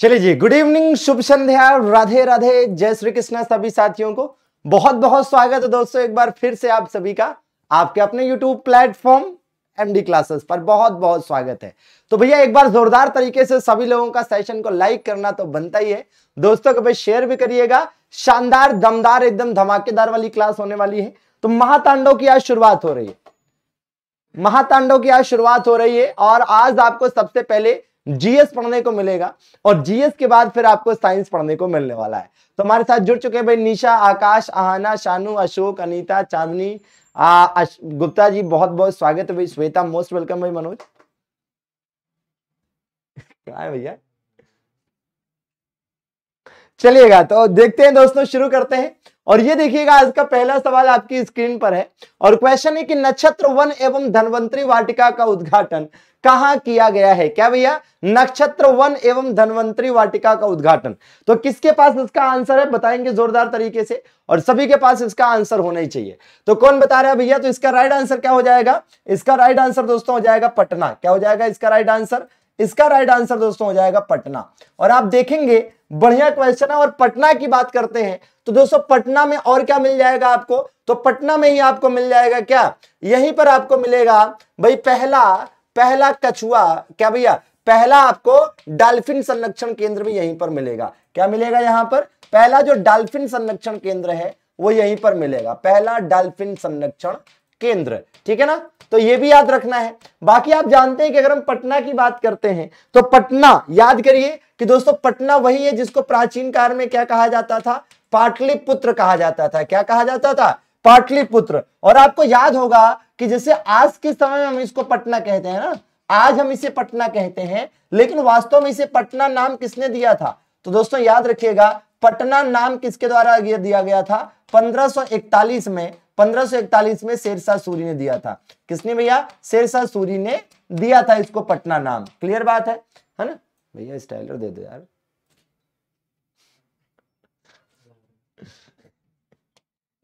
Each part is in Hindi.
चलिए जी गुड इवनिंग शुभ संध्या राधे राधे जय श्री कृष्णा सभी साथियों को बहुत बहुत स्वागत है दोस्तों एक बार फिर से आप सभी का आपके अपने YouTube प्लेटफॉर्म एमडी क्लासेस पर बहुत बहुत स्वागत है तो भैया एक बार जोरदार तरीके से सभी लोगों का सेशन को लाइक करना तो बनता ही है दोस्तों कभी शेयर भी करिएगा शानदार दमदार एकदम धमाकेदार वाली क्लास होने वाली है तो महातांडव की आज शुरुआत हो रही है महातांडव की आज शुरुआत हो रही है और आज आपको सबसे पहले जीएस पढ़ने को मिलेगा और जीएस के बाद फिर आपको साइंस पढ़ने को मिलने वाला है तो हमारे साथ जुड़ चुके हैं भाई निशा आकाश आहाना शानू अशोक अनीता चांदनी गुप्ता जी बहुत बहुत स्वागत है भाई श्वेता मोस्ट वेलकम भाई मनोज क्या है भैया चलिएगा तो देखते हैं दोस्तों शुरू करते हैं और ये देखिएगा आज का पहला सवाल आपकी स्क्रीन पर है और क्वेश्चन है कि नक्षत्र वन एवं धनवंतरी वाटिका का उद्घाटन कहां किया गया है क्या भैया नक्षत्र वन एवं धनवंतरी वाटिका का उद्घाटन तो किसके पास इसका आंसर है बताएंगे जोरदार तरीके से और सभी के पास इसका आंसर होना ही चाहिए तो कौन बता रहा है भैया तो इसका राइट आंसर क्या हो जाएगा इसका राइट आंसर दोस्तों हो जाएगा पटना क्या हो जाएगा इसका राइट आंसर इसका राइट आंसर दोस्तों हो जाएगा पटना और आप देखेंगे बढ़िया क्वेश्चन है और पटना की बात करते हैं तो दोस्तों पटना में और क्या मिल जाएगा आपको तो पटना में ही आपको मिल जाएगा क्या यहीं पर आपको मिलेगा भाई पहला पहला कछुआ क्या भैया पहला आपको डॉल्फिन संरक्षण केंद्र भी यहीं पर मिलेगा क्या मिलेगा यहां पर पहला जो डॉल्फिन संरक्षण केंद्र है वो यहीं पर मिलेगा पहला डॉल्फिन संरक्षण केंद्र ठीक है ना तो ये भी याद रखना है बाकी आप जानते हैं कि अगर हम पटना की बात करते हैं तो पटना याद करिए कि दोस्तों पटना वही है जिसको प्राचीन काल में क्या कहा जाता था पाटलिपुत्र कहा जाता था क्या कहा जाता था पाटलिपुत्र और आपको याद होगा कि जैसे आज के समय में हम इसको पटना कहते हैं ना आज हम इसे पटना कहते हैं लेकिन वास्तव में इसे पटना नाम किसने दिया था तो दोस्तों याद रखिएगा पटना नाम किसके द्वारा दिया गया था 1541 में 1541 में शेरशाह सूरी ने दिया था किसने भैया शेरशाह सूरी ने दिया था इसको पटना नाम क्लियर बात है है ना भैया स्टाइलर दे दो यार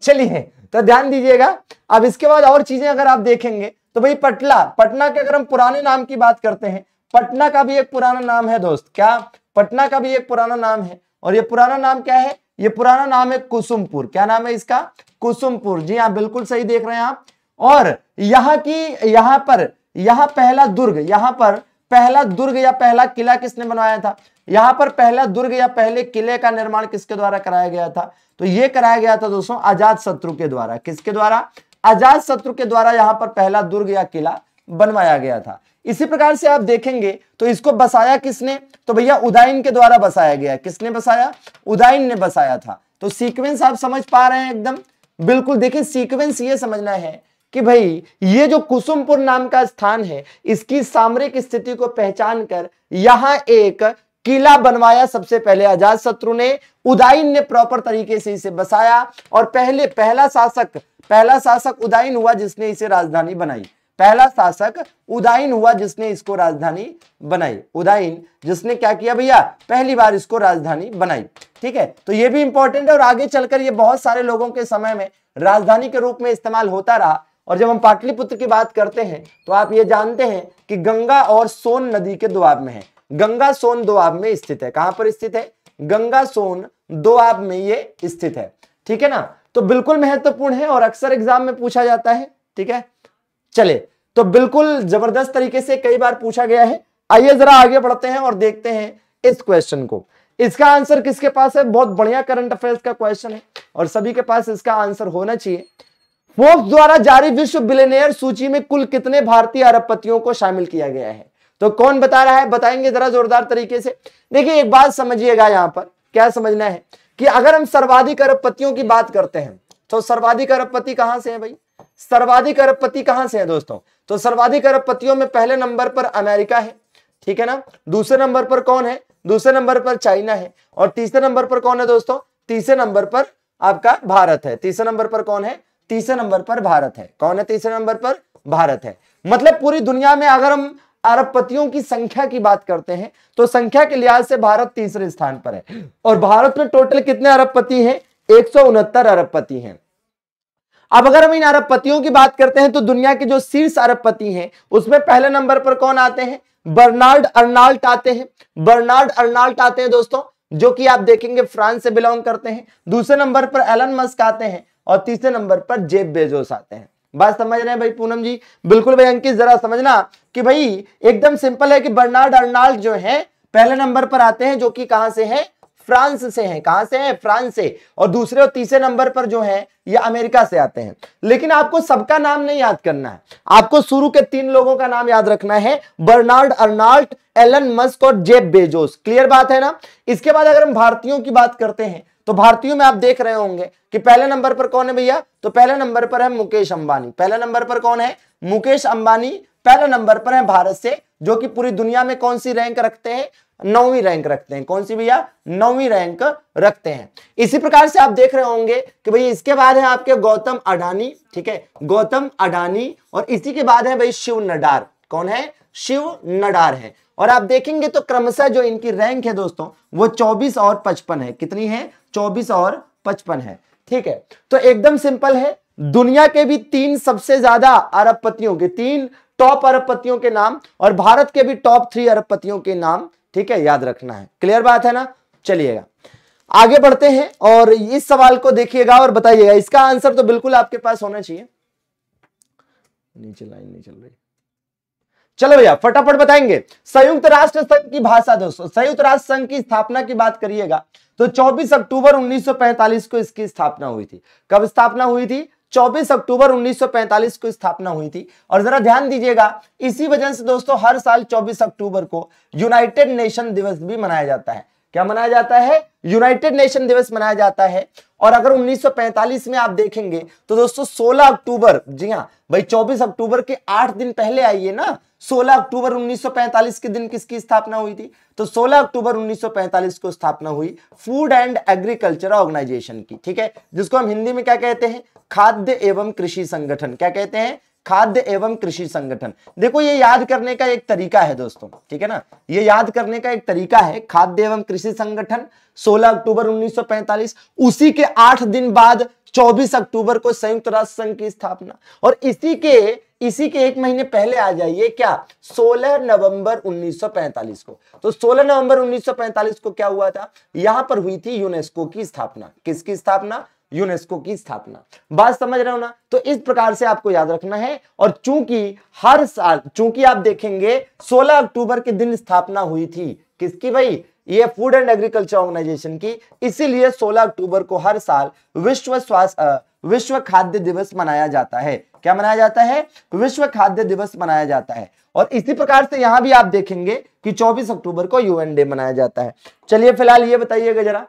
चलिए तो ध्यान दीजिएगा अब इसके बाद और चीजें अगर आप देखेंगे तो भाई पटला पटना के अगर हम पुराने नाम की बात करते हैं पटना का भी एक पुराना नाम है दोस्त क्या पटना का भी एक पुराना नाम है और ये पुराना नाम क्या है ये पुराना नाम है कुसुमपुर क्या नाम है इसका कुसुमपुर जी हाँ बिल्कुल सही देख रहे हैं आप और यहाँ की यहाँ पर यहाँ पहला दुर्ग यहाँ पर पहला दुर्ग या पहला किला किसने बनवाया था यहाँ पर पहला दुर्ग या पहले किले का निर्माण किसके द्वारा कराया गया था तो ये कराया गया था दोस्तों आजाद शत्रु के द्वारा किसके द्वारा आजाद शत्रु के द्वारा यहाँ पर पहला दुर्ग या किला बनवाया गया था इसी प्रकार से आप देखेंगे तो इसको बसाया किसने तो भैया उदयन के द्वारा बसाया गया किसने बसाया उदयन ने बसाया था तो सीक्वेंस आप समझ पा रहे हैं एकदम बिल्कुल देखिए सीक्वेंस ये समझना है कि भाई ये जो कुसुमपुर नाम का स्थान है इसकी सामरिक स्थिति को पहचान कर यहां एक किला बनवाया सबसे पहले अजात शत्रु ने उदयन ने प्रॉपर तरीके से इसे बसाया और पहले पहला शासक पहला शासक उदयन हुआ जिसने इसे राजधानी बनाई पहला शासक उदयन हुआ जिसने इसको राजधानी बनाई उदयन जिसने क्या किया भैया पहली बार इसको राजधानी बनाई ठीक है तो ये भी इंपॉर्टेंट है और आगे चलकर ये बहुत सारे लोगों के समय में राजधानी के रूप में इस्तेमाल होता रहा और जब हम पाटलिपुत्र की बात करते हैं तो आप ये जानते हैं कि गंगा और सोन नदी के दुआब में है गंगा सोन दुआब में स्थित है कहां पर स्थित है गंगा सोन दुआब में ये स्थित है ठीक है ना तो बिल्कुल महत्वपूर्ण है और अक्सर एग्जाम में पूछा जाता है ठीक है चले तो बिल्कुल जबरदस्त तरीके से कई बार पूछा गया है आइए जरा आगे बढ़ते हैं और देखते हैं इस क्वेश्चन को इसका आंसर किसके पास है बहुत बढ़िया करंट अफेयर्स का क्वेश्चन है और सभी के पास इसका आंसर होना चाहिए फोक्स द्वारा जारी विश्व बिलेनियर सूची में कुल कितने भारतीय अरबपतियों को शामिल किया गया है तो कौन बता रहा है बताएंगे जरा जोरदार तरीके से देखिए एक बात समझिएगा यहां पर क्या समझना है कि अगर हम सर्वाधिक अरबपतियों की बात करते हैं तो सर्वाधिक अरबपति कहां से है भाई सर्वाधिक अरबपति कहां से है दोस्तों तो सर्वाधिक अरबपतियों में पहले नंबर पर अमेरिका है ठीक है ना दूसरे नंबर पर कौन है दूसरे नंबर पर चाइना है और तीसरे नंबर पर कौन है दोस्तों तीसरे नंबर पर आपका भारत है तीसरे नंबर पर कौन है तीसरे नंबर पर भारत है कौन है तीसरे नंबर पर भारत है मतलब पूरी दुनिया में अगर हम अरबपतियों की संख्या की बात करते हैं तो संख्या के लिहाज से भारत तीसरे स्थान पर है और भारत में टोटल कितने अरबपति हैं एक अरबपति हैं अब अगर हम इन अरबपतियों की बात करते हैं तो दुनिया के जो शीर्ष अरबपति हैं उसमें पहले नंबर पर कौन आते हैं बर्नार्ड अर्नाल्ट आते हैं बर्नार्ड अर्नाल्ट आते हैं दोस्तों जो कि आप देखेंगे फ्रांस से बिलोंग करते हैं दूसरे नंबर पर एलन मस्क आते हैं और तीसरे नंबर पर जेब बेजोस आते हैं बात समझ रहे हैं भाई पूनम जी बिल्कुल भाई अंकित जरा समझना कि भाई एकदम सिंपल है कि बर्नार्ड अर्नाल्ट जो है पहले नंबर पर आते हैं जो कि कहां से है फ्रांस से हैं कहां से हैं फ्रांस से और दूसरे और तीसरे नंबर पर जो है ये अमेरिका से आते हैं लेकिन आपको सबका नाम नहीं याद करना है आपको शुरू के तीन लोगों का नाम याद रखना है बर्नार्ड अर्नाल्ट एलन मस्क और जेब बेजोस क्लियर बात है ना इसके बाद अगर हम भारतीयों की बात करते हैं तो भारतीयों में आप देख रहे होंगे कि पहले नंबर पर कौन है भैया तो पहले नंबर पर है मुकेश अंबानी पहले नंबर पर कौन है मुकेश अंबानी पहले नंबर पर है भारत से जो कि पूरी दुनिया में कौन सी रैंक रखते हैं नौवीं रैंक रखते हैं कौन सी भैया नौवीं रैंक रखते हैं इसी प्रकार से आप देख रहे होंगे कि भाई इसके बाद है आपके गौतम अडानी ठीक है गौतम अडानी और इसी के बाद है भाई शिव नडार कौन है शिव नडार है और आप देखेंगे तो क्रमशः जो इनकी रैंक है दोस्तों वो 24 और 55 है कितनी है 24 और 55 है ठीक है तो एकदम सिंपल है दुनिया के भी तीन सबसे ज्यादा अरबपतियों के तीन टॉप अरबपतियों के नाम और भारत के भी टॉप थ्री अरबपतियों के नाम ठीक है याद रखना है क्लियर बात है ना चलिएगा आगे बढ़ते हैं और इस सवाल को देखिएगा और बताइएगा इसका आंसर तो बिल्कुल आपके पास होना चाहिए नीचे लाइन नहीं चल रही चलो भैया फटाफट बताएंगे संयुक्त राष्ट्र संघ की भाषा दोस्तों संयुक्त राष्ट्र संघ की स्थापना की बात करिएगा तो 24 अक्टूबर 1945 को इसकी स्थापना हुई थी कब स्थापना हुई थी 24 अक्टूबर 1945 को स्थापना हुई थी और जरा ध्यान दीजिएगा इसी वजह से दोस्तों हर साल 24 अक्टूबर को यूनाइटेड नेशन दिवस भी मनाया जाता है क्या मनाया जाता है यूनाइटेड नेशन दिवस मनाया जाता है और अगर 1945 में आप देखेंगे तो दोस्तों 16 अक्टूबर जी हाँ भाई 24 अक्टूबर के आठ दिन पहले आइए ना 16 अक्टूबर 1945 के दिन किसकी स्थापना हुई थी तो 16 अक्टूबर 1945 को स्थापना हुई फूड एंड एग्रीकल्चर ऑर्गेनाइजेशन की ठीक है जिसको हम हिंदी में क्या कहते हैं खाद्य एवं कृषि संगठन क्या कहते हैं खाद्य एवं कृषि संगठन देखो ये याद करने का एक तरीका है दोस्तों ठीक है ना ये याद करने का एक तरीका है खाद्य एवं कृषि संगठन 16 अक्टूबर 1945 उसी के आठ दिन बाद 24 अक्टूबर को संयुक्त राष्ट्र संघ की स्थापना और इसी के इसी के एक महीने पहले आ जाइए क्या 16 नवंबर 1945 को तो 16 नवंबर 1945 को क्या हुआ था यहां पर हुई थी यूनेस्को की स्थापना किसकी स्थापना यूनेस्को की स्थापना बात समझ रहे हो ना तो इस प्रकार से आपको याद रखना है और चूंकि हर साल चूंकि आप देखेंगे 16 अक्टूबर के दिन स्थापना हुई थी किसकी भाई ये फूड एंड एग्रीकल्चर ऑर्गेनाइजेशन की इसीलिए 16 अक्टूबर को हर साल विश्व स्वास्थ्य विश्व खाद्य दिवस मनाया जाता है क्या मनाया जाता है विश्व खाद्य दिवस मनाया जाता है और इसी प्रकार से यहां भी आप देखेंगे कि 24 अक्टूबर को यूएन डे मनाया जाता है चलिए फिलहाल ये बताइएगा जरा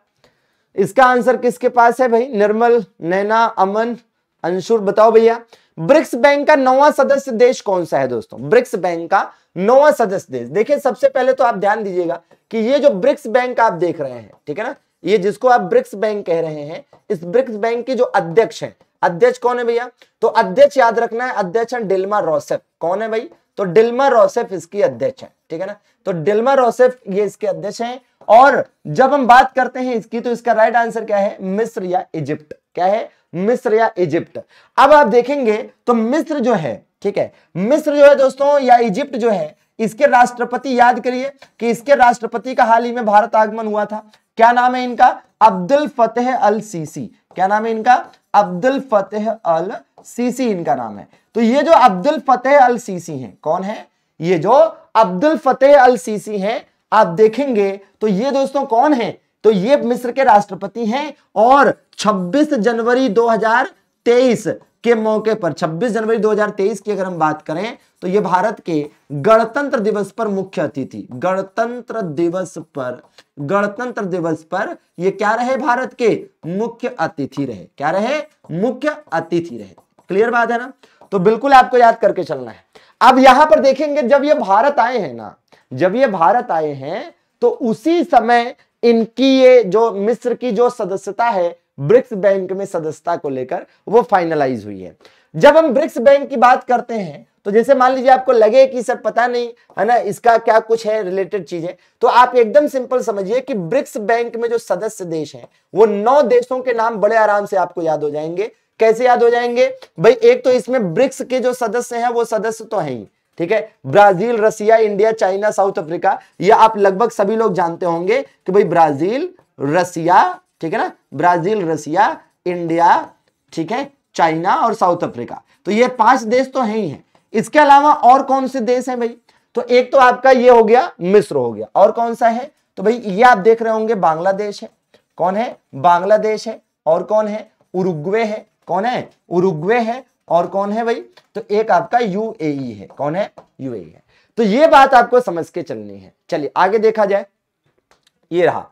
इसका आंसर किसके पास है भाई निर्मल नैना अमन अंशुर बताओ भैया ब्रिक्स बैंक का नौवा सदस्य देश कौन सा है दोस्तों ब्रिक्स बैंक का नौवा सदस्य देश देखिए सबसे पहले तो आप ध्यान दीजिएगा कि ये जो ब्रिक्स बैंक आप देख रहे हैं ठीक है ना ये जिसको आप ब्रिक्स बैंक कह रहे हैं इस ब्रिक्स बैंक के जो अध्यक्ष हैं अध्यक्ष कौन है भैया तो अध्यक्ष याद रखना है अध्यक्ष है डिल्मा रोसेफ कौन है भाई तो डिल्मा रोसेफ इसकी अध्यक्ष है ठीक है ना तो डिल्मा रोसेफ ये इसके अध्यक्ष हैं और जब हम बात करते हैं इसकी तो इसका राइट आंसर क्या है मिस्र या इजिप्ट क्या है मिस्र या इजिप्ट अब आप देखेंगे तो मिस्र जो है ठीक है मिस्र जो है दोस्तों या इजिप्ट जो है इसके राष्ट्रपति याद करिए कि इसके राष्ट्रपति का हाल ही में भारत आगमन हुआ था क्या नाम है इनका अब्दुल फतेह अल सीसी क्या नाम है इनका अब्दुल फतेह अल सीसी इनका नाम है तो ये जो अब्दुल फतेह अल सीसी हैं कौन है ये जो अब्दुल फतेह अल सीसी हैं आप देखेंगे तो ये दोस्तों कौन है तो ये मिस्र के राष्ट्रपति हैं और 26 जनवरी 2023 के मौके पर 26 जनवरी 2023 की अगर हम बात करें तो ये भारत के गणतंत्र दिवस पर मुख्य अतिथि गणतंत्र दिवस पर गणतंत्र दिवस पर ये क्या रहे भारत के मुख्य अतिथि रहे क्या रहे मुख्य अतिथि रहे क्लियर बात है ना तो बिल्कुल आपको याद करके चलना है अब यहां पर देखेंगे जब ये भारत आए हैं ना जब ये भारत आए हैं तो उसी समय इनकी ये जो मिस्र की जो सदस्यता है ब्रिक्स बैंक में सदस्यता को लेकर वो फाइनलाइज हुई है जब हम ब्रिक्स बैंक की बात करते हैं तो जैसे मान लीजिए आपको लगे कि सर पता नहीं है ना इसका क्या कुछ है रिलेटेड चीजें तो आप एकदम सिंपल समझिए कि ब्रिक्स बैंक में जो सदस्य देश हैं वो नौ देशों के नाम बड़े आराम से आपको याद हो जाएंगे कैसे याद हो जाएंगे भाई एक तो इसमें ब्रिक्स के जो सदस्य हैं वो सदस्य तो है ही ठीक है Brazil Russia India China South Africa ये आप लगभग सभी लोग जानते होंगे कि भाई ब्राजील रसिया ठीक है ना ब्राजील रसिया इंडिया ठीक है चाइना और साउथ अफ्रीका तो ये पांच देश तो है ही है इसके अलावा और कौन से देश है भाई तो एक तो आपका ये हो गया मिस्र हो गया और कौन सा है तो भाई ये आप देख रहे होंगे बांग्लादेश है कौन है बांग्लादेश है और कौन है उरुग्वे है कौन है उरुग्वे है और कौन है भाई तो एक आपका यूएई है कौन है यूएई है तो ये बात आपको समझ के चलनी है चलिए आगे देखा जाए ये रहा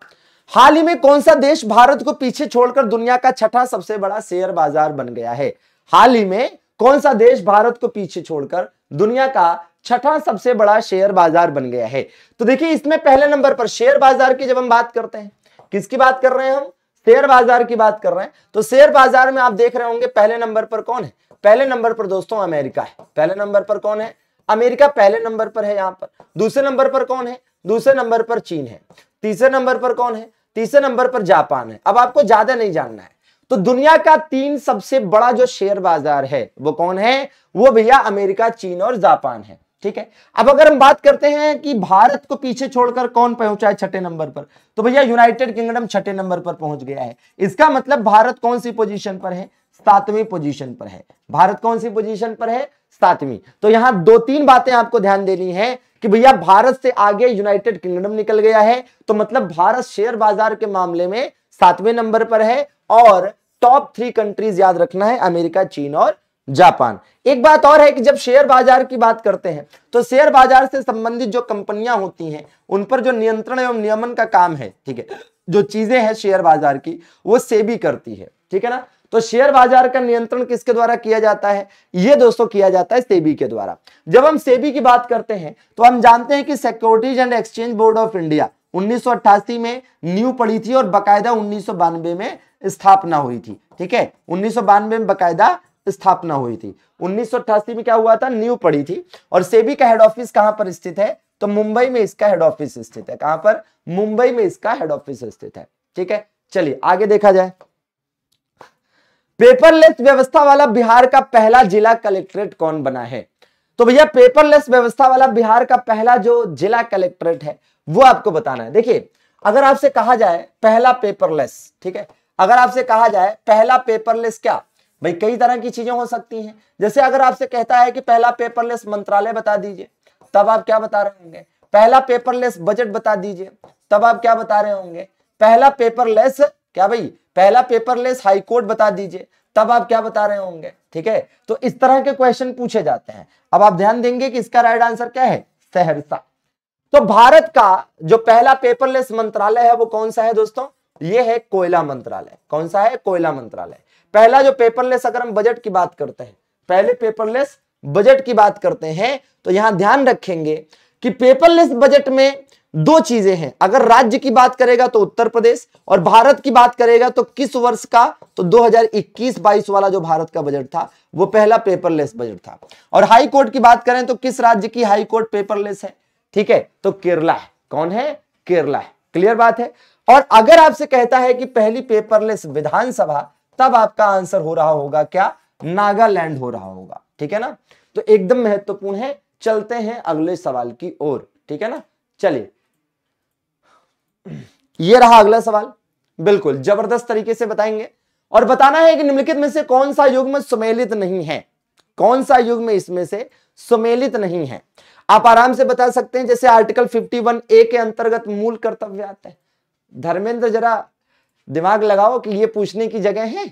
हाल ही में कौन सा देश भारत को पीछे छोड़कर दुनिया का छठा सबसे बड़ा शेयर बाजार बन गया है हाल ही में कौन सा देश भारत को पीछे छोड़कर दुनिया का छठा सबसे बड़ा शेयर बाजार बन गया है तो देखिए इसमें पहले नंबर पर शेयर बाजार की जब हम बात करते हैं किसकी बात कर रहे हैं हम शेयर बाजार की बात कर रहे हैं तो शेयर बाजार में आप देख रहे होंगे पहले नंबर पर कौन है पहले नंबर पर दोस्तों अमेरिका है पहले नंबर पर कौन है अमेरिका पहले नंबर पर है यहाँ पर दूसरे नंबर पर कौन है दूसरे नंबर पर चीन है तीसरे नंबर पर कौन है तीसरे नंबर पर जापान है अब आपको ज्यादा नहीं जानना है तो दुनिया का तीन सबसे बड़ा जो शेयर बाजार है वो कौन है वो भैया अमेरिका चीन और जापान है ठीक है अब अगर हम बात करते हैं कि भारत को पीछे छोड़कर कौन पहुंचा है छठे नंबर पर तो भैया यूनाइटेड किंगडम छठे नंबर पर पहुंच गया है इसका मतलब भारत कौन सी पोजीशन पर है सातवीं पोजीशन पर है भारत कौन सी पोजीशन पर है सातवीं तो यहां दो तीन बातें आपको ध्यान देनी है कि भैया भारत से आगे यूनाइटेड किंगडम निकल गया है तो मतलब भारत शेयर बाजार के मामले में सातवें नंबर पर है और टॉप थ्री कंट्रीज याद रखना है अमेरिका चीन और जापान एक बात और है कि जब शेयर बाजार की बात करते हैं तो शेयर बाजार से संबंधित जो कंपनियां होती हैं उन पर जो नियंत्रण एवं नियमन का काम है ठीक है जो चीजें हैं शेयर बाजार की वो सेबी करती है ठीक है ना तो शेयर बाजार का नियंत्रण किसके द्वारा किया जाता है ये दोस्तों किया जाता है सेबी के द्वारा जब हम सेबी की बात करते हैं तो हम जानते हैं कि securities and exchange board of India उन्नीस में न्यू पड़ी थी और बकायदा उन्नीस में स्थापना हुई थी ठीक है उन्नीस में बकायदा स्थापना हुई थी उन्नीस में क्या हुआ था न्यू पड़ी थी और सेबी का हेड ऑफिस कहां पर स्थित है तो मुंबई में इसका हेड ऑफिस स्थित है कहां पर मुंबई में इसका हेड ऑफिस स्थित है ठीक है चलिए आगे देखा जाए पेपरलेस व्यवस्था वाला बिहार का पहला जिला कलेक्ट्रेट कौन बना है तो भैया पेपरलेस व्यवस्था वाला बिहार का पहला जो जिला कलेक्ट्रेट है वो आपको बताना है देखिए अगर आपसे कहा जाए पहला पेपरलेस ठीक है अगर आपसे कहा जाए पहला पेपरलेस क्या भाई कई तरह की चीजें हो सकती हैं जैसे अगर आपसे कहता है कि पहला पेपरलेस मंत्रालय बता दीजिए तब आप क्या बता रहे होंगे पहला पेपरलेस बजट बता दीजिए तब आप क्या बता रहे होंगे पहला पेपरलेस क्या भाई पहला पेपरलेस हाईकोर्ट बता दीजिए तब आप क्या बता रहे होंगे ठीक है तो इस तरह के क्वेश्चन पूछे जाते हैं अब आप ध्यान देंगे कि इसका राइट आंसर क्या है सहरसा तो भारत का जो पहला पेपरलेस मंत्रालय है वो कौन सा है दोस्तों ये है कोयला मंत्रालय कौन सा है कोयला मंत्रालय पहला जो पेपरलेस अगर हम बजट की बात करते हैं पहले पेपरलेस बजट की बात करते हैं तो यहां ध्यान रखेंगे कि पेपरलेस बजट में दो चीजें हैं अगर राज्य की बात करेगा तो उत्तर प्रदेश और भारत की बात करेगा तो किस वर्ष का तो 2021-22 वाला जो भारत का बजट था वो पहला पेपरलेस बजट था और हाई कोर्ट की बात करें तो किस राज्य की हाई कोर्ट पेपरलेस है ठीक है तो केरला है कौन है केरला है क्लियर बात है और अगर आपसे कहता है कि पहली पेपरलेस विधानसभा तब आपका आंसर हो रहा होगा क्या नागालैंड हो रहा होगा ठीक है ना तो एकदम महत्वपूर्ण है चलते हैं अगले सवाल की ओर ठीक है ना चलिए ये रहा अगला सवाल बिल्कुल जबरदस्त तरीके से बताएंगे और बताना है कि निम्नलिखित में से कौन सा युग में सुमेलित नहीं है कौन सा युग में इसमें से सुमेलित नहीं है आप आराम से बता सकते हैं जैसे आर्टिकल 51 ए के अंतर्गत मूल कर्तव्य आता है धर्मेंद्र जरा दिमाग लगाओ कि ये पूछने की जगह है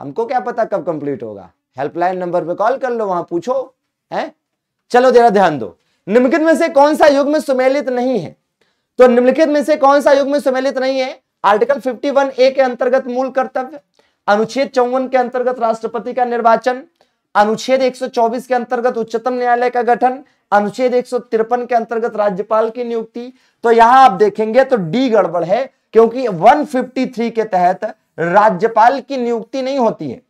हमको क्या पता कब कंप्लीट होगा हेल्पलाइन नंबर पे कॉल कर लो वहां पूछो हैं चलो जरा ध्यान दो निम्नलिखित में से कौन सा युग में सुमेलित नहीं है तो निम्नलिखित में से कौन सा युग में सुमेलित नहीं है आर्टिकल 51 ए के अंतर्गत मूल कर्तव्य अनुच्छेद चौवन के अंतर्गत राष्ट्रपति का निर्वाचन अनुच्छेद चौबीस के अंतर्गत उच्चतम न्यायालय का गठन अनुच्छेद एक के अंतर्गत राज्यपाल की नियुक्ति तो यहां आप देखेंगे तो डी गड़बड़ है क्योंकि 153 के तहत राज्यपाल की नियुक्ति नहीं होती है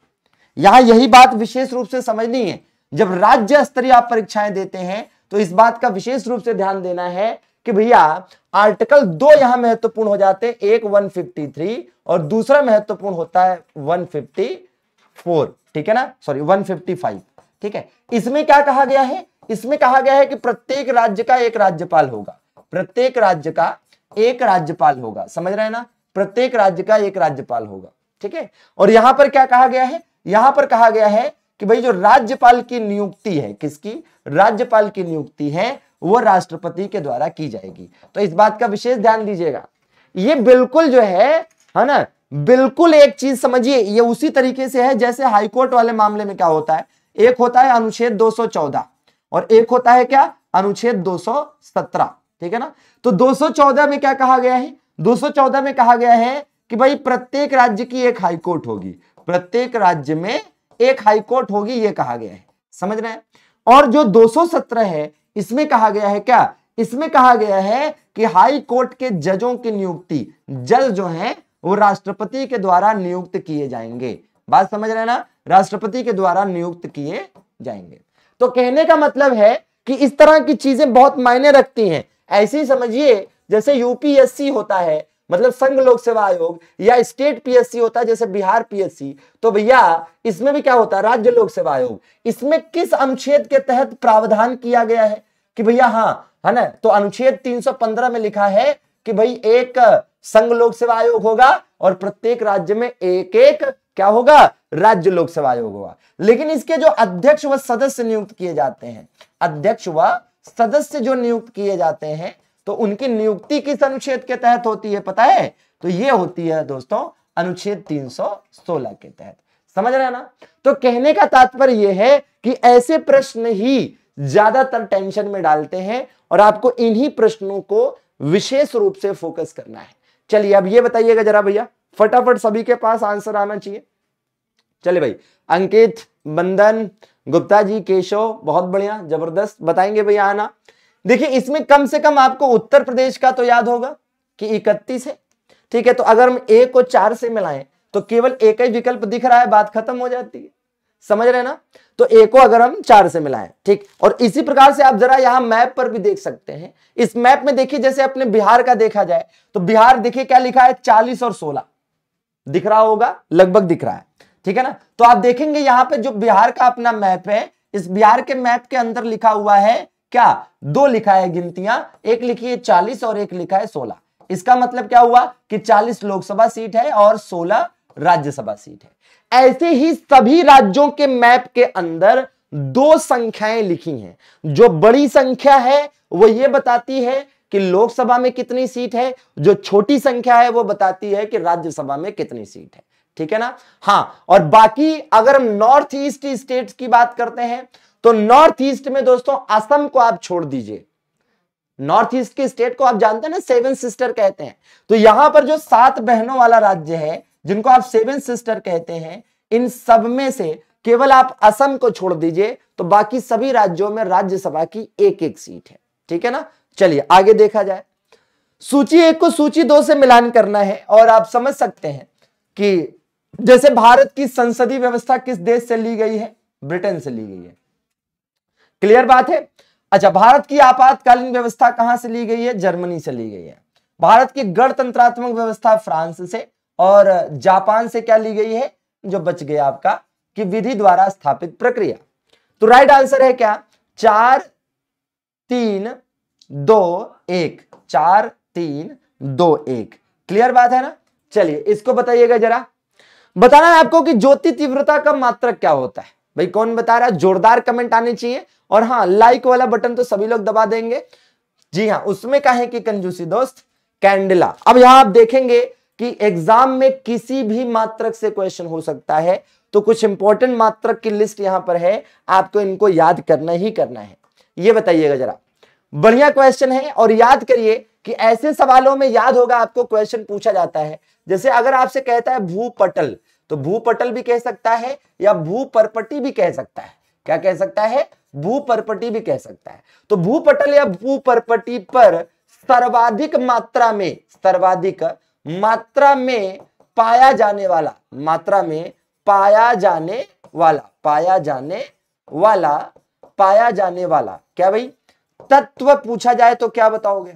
यहां यही बात विशेष रूप से समझनी है जब राज्य स्तरीय आप परीक्षाएं देते हैं तो इस बात का विशेष रूप से ध्यान देना है कि भैया आर्टिकल दो यहां महत्वपूर्ण हो जाते हैं एक 153 और दूसरा महत्वपूर्ण होता है 154 ठीक है ना सॉरी 155 ठीक है इसमें क्या कहा गया है इसमें कहा गया है कि प्रत्येक राज्य का एक राज्यपाल होगा प्रत्येक राज्य का एक राज्यपाल होगा समझ रहे हैं ना प्रत्येक राज्य का एक राज्यपाल होगा ठीक है और यहां पर क्या कहा गया है यहां पर कहा गया है कि भाई जो राज्यपाल की नियुक्ति है किसकी राज्यपाल की नियुक्ति है वो राष्ट्रपति के द्वारा की जाएगी तो इस बात का विशेष ध्यान दीजिएगा ये बिल्कुल जो है है ना बिल्कुल एक चीज समझिए ये उसी तरीके से है जैसे हाईकोर्ट वाले मामले में क्या होता है एक होता है अनुच्छेद 214 और एक होता है क्या अनुच्छेद 217 ठीक है ना तो 214 में क्या कहा गया है 214 में कहा गया है कि भाई प्रत्येक राज्य की एक हाईकोर्ट होगी प्रत्येक राज्य में एक हाईकोर्ट होगी ये कहा गया है समझ रहे हैं और जो 217 है इसमें कहा गया है क्या इसमें कहा गया है कि हाई कोर्ट के जजों की नियुक्ति जज जो है वो राष्ट्रपति के द्वारा नियुक्त किए जाएंगे बात समझ रहे ना राष्ट्रपति के द्वारा नियुक्त किए जाएंगे तो कहने का मतलब है कि इस तरह की चीजें बहुत मायने रखती हैं ऐसे ही समझिए जैसे यूपीएससी होता है मतलब संघ लोक सेवा आयोग या स्टेट पीएससी होता है जैसे बिहार पीएससी तो भैया इसमें भी क्या होता है राज्य लोक सेवा आयोग इसमें किस अनुच्छेद के तहत प्रावधान किया गया है कि भैया हाँ है ना तो अनुच्छेद 315 में लिखा है कि भाई एक संघ लोक सेवा आयोग होगा और प्रत्येक राज्य में एक एक क्या होगा राज्य लोक सेवा आयोग होगा लेकिन इसके जो अध्यक्ष व सदस्य नियुक्त किए जाते हैं अध्यक्ष व सदस्य जो नियुक्त किए जाते हैं तो उनकी नियुक्ति किस अनुच्छेद के तहत होती है पता है तो ये होती है दोस्तों अनुच्छेद 316 के तहत समझ रहे हैं ना तो कहने का तात्पर्य यह है कि ऐसे प्रश्न ही ज्यादातर टेंशन में डालते हैं और आपको इन्हीं प्रश्नों को विशेष रूप से फोकस करना है चलिए अब ये बताइएगा जरा भैया फटाफट सभी के पास आंसर आना चाहिए चलिए भाई अंकित बंधन गुप्ता जी केशव बहुत बढ़िया जबरदस्त बताएंगे भैया आना देखिए इसमें कम से कम आपको उत्तर प्रदेश का तो याद होगा कि इकतीस है ठीक है तो अगर हम एक को चार से मिलाएं तो केवल एक ही विकल्प दिख रहा है बात खत्म हो जाती है समझ रहे ना तो एक को अगर हम चार से मिलाएं ठीक और इसी प्रकार से आप जरा यहां मैप पर भी देख सकते हैं इस मैप में देखिए जैसे अपने बिहार का देखा जाए तो बिहार देखिए क्या लिखा है चालीस और सोलह दिख रहा होगा लगभग दिख रहा है ठीक है ना तो आप देखेंगे यहां पे जो बिहार का अपना मैप है इस बिहार के मैप के अंदर लिखा हुआ है क्या दो लिखा है गिनतियां एक लिखी है चालीस और एक लिखा है सोलह इसका मतलब क्या हुआ कि चालीस लोकसभा सीट है और सोलह राज्यसभा सीट है ऐसे ही सभी राज्यों के मैप के अंदर दो संख्याएं लिखी हैं जो बड़ी संख्या है वो ये बताती है कि लोकसभा में कितनी सीट है जो छोटी संख्या है वो बताती है कि राज्यसभा में कितनी सीट है ठीक है ना हाँ और बाकी अगर हम नॉर्थ ईस्ट स्टेट्स की बात करते हैं तो नॉर्थ ईस्ट में दोस्तों असम को आप छोड़ दीजिए नॉर्थ ईस्ट के स्टेट को आप जानते हैं ना सेवन सिस्टर कहते हैं तो यहां पर जो सात बहनों वाला राज्य है जिनको आप सेवन सिस्टर कहते हैं इन सब में से केवल आप असम को छोड़ दीजिए तो बाकी सभी राज्यों में राज्यसभा की एक एक सीट है ठीक है ना चलिए आगे देखा जाए सूची एक को सूची दो से मिलान करना है और आप समझ सकते हैं कि जैसे भारत की संसदीय व्यवस्था किस देश से ली गई है ब्रिटेन से ली गई है क्लियर बात है अच्छा भारत की आपातकालीन व्यवस्था कहां से ली गई है जर्मनी से ली गई है भारत की गणतंत्रात्मक व्यवस्था फ्रांस से और जापान से क्या ली गई है जो बच गया आपका कि विधि द्वारा स्थापित प्रक्रिया तो राइट आंसर है क्या चार तीन दो एक चार तीन दो एक क्लियर बात है ना चलिए इसको बताइएगा जरा बताना है आपको कि ज्योति तीव्रता का मात्रक क्या होता है भाई कौन बता रहा है जोरदार कमेंट आने चाहिए और हाँ लाइक वाला बटन तो सभी लोग दबा देंगे जी हाँ उसमें कहे है कि कंजूसी दोस्त कैंडला अब यहां आप देखेंगे कि एग्जाम में किसी भी मात्रक से क्वेश्चन हो सकता है तो कुछ इंपॉर्टेंट मात्रक की लिस्ट यहां पर है आपको इनको याद करना ही करना है ये बताइएगा जरा बढ़िया क्वेश्चन है और याद करिए कि ऐसे सवालों में याद होगा आपको क्वेश्चन पूछा जाता है जैसे अगर आपसे कहता है भूपटल तो भूपटल भी कह सकता है या भूपरपटी भी कह सकता है क्या कह सकता है भूपरपटी भी कह सकता है तो भूपटल या भूपरपटी पर सर्वाधिक मात्रा में सर्वाधिक मात्रा में पाया जाने वाला मात्रा में पाया जाने वाला पाया जाने वाला पाया जाने वाला क्या भाई तत्व पूछा जाए तो क्या बताओगे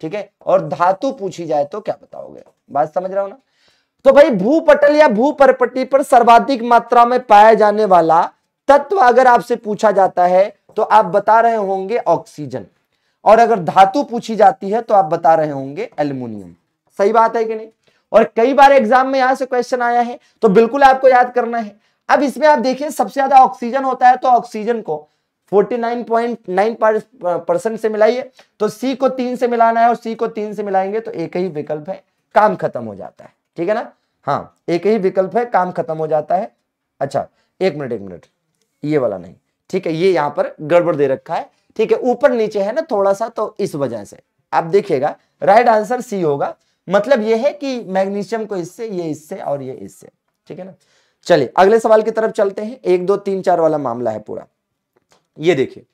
ठीक है और धातु पूछी जाए तो क्या बताओगे बात समझ रहा हूं ना तो भाई भूपटल या भूपरपटी पर सर्वाधिक मात्रा में पाया जाने वाला तत्व अगर आपसे पूछा जाता है तो आप बता रहे होंगे ऑक्सीजन और अगर धातु पूछी जाती है तो आप बता रहे होंगे एल्यूमिनियम सही बात है कि नहीं और कई बार एग्जाम में यहां से क्वेश्चन आया है तो बिल्कुल आपको याद करना है अब इसमें आप देखिए सबसे ज्यादा ऑक्सीजन होता है तो ऑक्सीजन को 49.9 परसेंट से मिलाइए तो सी को तीन से मिलाना है और सी को तीन से मिलाएंगे तो एक ही विकल्प है काम खत्म हो जाता है ठीक है ना हाँ एक ही विकल्प है काम खत्म हो जाता है अच्छा एक मिनट एक मिनट ये वाला नहीं ठीक है ये यहाँ पर गड़बड़ दे रखा है ठीक है ऊपर नीचे है ना थोड़ा सा तो इस वजह से आप देखिएगा राइट आंसर सी होगा मतलब ये है कि मैग्नीशियम को इससे ये इससे और ये इससे ठीक है ना चलिए अगले सवाल की तरफ चलते हैं एक दो तीन चार वाला मामला है पूरा ये देखिए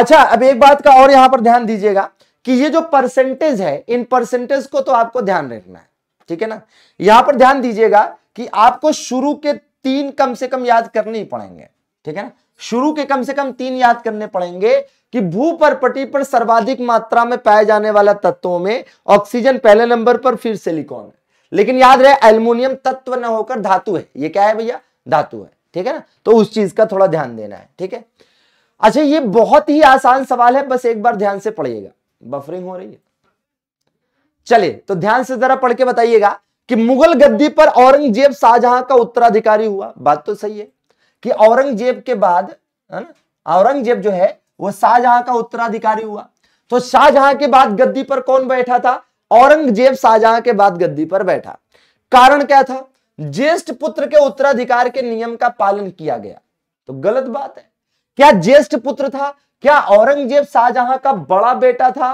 अच्छा अब एक बात का और यहां पर ध्यान दीजिएगा कि ये जो परसेंटेज है इन परसेंटेज को तो आपको ध्यान रखना है ठीक है ना यहां पर ध्यान दीजिएगा कि आपको शुरू के तीन कम से कम याद करने ही पड़ेंगे ठीक है ना शुरू के कम से कम तीन याद करने पड़ेंगे कि भू परपटी पर सर्वाधिक मात्रा में पाए जाने वाले तत्वों में ऑक्सीजन पहले नंबर पर फिर सिलिकॉन है लेकिन याद रहे एल्यूमिनियम तत्व न होकर धातु है ये क्या है भैया धातु है ठीक है ना तो उस चीज का थोड़ा ध्यान देना है ठीक है अच्छा ये बहुत ही आसान सवाल है बस एक बार ध्यान से पढ़िएगा बफरिंग हो रही है चलिए तो ध्यान से जरा पढ़ के बताइएगा कि मुगल गद्दी पर औरंगजेब शाहजहां का उत्तराधिकारी हुआ बात तो सही है कि औरंगजेब के बाद है ना औरंगजेब जो है वो शाहजहां का उत्तराधिकारी हुआ तो शाहजहां के बाद गद्दी पर कौन बैठा था औरंगजेब शाहजहां के बाद गद्दी पर बैठा कारण क्या था ज्येष्ठ पुत्र के उत्तराधिकार के नियम का पालन किया गया तो गलत बात है क्या ज्येष्ठ पुत्र था क्या औरंगजेब शाहजहां का बड़ा बेटा था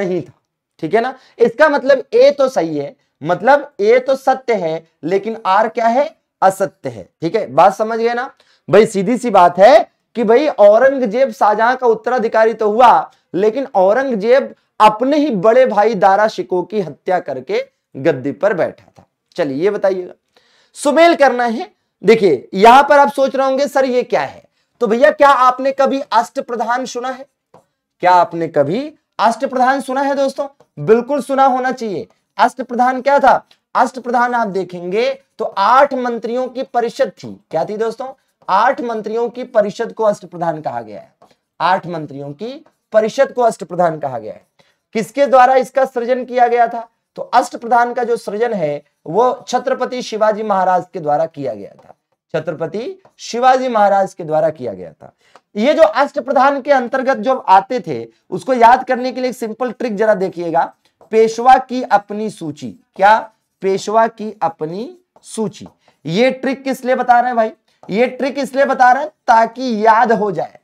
नहीं था ठीक है ना इसका मतलब ए तो सही है मतलब ए तो सत्य है लेकिन आर क्या है असत्य है ठीक है बात समझ गए ना भाई सीधी सी बात है कि भाई औरंगजेब शाहजहां का उत्तराधिकारी तो हुआ लेकिन औरंगजेब अपने ही बड़े भाई दारा शिको की हत्या करके गद्दी पर बैठा था चलिए ये बताइएगा सुमेल करना है देखिए यहां पर आप सोच रहे होंगे सर ये क्या है तो भैया क्या आपने कभी अष्ट प्रधान सुना है क्या आपने कभी प्रधान सुना है दोस्तों बिल्कुल सुना होना चाहिए अष्ट प्रधान क्या था अष्ट प्रधान आप देखेंगे तो आठ मंत्रियों की परिषद थी क्या थी दोस्तों आठ मंत्रियों की परिषद को प्रधान कहा गया है आठ मंत्रियों की परिषद को अष्ट प्रधान कहा गया है किसके द्वारा इसका सृजन किया गया था तो अष्ट प्रधान का जो सृजन है वो छत्रपति शिवाजी महाराज के द्वारा किया गया था छत्रपति शिवाजी महाराज के द्वारा किया गया था ये जो अष्ट प्रधान के अंतर्गत जो आते थे उसको याद करने के लिए एक सिंपल ट्रिक जरा देखिएगा पेशवा की अपनी सूची क्या पेशवा की अपनी सूची ये ट्रिक किस लिए बता रहे हैं भाई ये ट्रिक इसलिए बता रहे हैं ताकि याद हो जाए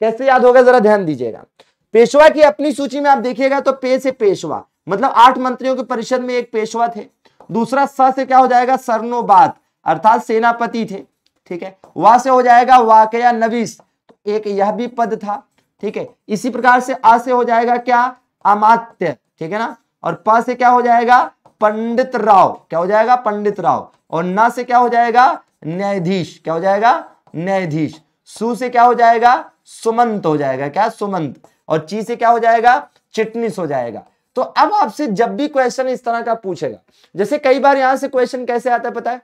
कैसे याद होगा जरा ध्यान दीजिएगा पेशवा की अपनी सूची में आप देखिएगा तो पे से पेशवा मतलब आठ मंत्रियों के परिषद में एक पेशवा थे दूसरा स से क्या हो जाएगा सरनोबात अर्थात सेनापति थे ठीक है वहां से हो जाएगा वाकया नबीस एक यह भी पद था ठीक है इसी प्रकार से आ से हो जाएगा क्या अमात्य ठीक है ना और प से क्या हो जाएगा पंडित राव क्या हो जाएगा पंडित राव और न से क्या हो जाएगा न्यायाधीश क्या हो जाएगा न्यायाधीश सु से क्या हो जाएगा सुमंत हो जाएगा क्या सुमंत और ची से क्या हो जाएगा चिटनिस हो जाएगा तो अब आपसे जब भी क्वेश्चन इस तरह का पूछेगा जैसे कई बार यहां से क्वेश्चन कैसे आता है पता है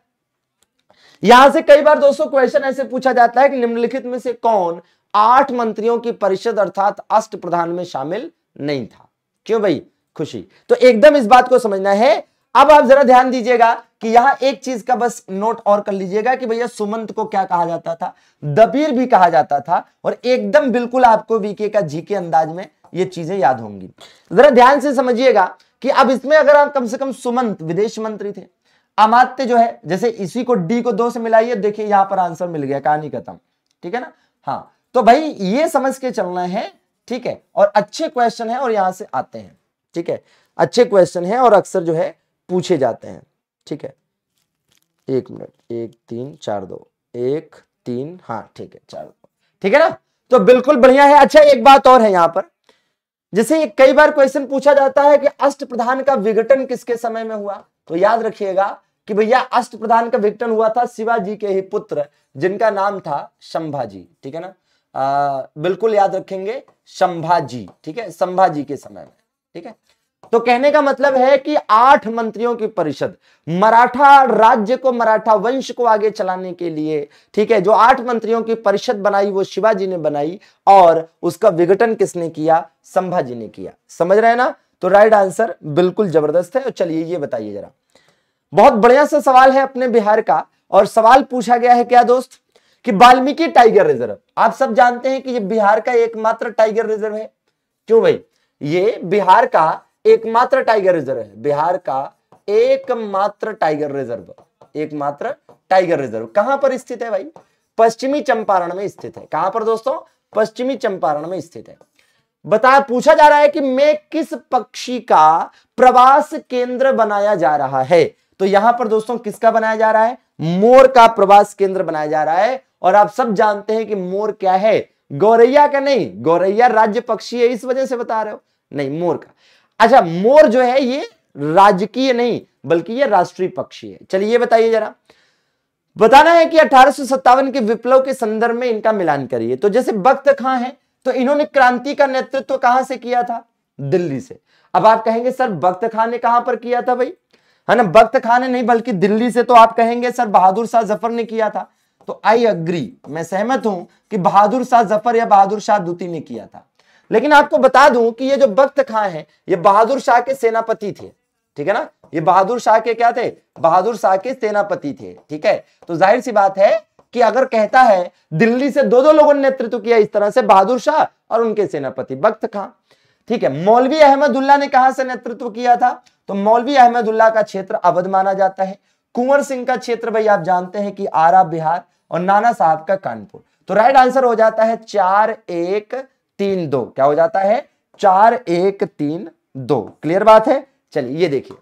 यहां से कई बार दोस्तों क्वेश्चन ऐसे पूछा जाता है कि निम्नलिखित में से कौन आठ मंत्रियों की परिषद अर्थात अष्ट प्रधान में शामिल नहीं था क्यों भाई खुशी तो एकदम इस बात को समझना है अब आप जरा ध्यान दीजिएगा कि यहां एक चीज का बस नोट और कर लीजिएगा कि भैया सुमंत को क्या कहा जाता था दबीर भी कहा जाता था और एकदम बिल्कुल आपको वीके का जीके अंदाज में ये चीजें याद होंगी जरा ध्यान से समझिएगा कि अब इसमें अगर आप कम से कम सुमंत विदेश मंत्री थे अमात्य जो है जैसे इसी को डी को दो से मिलाइए देखिए यहां पर आंसर मिल गया कहानी खत्म ठीक है ना हाँ तो भाई ये समझ के चलना है ठीक है और अच्छे क्वेश्चन है और यहां से आते हैं ठीक है अच्छे क्वेश्चन है और अक्सर जो है पूछे जाते हैं ठीक है एक मिनट एक तीन चार दो एक तीन हाँ ठीक है चार दो ठीक है ना तो बिल्कुल बढ़िया है अच्छा एक बात और है यहां पर जैसे कई बार क्वेश्चन पूछा जाता है कि अष्ट प्रधान का विघटन किसके समय में हुआ तो याद रखिएगा कि भैया अष्ट प्रधान का विघटन हुआ था शिवाजी के ही पुत्र जिनका नाम था संभाजी ठीक है ना आ, बिल्कुल याद रखेंगे संभाजी ठीक है संभाजी के समय में ठीक है तो कहने का मतलब है कि आठ मंत्रियों की परिषद मराठा राज्य को मराठा वंश को आगे चलाने के लिए ठीक है जो आठ मंत्रियों की परिषद बनाई वो शिवाजी ने बनाई और उसका विघटन किसने किया संभाजी ने किया समझ रहे हैं ना तो राइट आंसर बिल्कुल जबरदस्त है और चलिए ये बताइए जरा बहुत बढ़िया सा सवाल है अपने बिहार का और सवाल पूछा गया है क्या दोस्त कि वाल्मीकि टाइगर रिजर्व आप सब जानते हैं कि ये बिहार का एकमात्र टाइगर रिजर्व है क्यों भाई ये बिहार का एकमात्र टाइगर रिजर्व है बिहार का एकमात्र टाइगर रिजर्व एकमात्र टाइगर रिजर्व कहां पर स्थित है भाई पश्चिमी चंपारण में स्थित है कहां पर दोस्तों पश्चिमी चंपारण में स्थित है बताया पूछा जा रहा है कि मैं किस पक्षी का प्रवास केंद्र बनाया जा रहा है तो यहां पर दोस्तों किसका बनाया जा रहा है मोर का प्रवास केंद्र बनाया जा रहा है और आप सब जानते हैं कि मोर क्या है गौरैया का नहीं गौरैया राज्य पक्षी है इस वजह से बता रहे हो नहीं मोर का अच्छा मोर जो है ये राजकीय नहीं बल्कि ये राष्ट्रीय पक्षी है चलिए बताइए जरा बताना है कि अठारह के विप्लव के संदर्भ में इनका मिलान करिए तो जैसे वक्त खां है तो इन्होंने क्रांति का नेतृत्व कहां से किया था दिल्ली से अब आप कहेंगे सर बख्त खां ने कहां पर किया था भाई है ना बख्त खान ने नहीं बल्कि दिल्ली से तो आप कहेंगे सर बहादुर शाह जफर ने किया था तो आई अग्री मैं सहमत हूं कि बहादुर शाह जफर या बहादुर शाह दूती ने किया था लेकिन आपको बता दूं कि ये जो बख्त खां है ये बहादुर शाह के सेनापति थे ठीक है ना ये बहादुर शाह के क्या थे बहादुर शाह के सेनापति थे ठीक है तो जाहिर सी बात है कि अगर कहता है दिल्ली से दो दो लोगों ने नेतृत्व किया इस तरह से बहादुर शाह और उनके सेनापति बख्त खां ठीक है मौलवी अहमदुल्ला ने कहा से नेतृत्व किया था तो मौलवी अहमदुल्ला का क्षेत्र अवध माना जाता है कुंवर सिंह का क्षेत्र भाई आप जानते हैं कि आरा बिहार और नाना साहब का कानपुर तो राइट आंसर हो जाता है चार एक तीन दो क्या हो जाता है चार एक तीन दो क्लियर बात है चलिए ये देखिए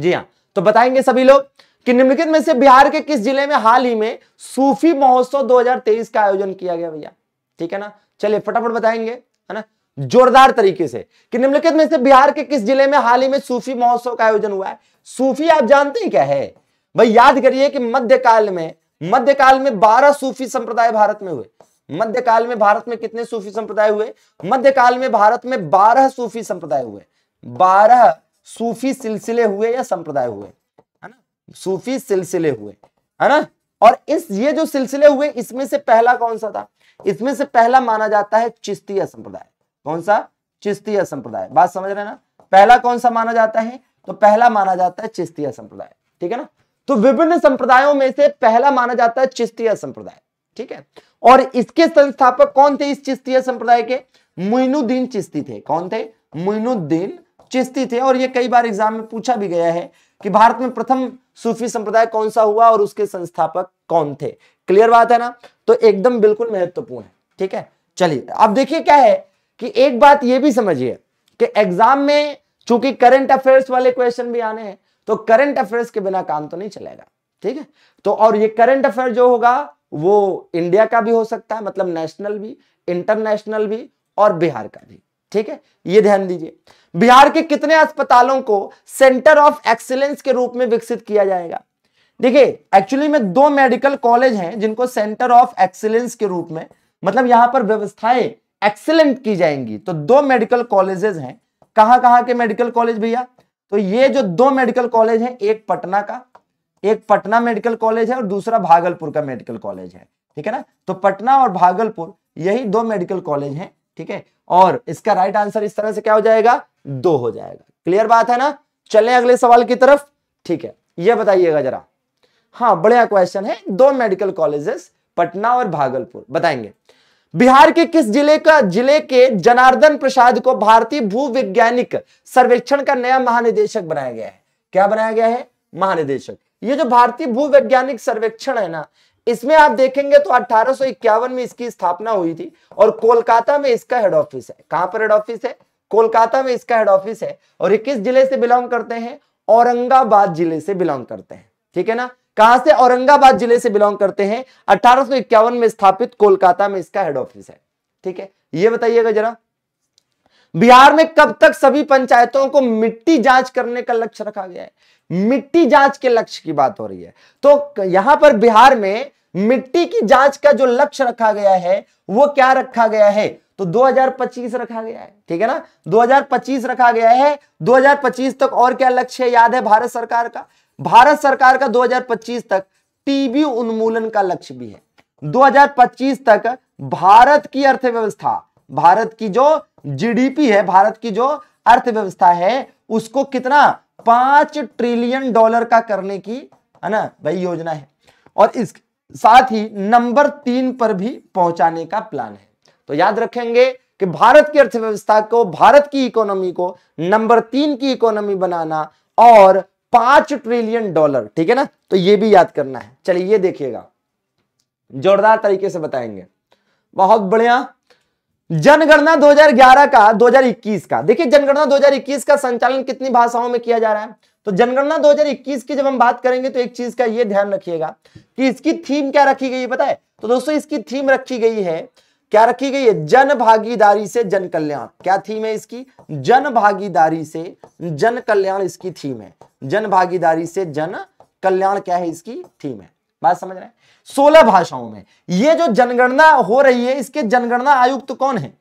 जी हाँ तो बताएंगे सभी लोग कि निम्नलिखित में से बिहार के किस जिले में हाल ही में सूफी महोत्सव 2023 का आयोजन किया गया भैया ठीक है ना चलिए फटाफट बताएंगे जोरदार तरीके से कि निम्नलिखित में से बिहार के किस जिले में हाल ही में सूफी महोत्सव का आयोजन हुआ है सूफी आप जानते हैं क्या है भाई याद करिए कि मध्यकाल में मध्यकाल में बारह सूफी संप्रदाय भारत में हुए मध्यकाल में भारत में कितने सूफी संप्रदाय हुए मध्यकाल में भारत में बारह सूफी संप्रदाय हुए बारह सूफी सिलसिले हुए या संप्रदाय हुए है ना सूफी सिलसिले हुए है ना और इस ये जो सिलसिले हुए इसमें से पहला कौन सा था इसमें से पहला माना जाता है चिस्तिया संप्रदाय कौन सा चिस्तिया संप्रदाय बात समझ रहे ना पहला कौन सा माना जाता है तो पहला माना जाता है चिस्तिया संप्रदाय ठीक है ना तो विभिन्न संप्रदायों में से पहला माना जाता है चिस्तिया संप्रदाय ठीक है और इसके संस्थापक कौन थे इस चिस्तिया संप्रदाय के मुइनुद्दीन चिस्ती थे कौन थे मुइनुद्दीन चिस्ती थे और ये कई बार एग्जाम में पूछा भी गया है कि भारत में प्रथम सूफी संप्रदाय कौन सा हुआ और उसके संस्थापक कौन थे क्लियर बात है ना तो एकदम बिल्कुल महत्वपूर्ण है ठीक है चलिए अब देखिए क्या है कि एक बात यह भी समझिए कि एग्जाम में चूंकि करंट अफेयर्स वाले क्वेश्चन भी आने हैं तो करंट अफेयर्स के बिना काम तो नहीं चलेगा ठीक है तो और ये करंट अफेयर जो होगा वो इंडिया का भी हो सकता है मतलब नेशनल भी इंटरनेशनल भी और बिहार का भी ठीक है ये ध्यान दीजिए बिहार के कितने अस्पतालों को सेंटर ऑफ एक्सीलेंस के रूप में विकसित किया जाएगा देखिए एक्चुअली में दो मेडिकल कॉलेज हैं जिनको सेंटर ऑफ एक्सीलेंस के रूप में मतलब यहां पर व्यवस्थाएं एक्सीलेंट की जाएंगी तो दो मेडिकल कॉलेजेस हैं कहां कहां के मेडिकल कॉलेज भैया तो ये जो दो मेडिकल कॉलेज हैं एक पटना का एक पटना मेडिकल कॉलेज है और दूसरा भागलपुर का मेडिकल कॉलेज है ठीक है ना तो पटना और भागलपुर यही दो मेडिकल कॉलेज हैं ठीक है और इसका राइट आंसर इस तरह से क्या हो जाएगा दो हो जाएगा क्लियर बात है ना चले अगले सवाल की तरफ ठीक है यह बताइएगा जरा हाँ बढ़िया क्वेश्चन है दो मेडिकल कॉलेजेस पटना और भागलपुर बताएंगे बिहार के किस जिले का जिले के जनार्दन प्रसाद को भारतीय भूवैज्ञानिक सर्वेक्षण का नया महानिदेशक बनाया गया है क्या बनाया गया है महानिदेशक ये जो भारतीय भूवैज्ञानिक सर्वेक्षण है ना इसमें आप देखेंगे तो अठारह में इसकी स्थापना हुई थी और कोलकाता में इसका हेड ऑफिस है कहां पर हेड ऑफिस है कोलकाता में इसका हेड ऑफिस है और ये किस जिले से बिलोंग करते हैं औरंगाबाद जिले से बिलोंग करते हैं ठीक है ना कहां से औरंगाबाद जिले से बिलोंग करते हैं अठारह में स्थापित कोलकाता में इसका हेड ऑफिस है ठीक है यह बताइएगा जरा बिहार में कब तक सभी पंचायतों को मिट्टी जांच करने का लक्ष्य रखा गया है मिट्टी जांच के लक्ष्य की बात हो रही है तो यहां पर बिहार में मिट्टी की जांच का जो लक्ष्य रखा गया है वो क्या रखा गया है तो 2025 रखा गया है ठीक है ना 2025 रखा गया है 2025 तक और क्या लक्ष्य याद है भारत सरकार का भारत सरकार का 2025 तक टीबी उन्मूलन का लक्ष्य भी है 2025 तक भारत की अर्थव्यवस्था भारत की जो जीडीपी है भारत की जो अर्थव्यवस्था है उसको कितना पांच ट्रिलियन डॉलर का करने की है ना भाई योजना है और इस साथ ही नंबर तीन पर भी पहुंचाने का प्लान है तो याद रखेंगे कि भारत की अर्थव्यवस्था को भारत की इकोनॉमी को नंबर तीन की इकोनॉमी बनाना और पांच ट्रिलियन डॉलर ठीक है ना तो ये भी याद करना है चलिए ये देखिएगा जोरदार तरीके से बताएंगे बहुत बढ़िया जनगणना 2011 का 2021 का देखिए जनगणना 2021 का संचालन कितनी भाषाओं में किया जा रहा है तो जनगणना 2021 की जब हम बात करेंगे तो एक चीज का ये ध्यान रखिएगा कि इसकी थीम क्या रखी गई है पता है तो दोस्तों इसकी थीम रखी गई है क्या रखी गई है जन भागीदारी से जन कल्याण क्या थीम है इसकी जन भागीदारी से जन कल्याण इसकी थीम है जन भागीदारी से जन कल्याण क्या है इसकी थीम है बात समझ रहे हैं सोलह भाषाओं में ये जो जनगणना हो रही है इसके जनगणना आयुक्त तो कौन है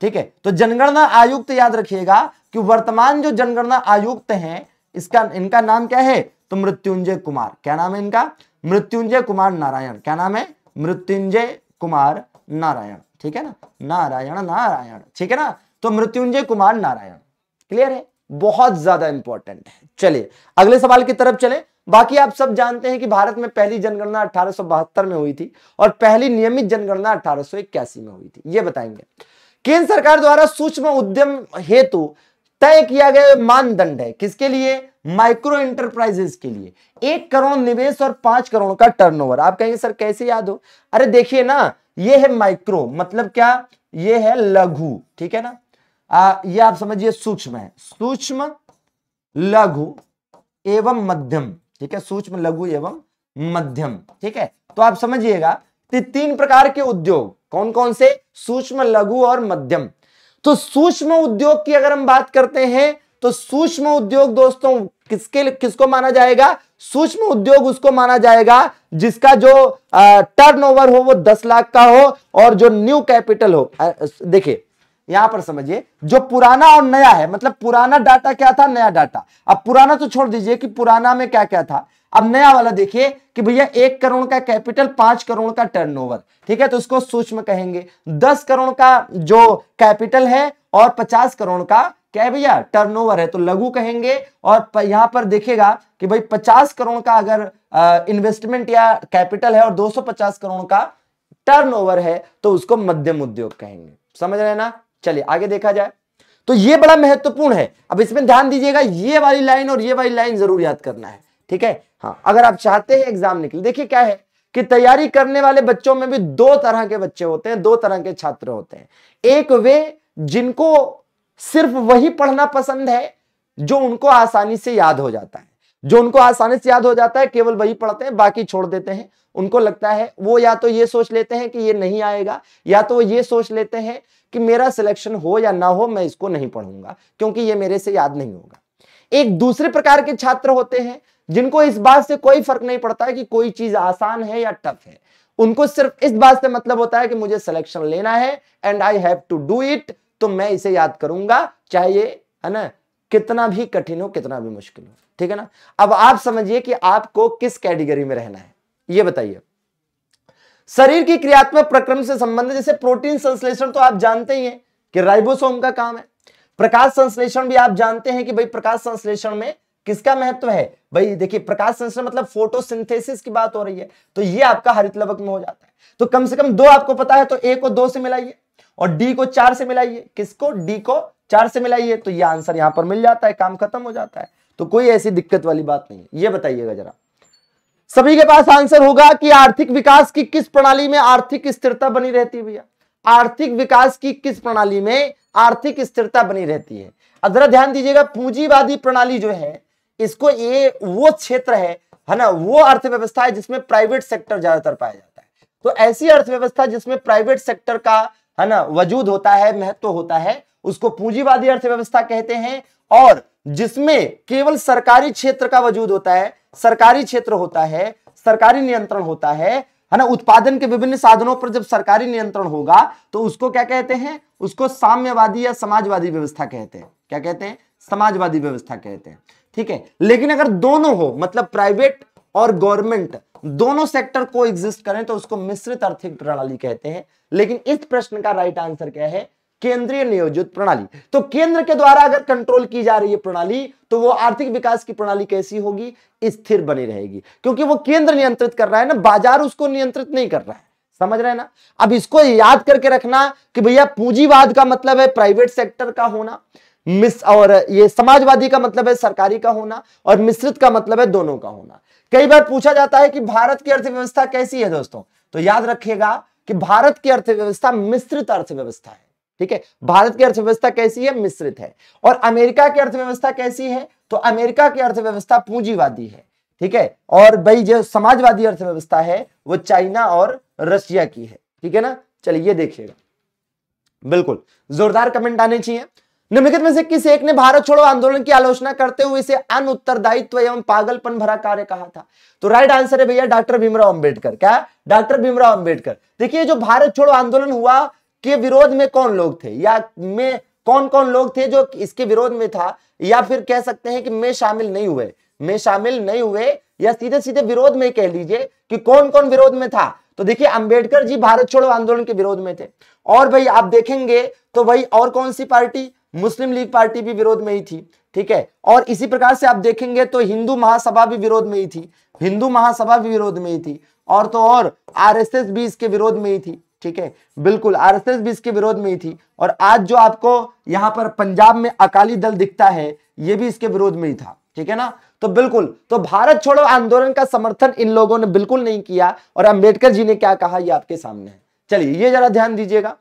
ठीक है तो जनगणना आयुक्त तो याद रखिएगा कि वर्तमान जो जनगणना आयुक्त तो हैं इसका इनका नाम क्या है तो मृत्युंजय कुमार क्या नाम है इनका मृत्युंजय कुमार नारायण क्या नाम है मृत्युंजय कुमार नारायण ठीक है ना नारायण नारायण ठीक है ना तो मृत्युंजय कुमार नारायण क्लियर है बहुत ज्यादा इंपॉर्टेंट है चलिए अगले सवाल की तरफ चले बाकी आप सब जानते हैं कि भारत में पहली जनगणना अठारह में हुई थी और पहली नियमित जनगणना अठारह में हुई थी ये बताएंगे केंद्र सरकार द्वारा सूक्ष्म उद्यम हेतु तय किया गया मानदंड है किसके लिए माइक्रो इंटरप्राइजेस के लिए एक करोड़ निवेश और पांच करोड़ का टर्नओवर आप कहेंगे सर कैसे याद हो अरे देखिए ना ये है माइक्रो मतलब क्या ये है लघु ठीक है ना आ, ये आप समझिए सूक्ष्म है सूक्ष्म लघु एवं मध्यम ठीक है सूक्ष्म लघु एवं मध्यम ठीक है तो आप समझिएगा तीन प्रकार के उद्योग कौन कौन से सूक्ष्म लघु और मध्यम तो सूक्ष्म उद्योग की अगर हम बात करते हैं तो सूक्ष्म उद्योग दोस्तों किसके किसको माना जाएगा सूक्ष्म उद्योग उसको माना जाएगा जिसका जो टर्नओवर हो वो दस लाख का हो और जो न्यू कैपिटल हो देखिए यहां पर समझिए जो पुराना और नया है मतलब पुराना डाटा क्या था नया डाटा अब पुराना तो छोड़ दीजिए कि पुराना में क्या क्या था अब नया वाला देखिए कि भैया एक करोड़ का कैपिटल पांच करोड़ का टर्नओवर ठीक है तो उसको सूक्ष्म कहेंगे दस करोड़ का जो कैपिटल है और पचास करोड़ का क्या है भैया टर्नओवर है तो लघु कहेंगे और यहां पर देखेगा कि भाई पचास करोड़ का अगर इन्वेस्टमेंट या कैपिटल है और दो करोड़ का टर्नओवर है तो उसको मध्यम उद्योग कहेंगे समझ रहे ना चलिए आगे देखा जाए तो ये बड़ा महत्वपूर्ण है अब इसमें ध्यान दीजिएगा ये वाली लाइन और ये वाली लाइन जरूर याद करना है ठीक है हाँ अगर आप चाहते हैं एग्जाम निकले देखिए क्या है कि तैयारी करने वाले बच्चों में भी दो तरह के बच्चे होते हैं दो तरह के छात्र होते हैं एक वे जिनको सिर्फ वही पढ़ना पसंद है जो उनको आसानी से याद हो जाता है जो उनको आसानी से याद हो जाता है केवल वही पढ़ते हैं बाकी छोड़ देते हैं उनको लगता है वो या तो ये सोच लेते हैं कि ये नहीं आएगा या तो ये सोच लेते हैं कि मेरा सिलेक्शन हो या ना हो मैं इसको नहीं पढ़ूंगा क्योंकि ये मेरे से याद नहीं होगा एक दूसरे प्रकार के छात्र होते हैं जिनको इस बात से कोई फर्क नहीं पड़ता है कि कोई चीज आसान है या टफ है उनको सिर्फ इस बात से मतलब होता है कि मुझे सिलेक्शन लेना है and I have to do it तो मैं इसे याद करूंगा चाहे है ना कितना भी कठिन हो कितना भी मुश्किल हो ठीक है ना अब आप समझिए कि आपको किस कैटेगरी में रहना है ये बताइए शरीर की क्रियात्मक प्रक्रम से संबंधित जैसे प्रोटीन संश्लेषण तो आप जानते ही हैं कि राइबोसोम का काम है प्रकाश संश्लेषण भी आप जानते हैं कि भाई प्रकाश संश्लेषण में किसका महत्व है भाई देखिए प्रकाश संश्लेषण मतलब फोटोसिंथेसिस की बात हो रही है तो ये आपका हरित लवक में हो जाता है तो कम से कम दो आपको पता है तो ए को दो से मिलाइए और डी को चार से मिलाइए किसको डी को चार से मिलाइए तो ये आंसर यहां पर मिल जाता है काम खत्म हो जाता है तो कोई ऐसी दिक्कत वाली बात नहीं है ये बताइएगा जरा सभी के पास आंसर होगा कि आर्थिक विकास की किस प्रणाली में आर्थिक स्थिरता बनी रहती है भैया आर्थिक विकास की किस प्रणाली में आर्थिक स्थिरता बनी रहती है अब जरा ध्यान दीजिएगा पूंजीवादी प्रणाली जो है इसको ये वो क्षेत्र है है ना वो अर्थव्यवस्था है जिसमें प्राइवेट सेक्टर ज्यादातर पाया जाता है तो ऐसी अर्थव्यवस्था जिसमें प्राइवेट सेक्टर का है ना वजूद होता है महत्व तो होता है उसको पूंजीवादी अर्थव्यवस्था कहते हैं और जिसमें केवल सरकारी क्षेत्र का वजूद होता है सरकारी क्षेत्र होता है सरकारी नियंत्रण होता है है ना उत्पादन के विभिन्न साधनों पर जब सरकारी नियंत्रण होगा तो उसको क्या कहते हैं उसको साम्यवादी या समाजवादी व्यवस्था कहते हैं क्या कहते हैं समाजवादी व्यवस्था कहते हैं ठीक है लेकिन अगर दोनों हो मतलब प्राइवेट और गवर्नमेंट दोनों सेक्टर को एग्जिस्ट करें तो उसको मिश्रित आर्थिक प्रणाली कहते हैं लेकिन इस प्रश्न का राइट आंसर क्या है केंद्रीय नियोजित प्रणाली तो केंद्र के द्वारा अगर कंट्रोल की जा रही है प्रणाली तो वो आर्थिक विकास की प्रणाली कैसी होगी स्थिर बनी रहेगी क्योंकि वो केंद्र नियंत्रित कर रहा है ना बाजार उसको नियंत्रित नहीं कर रहा है समझ रहे हैं ना अब इसको याद करके रखना कि भैया पूंजीवाद का मतलब है प्राइवेट सेक्टर का होना मिस और ये समाजवादी का मतलब है सरकारी का होना और मिश्रित का मतलब है दोनों का होना कई बार पूछा जाता है कि भारत की अर्थव्यवस्था कैसी है दोस्तों तो याद रखिएगा कि भारत की अर्थव्यवस्था मिश्रित अर्थव्यवस्था है ठीक है भारत की अर्थव्यवस्था कैसी है मिश्रित है और अमेरिका की अर्थव्यवस्था कैसी है तो अमेरिका की अर्थव्यवस्था पूंजीवादी है ठीक है और भाई जो समाजवादी अर्थव्यवस्था है वो चाइना और रशिया की है ठीक है ना चलिए देखिएगा बिल्कुल जोरदार कमेंट आने चाहिए निम्नलिखित में से किस एक ने भारत छोड़ो आंदोलन की आलोचना करते हुए इसे उत्तरदायित्व एवं पागलपन भरा कार्य कहा था तो राइट आंसर है भैया डॉक्टर भीमराव अंबेडकर क्या डॉक्टर भीमराव अंबेडकर देखिए जो भारत छोड़ो आंदोलन हुआ के विरोध में कौन लोग थे या में कौन कौन लोग थे जो इसके विरोध में था या फिर कह सकते हैं कि मैं शामिल नहीं हुए में शामिल नहीं हुए या सीधे सीधे विरोध में कह लीजिए कि कौन कौन विरोध में था तो देखिए अंबेडकर जी भारत छोड़ो आंदोलन के विरोध में थे और भाई आप देखेंगे तो भाई और कौन सी पार्टी मुस्लिम लीग पार्टी भी विरोध में ही थी ठीक है और इसी प्रकार से आप देखेंगे तो हिंदू महासभा भी विरोध में ही थी हिंदू महासभा भी विरोध में ही थी और तो और आरएसएस भी इसके विरोध में ही थी ठीक है बिल्कुल आरएसएस भी इसके विरोध में ही थी और आज जो आपको यहां पर पंजाब में अकाली दल दिखता है ये भी इसके विरोध में ही था ठीक है ना तो बिल्कुल तो भारत छोड़ो आंदोलन का समर्थन इन लोगों ने बिल्कुल नहीं किया और अंबेडकर जी ने क्या कहा ये आपके सामने है चलिए ये जरा ध्यान दीजिएगा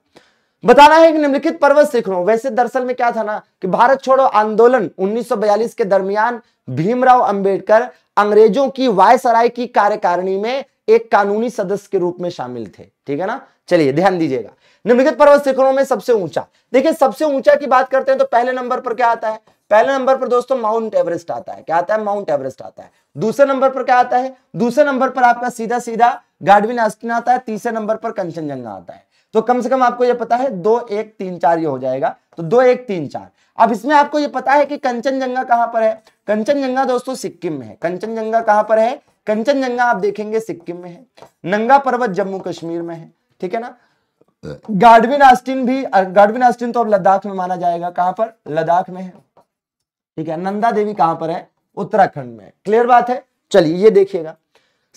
बताना है कि निम्नलिखित पर्वत सीख वैसे दरअसल में क्या था ना कि भारत छोड़ो आंदोलन उन्नीस के दरमियान भीमराव अंबेडकर अंग्रेजों की वायसराय की कार्यकारिणी में एक कानूनी सदस्य के रूप में शामिल थे ठीक है ना चलिए ध्यान दीजिएगा निम्नलिखित पर्वत शिखरों में सबसे ऊंचा देखिए सबसे ऊंचा की बात करते हैं तो पहले नंबर पर क्या आता है पहले नंबर पर दोस्तों माउंट एवरेस्ट आता है क्या आता है माउंट एवरेस्ट आता है दूसरे नंबर पर क्या आता है दूसरे नंबर पर आपका सीधा सीधा गाडविन आस्टिन आता है तीसरे नंबर पर कंचनजंगा आता है तो कम से कम आपको यह पता है दो एक तीन चार ये हो जाएगा तो दो एक तीन चार अब इसमें आपको यह पता है कि कंचनजंगा कहां पर है कंचनजंगा दोस्तों सिक्किम में है कंचनजंगा कहां पर है कंचनजंगा आप देखेंगे सिक्किम में है नंगा पर्वत जम्मू कश्मीर में है ठीक है ना गार्डविन आस्टिन भी गार्डविन uh, आस्टिन तो अब लद्दाख में माना जाएगा कहां पर लद्दाख में है ठीक है नंदा देवी कहां पर है उत्तराखंड में क्लियर बात है चलिए ये देखिएगा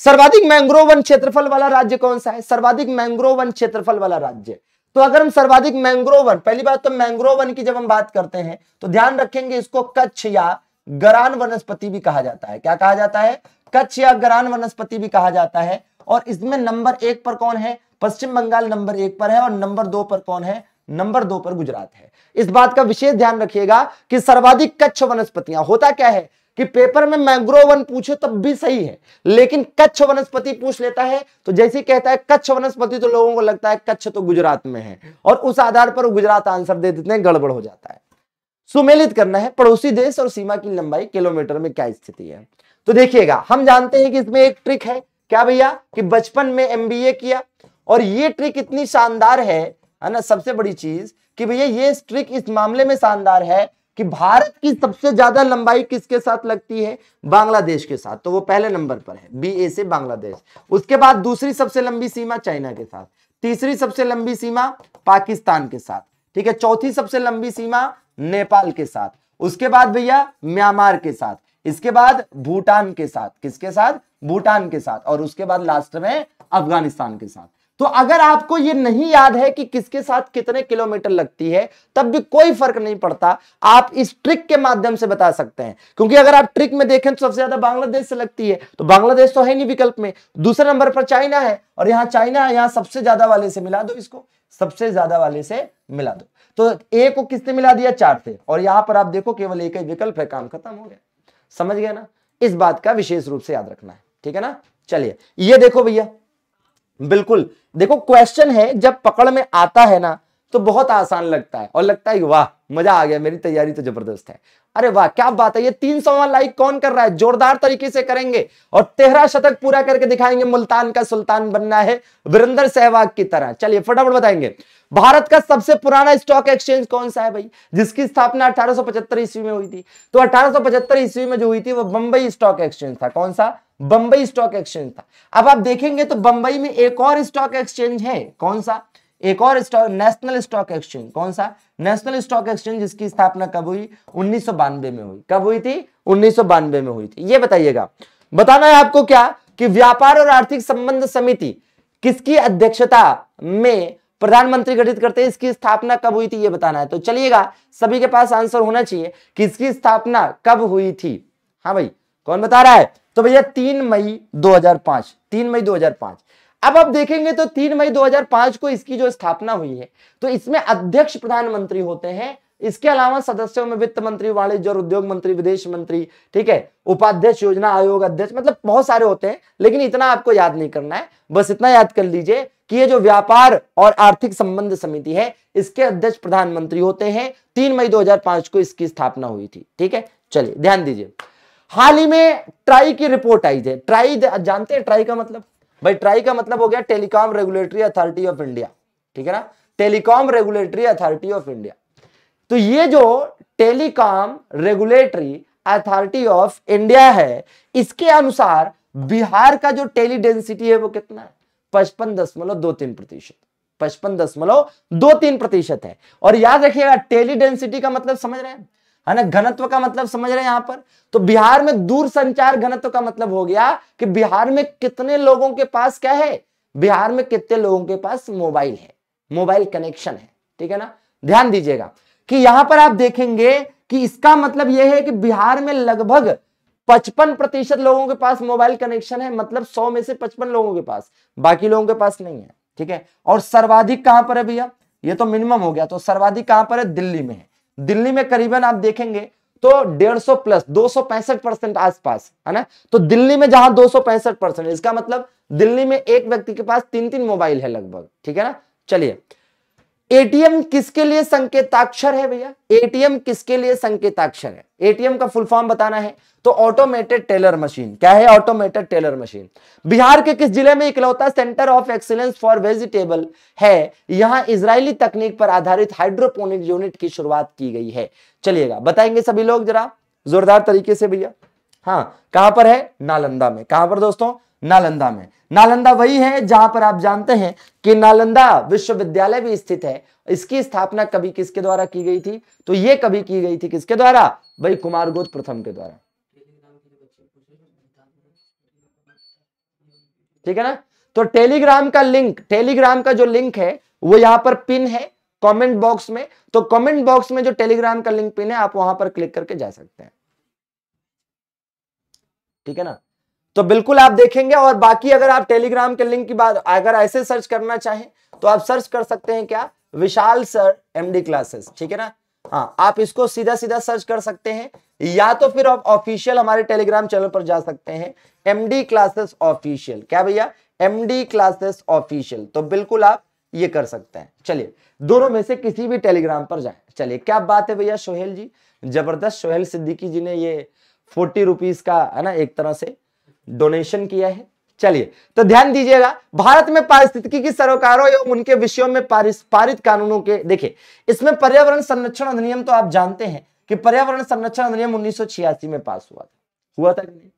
सर्वाधिक मैंग्रोव वन क्षेत्रफल वाला राज्य कौन सा है सर्वाधिक मैंग्रोव वन क्षेत्रफल वाला राज्य तो अगर हम सर्वाधिक मैंग्रोव वन पहली बात तो मैंग्रोव वन की जब हम बात करते हैं तो ध्यान रखेंगे इसको कच्छ या गरान वनस्पति भी कहा जाता है क्या कहा जाता है कच्छ या गरान वनस्पति भी कहा जाता है और इसमें नंबर एक पर कौन है पश्चिम बंगाल नंबर एक पर है और नंबर दो पर कौन है नंबर दो पर गुजरात है इस बात का विशेष ध्यान रखिएगा कि सर्वाधिक कच्छ वनस्पतियां होता क्या है कि पेपर में मैंग्रोव वन पूछे तब भी सही है लेकिन कच्छ वनस्पति पूछ लेता है तो जैसे कहता है कच्छ वनस्पति तो लोगों को लगता है कच्छ तो गुजरात में है और उस आधार पर गुजरात आंसर दे देते हैं गड़बड़ हो जाता है सुमेलित करना है पड़ोसी देश और सीमा की लंबाई किलोमीटर में क्या स्थिति है तो देखिएगा हम जानते हैं कि इसमें एक ट्रिक है क्या भैया कि बचपन में एमबीए किया और ये ट्रिक इतनी शानदार है है ना सबसे बड़ी चीज कि भैया ये ट्रिक इस मामले में शानदार है कि भारत की सबसे ज्यादा लंबाई किसके साथ लगती है बांग्लादेश के साथ तो वो पहले नंबर पर है बी ए से बांग्लादेश उसके बाद दूसरी सबसे लंबी सीमा चाइना के साथ तीसरी सबसे लंबी सीमा पाकिस्तान के साथ ठीक है चौथी सबसे लंबी सीमा नेपाल के साथ उसके बाद भैया म्यांमार के साथ इसके बाद भूटान के साथ किसके साथ भूटान के साथ और उसके बाद लास्ट में अफगानिस्तान के साथ तो अगर आपको ये नहीं याद है कि किसके साथ कितने किलोमीटर लगती है तब भी कोई फर्क नहीं पड़ता आप इस ट्रिक के माध्यम से बता सकते हैं क्योंकि अगर आप ट्रिक में देखें तो सबसे ज्यादा बांग्लादेश से लगती है तो बांग्लादेश तो है नहीं विकल्प में दूसरे नंबर पर चाइना है और यहां चाइना है सबसे ज्यादा वाले से मिला दो इसको सबसे ज्यादा वाले से मिला दो तो ए को किसने मिला दिया चार से और यहां पर आप देखो केवल एक ही विकल्प है काम खत्म हो गया समझ गया ना इस बात का विशेष रूप से याद रखना है ठीक है ना चलिए ये देखो भैया बिल्कुल देखो क्वेश्चन है जब पकड़ में आता है ना तो बहुत आसान लगता है और लगता है वाह मजा आ गया मेरी तैयारी तो जबरदस्त है अरे वाह क्या बात है ये तीन सौवा लाइक कौन कर रहा है जोरदार तरीके से करेंगे और तेरह शतक पूरा करके दिखाएंगे मुल्तान का सुल्तान बनना है वीरेंद्र सहवाग की तरह चलिए फटाफट बताएंगे भारत का सबसे पुराना स्टॉक एक्सचेंज कौन सा है भाई जिसकी स्थापना 1875 ईस्वी में हुई थी तो 1875 ईस्वी में जो हुई थी वो बंबई स्टॉक एक्सचेंज था कौन सा बंबई स्टॉक एक्सचेंज था अब आप देखेंगे तो बंबई में एक और स्टॉक एक्सचेंज है कौन सा एक और स्टॉक नेशनल स्टॉक एक्सचेंज कौन सा नेशनल स्टॉक एक्सचेंज जिसकी स्थापना कब हुई उन्नीस में हुई कब हुई थी उन्नीस में हुई थी ये बताइएगा बताना है आपको क्या कि व्यापार और आर्थिक संबंध समिति किसकी अध्यक्षता में प्रधानमंत्री गठित करते हैं इसकी स्थापना कब हुई थी ये बताना है तो चलिएगा सभी के पास आंसर होना चाहिए कि इसकी स्थापना कब हुई थी हाँ भाई कौन बता रहा है तो भैया तीन मई 2005 तीन मई 2005 अब आप देखेंगे तो 3 मई 2005 को इसकी जो स्थापना हुई है तो इसमें अध्यक्ष प्रधानमंत्री होते हैं इसके अलावा सदस्यों में वित्त मंत्री वाणिज्य और उद्योग मंत्री विदेश मंत्री ठीक है उपाध्यक्ष योजना आयोग अध्यक्ष मतलब बहुत सारे होते हैं लेकिन इतना आपको याद नहीं करना है बस इतना याद कर लीजिए कि ये जो व्यापार और आर्थिक संबंध समिति है इसके अध्यक्ष प्रधानमंत्री होते हैं तीन मई पांच को इसकी स्थापना हुई थी ठीक है चलिए ध्यान दीजिए हाल ही में ट्राई की रिपोर्ट आई थी ट्राई जानते हैं ट्राई का मतलब भाई ट्राई का मतलब हो गया telecom regulatory authority of India ठीक है ना telecom regulatory authority of India तो ये जो telecom regulatory authority of India है इसके अनुसार बिहार का जो टेली डेंसिटी है वो कितना है पचपन दशमलव दो तीन प्रतिशत पचपन दशमलव दो तीन प्रतिशत है और याद रखिएगा टेली डेंसिटी का मतलब समझ रहे हैं है ना घनत्व का मतलब समझ रहे हैं यहां पर तो बिहार में दूर संचार घनत्व का मतलब हो गया कि बिहार में कितने लोगों के पास क्या है बिहार में कितने लोगों के पास मोबाइल है मोबाइल कनेक्शन है ठीक है ना ध्यान दीजिएगा कि यहां पर आप देखेंगे कि इसका मतलब यह है कि बिहार में लगभग पचपन प्रतिशत लोगों के पास मोबाइल कनेक्शन है मतलब सौ में से पचपन लोगों के पास बाकी लोगों के पास नहीं है ठीक है और सर्वाधिक कहां पर है भैया ये तो मिनिमम हो गया तो सर्वाधिक कहां पर है दिल्ली में है दिल्ली में करीबन आप देखेंगे तो 150 प्लस दो परसेंट आसपास है ना तो दिल्ली में जहां दो परसेंट इसका मतलब दिल्ली में एक व्यक्ति के पास तीन तीन मोबाइल है लगभग ठीक है ना चलिए एटीएम किसके लिए संकेताक्षर है भैया एटीएम किसके लिए संकेताक्षर है एटीएम का फुल फॉर्म बताना है तो ऑटोमेटेड टेलर मशीन क्या है ऑटोमेटेड टेलर मशीन बिहार के किस जिले में इकलौता centre of excellence for vegetable है यहां इजरायली तकनीक पर आधारित हाइड्रोपोनिक यूनिट की शुरुआत की गई है चलिएगा बताएंगे सभी लोग जरा जोरदार तरीके से भैया हाँ कहां पर है नालंदा में कहां पर दोस्तों नालंदा में नालंदा वही है जहां पर आप जानते हैं कि नालंदा विश्वविद्यालय भी स्थित है इसकी स्थापना कभी किसके द्वारा की गई थी तो ये कभी की गई थी किसके द्वारा भाई कुमार गोद प्रथम के द्वारा ठीक है ना तो टेलीग्राम का लिंक टेलीग्राम का जो लिंक है वो यहां पर पिन है कमेंट बॉक्स में तो कमेंट बॉक्स में जो टेलीग्राम का लिंक पिन है आप वहां पर क्लिक करके जा सकते हैं ठीक है ना तो बिल्कुल आप देखेंगे और बाकी अगर आप टेलीग्राम के लिंक की बात अगर ऐसे सर्च करना चाहें तो आप सर्च कर सकते हैं क्या विशाल सर एमडी क्लासेस ठीक है ना हाँ आप इसको सीधा सीधा सर्च कर सकते हैं या तो फिर आप ऑफिशियल हमारे टेलीग्राम चैनल पर जा सकते हैं एमडी क्लासेस ऑफिशियल क्या भैया एमडी क्लासेस ऑफिशियल तो बिल्कुल आप ये कर सकते हैं चलिए दोनों में से किसी भी टेलीग्राम पर जाए चलिए क्या बात है भैया सोहेल जी जबरदस्त सोहेल सिद्दीकी जी ने ये फोर्टी रुपीज का है ना एक तरह से डोनेशन किया है चलिए तो ध्यान दीजिएगा भारत में पारिस्थितिकी की सरोकारों एवं उनके विषयों में पारित कानूनों के देखिए इसमें पर्यावरण संरक्षण अधिनियम तो आप जानते हैं कि पर्यावरण संरक्षण अधिनियम उन्नीस में पास हुआ था हुआ था नहीं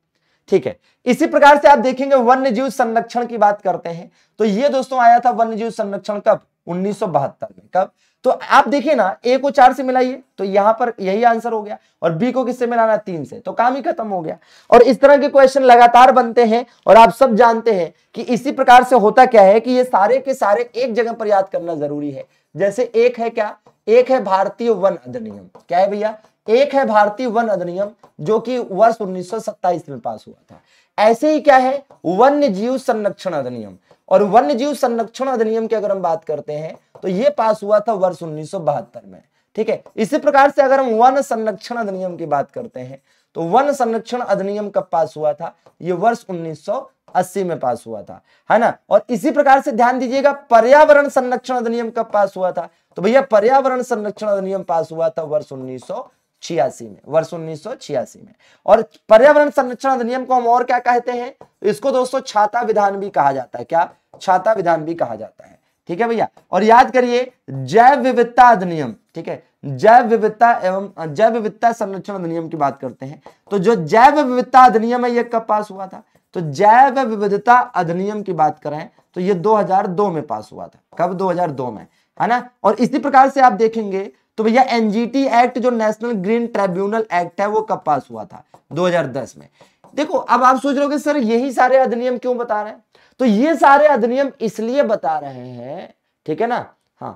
ठीक है इसी प्रकार से आप देखेंगे वन्य जीव संरक्षण की बात करते हैं तो ये दोस्तों आया था वन्य जीव संरक्षण कब उन्नीस में कब तो आप देखिए ना ए को चार से मिलाइए तो यहां पर यही आंसर हो गया और बी को किससे मिलाना तीन से तो काम ही खत्म हो गया और इस तरह के क्वेश्चन लगातार बनते हैं और आप सब जानते हैं कि इसी प्रकार से होता क्या है कि ये सारे के सारे एक जगह पर याद करना जरूरी है जैसे एक है क्या एक है भारतीय वन अधिनियम क्या है भैया एक है भारतीय वन अधिनियम जो कि वर्ष उन्नीस में पास हुआ था ऐसे ही क्या है वन्य जीव संरक्षण अधिनियम और वन्य जीव संरक्षण अधिनियम की अगर हम बात करते हैं तो यह पास हुआ था वर्ष उन्नीस में ठीक है इसी प्रकार से अगर हम वन संरक्षण अधिनियम की बात करते हैं तो वन संरक्षण अधिनियम कब पास हुआ था यह वर्ष 1980 में पास हुआ था है ना और इसी प्रकार से ध्यान दीजिएगा पर्यावरण संरक्षण अधिनियम कब पास हुआ था तो भैया पर्यावरण संरक्षण अधिनियम पास हुआ था वर्ष उन्नीस सौ छियासी में वर्ष उन्नीस में और पर्यावरण संरक्षण अधिनियम को हम और क्या कहते हैं इसको दोस्तों छाता विधान भी कहा जाता है क्या छाता विधान भी कहा जाता है ठीक है भैया और याद करिए जैव विविधता अधिनियम ठीक है जैव विविधता एवं जैव विविधता संरक्षण अधिनियम की बात करते हैं तो जो जैव विविधता अधिनियम है यह कब पास हुआ था तो जैव विविधता अधिनियम की बात करें तो यह 2002 में पास हुआ था कब 2002 में है ना और इसी प्रकार से आप देखेंगे तो भैया एनजीटी एक्ट जो नेशनल ग्रीन ट्रिब्यूनल एक्ट है वो कब पास हुआ था 2010 में देखो अब आप सोच रहे हो कि सर यही सारे अधिनियम क्यों बता रहे हैं तो ये सारे अधिनियम इसलिए बता रहे हैं ठीक है ना हाँ